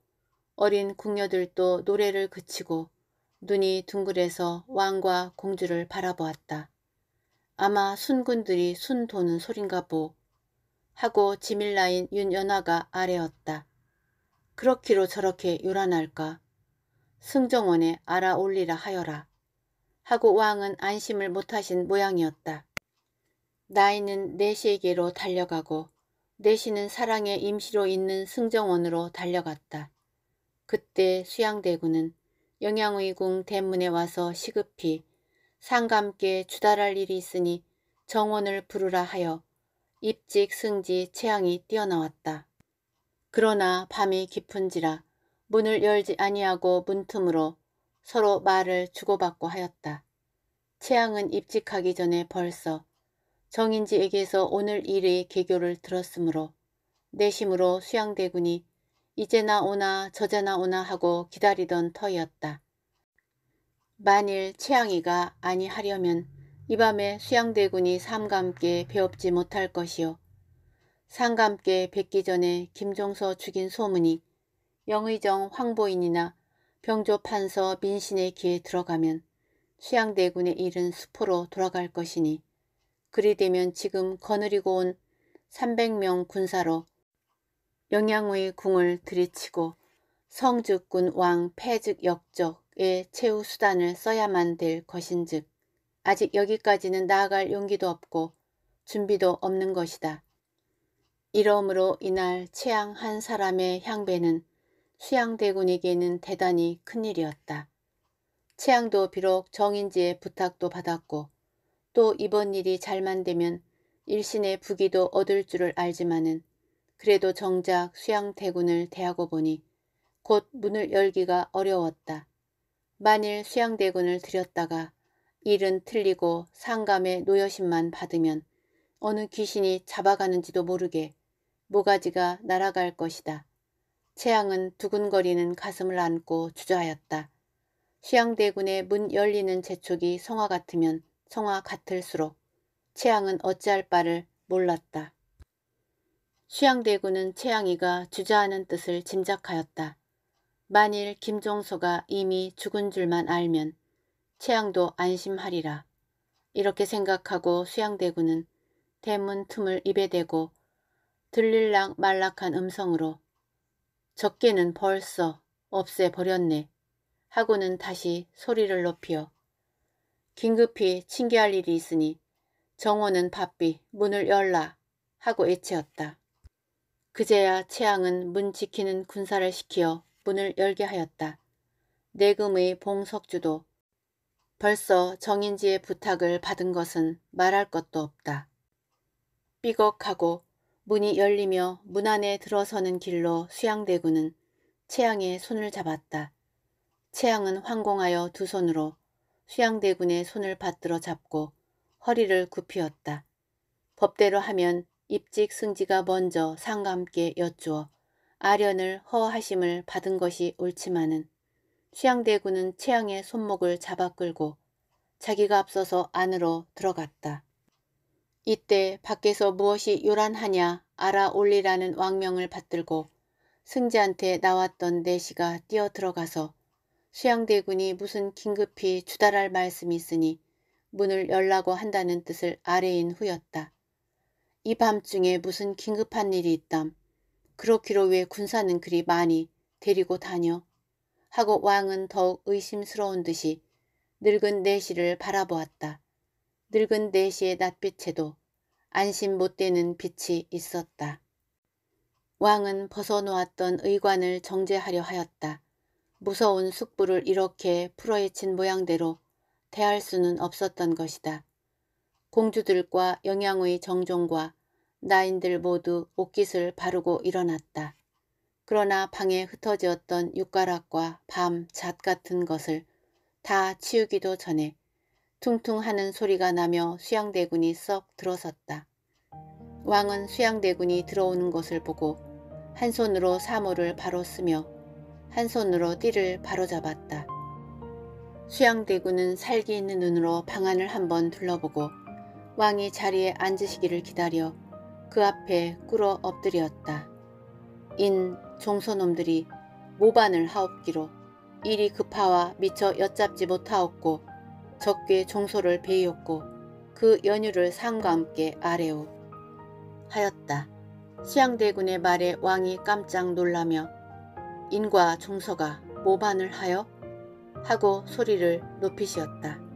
어린 궁녀들도 노래를 그치고 눈이 둥글해서 왕과 공주를 바라보았다. 아마 순군들이 순 도는 소린가 보. 하고 지밀라인 윤연화가 아래었다. 그렇기로 저렇게 요란할까. 승정원에 알아올리라 하여라. 하고 왕은 안심을 못하신 모양이었다. 나이는 내시에게로 달려가고 내시는 사랑의 임시로 있는 승정원으로 달려갔다. 그때 수양대군은 영양의궁 대문에 와서 시급히 상감께 주달할 일이 있으니 정원을 부르라 하여 입직 승지 채양이 뛰어나왔다. 그러나 밤이 깊은지라 문을 열지 아니하고 문틈으로 서로 말을 주고받고 하였다. 채양은 입직하기 전에 벌써 정인지에게서 오늘 일의 개교를 들었으므로 내심으로 수양대군이 이제나 오나 저제나 오나 하고 기다리던 터이었다. 만일 최양이가 아니하려면 이 밤에 수양대군이 삼감께 배웁지 못할 것이요. 상감께 뵙기 전에 김종서 죽인 소문이 영의정 황보인이나 병조판서 민신의 귀에 들어가면 수양대군의 일은 수포로 돌아갈 것이니 그리 되면 지금 거느리고 온 300명 군사로 영양의 궁을 들이치고 성즉군 왕폐즉 역적의 최후 수단을 써야만 될 것인즉 아직 여기까지는 나아갈 용기도 없고 준비도 없는 것이다. 이러므로 이날 취향한 사람의 향배는 수양대군에게는 대단히 큰일이었다. 최양도 비록 정인지의 부탁도 받았고 또 이번 일이 잘만 되면 일신의 부기도 얻을 줄을 알지만은 그래도 정작 수양대군을 대하고 보니 곧 문을 열기가 어려웠다. 만일 수양대군을 들였다가 일은 틀리고 상감의 노여심만 받으면 어느 귀신이 잡아가는지도 모르게 모가지가 날아갈 것이다. 채양은 두근거리는 가슴을 안고 주저하였다. 수양대군의 문 열리는 재촉이 성화 같으면 성화 같을수록 채양은 어찌할 바를 몰랐다. 수양대군은 최양이가 주저하는 뜻을 짐작하였다. 만일 김종서가 이미 죽은 줄만 알면 최양도 안심하리라. 이렇게 생각하고 수양대군은 대문 틈을 입에 대고 들릴락 말락한 음성으로 적게는 벌써 없애버렸네 하고는 다시 소리를 높여 긴급히 칭계할 일이 있으니 정원은 바삐 문을 열라 하고 외치었다. 그제야 채양은 문 지키는 군사를 시키어 문을 열게 하였다. 내금의 봉석주도 벌써 정인지의 부탁을 받은 것은 말할 것도 없다. 삐걱하고 문이 열리며 문 안에 들어서는 길로 수양대군은 채양의 손을 잡았다. 채양은 황공하여 두 손으로 수양대군의 손을 받들어 잡고 허리를 굽히었다. 법대로 하면 입직 승지가 먼저 상감께 여쭈어 아련을 허하심을 받은 것이 옳지만은 취양대군은 채양의 손목을 잡아 끌고 자기가 앞서서 안으로 들어갔다. 이때 밖에서 무엇이 요란하냐 알아올리라는 왕명을 받들고 승지한테 나왔던 내시가 뛰어 들어가서 수양대군이 무슨 긴급히 주달할 말씀이 있으니 문을 열라고 한다는 뜻을 아래인 후였다. 이 밤중에 무슨 긴급한 일이 있담. 그렇기로 왜 군사는 그리 많이 데리고 다녀. 하고 왕은 더욱 의심스러운 듯이 늙은 내시를 바라보았다. 늙은 내시의 낯빛에도 안심 못되는 빛이 있었다. 왕은 벗어놓았던 의관을 정제하려 하였다. 무서운 숙부를 이렇게 풀어헤친 모양대로 대할 수는 없었던 것이다. 공주들과 영양의 정종과 나인들 모두 옷깃을 바르고 일어났다. 그러나 방에 흩어지었던 육가락과 밤, 잣 같은 것을 다 치우기도 전에 퉁퉁하는 소리가 나며 수양대군이 썩 들어섰다. 왕은 수양대군이 들어오는 것을 보고 한 손으로 사물을 바로 쓰며 한 손으로 띠를 바로잡았다. 수양대군은 살기 있는 눈으로 방안을 한번 둘러보고 왕이 자리에 앉으시기를 기다려 그 앞에 꿇어 엎드렸다. 인 종소놈들이 모반을 하옵기로 일이 급하와 미처 엿잡지 못하옵고 적게 종소를 베이었고 그 연유를 상과 함께 아래오 하였다. 시양대군의 말에 왕이 깜짝 놀라며 인과 종소가 모반을 하여 하고 소리를 높이시었다.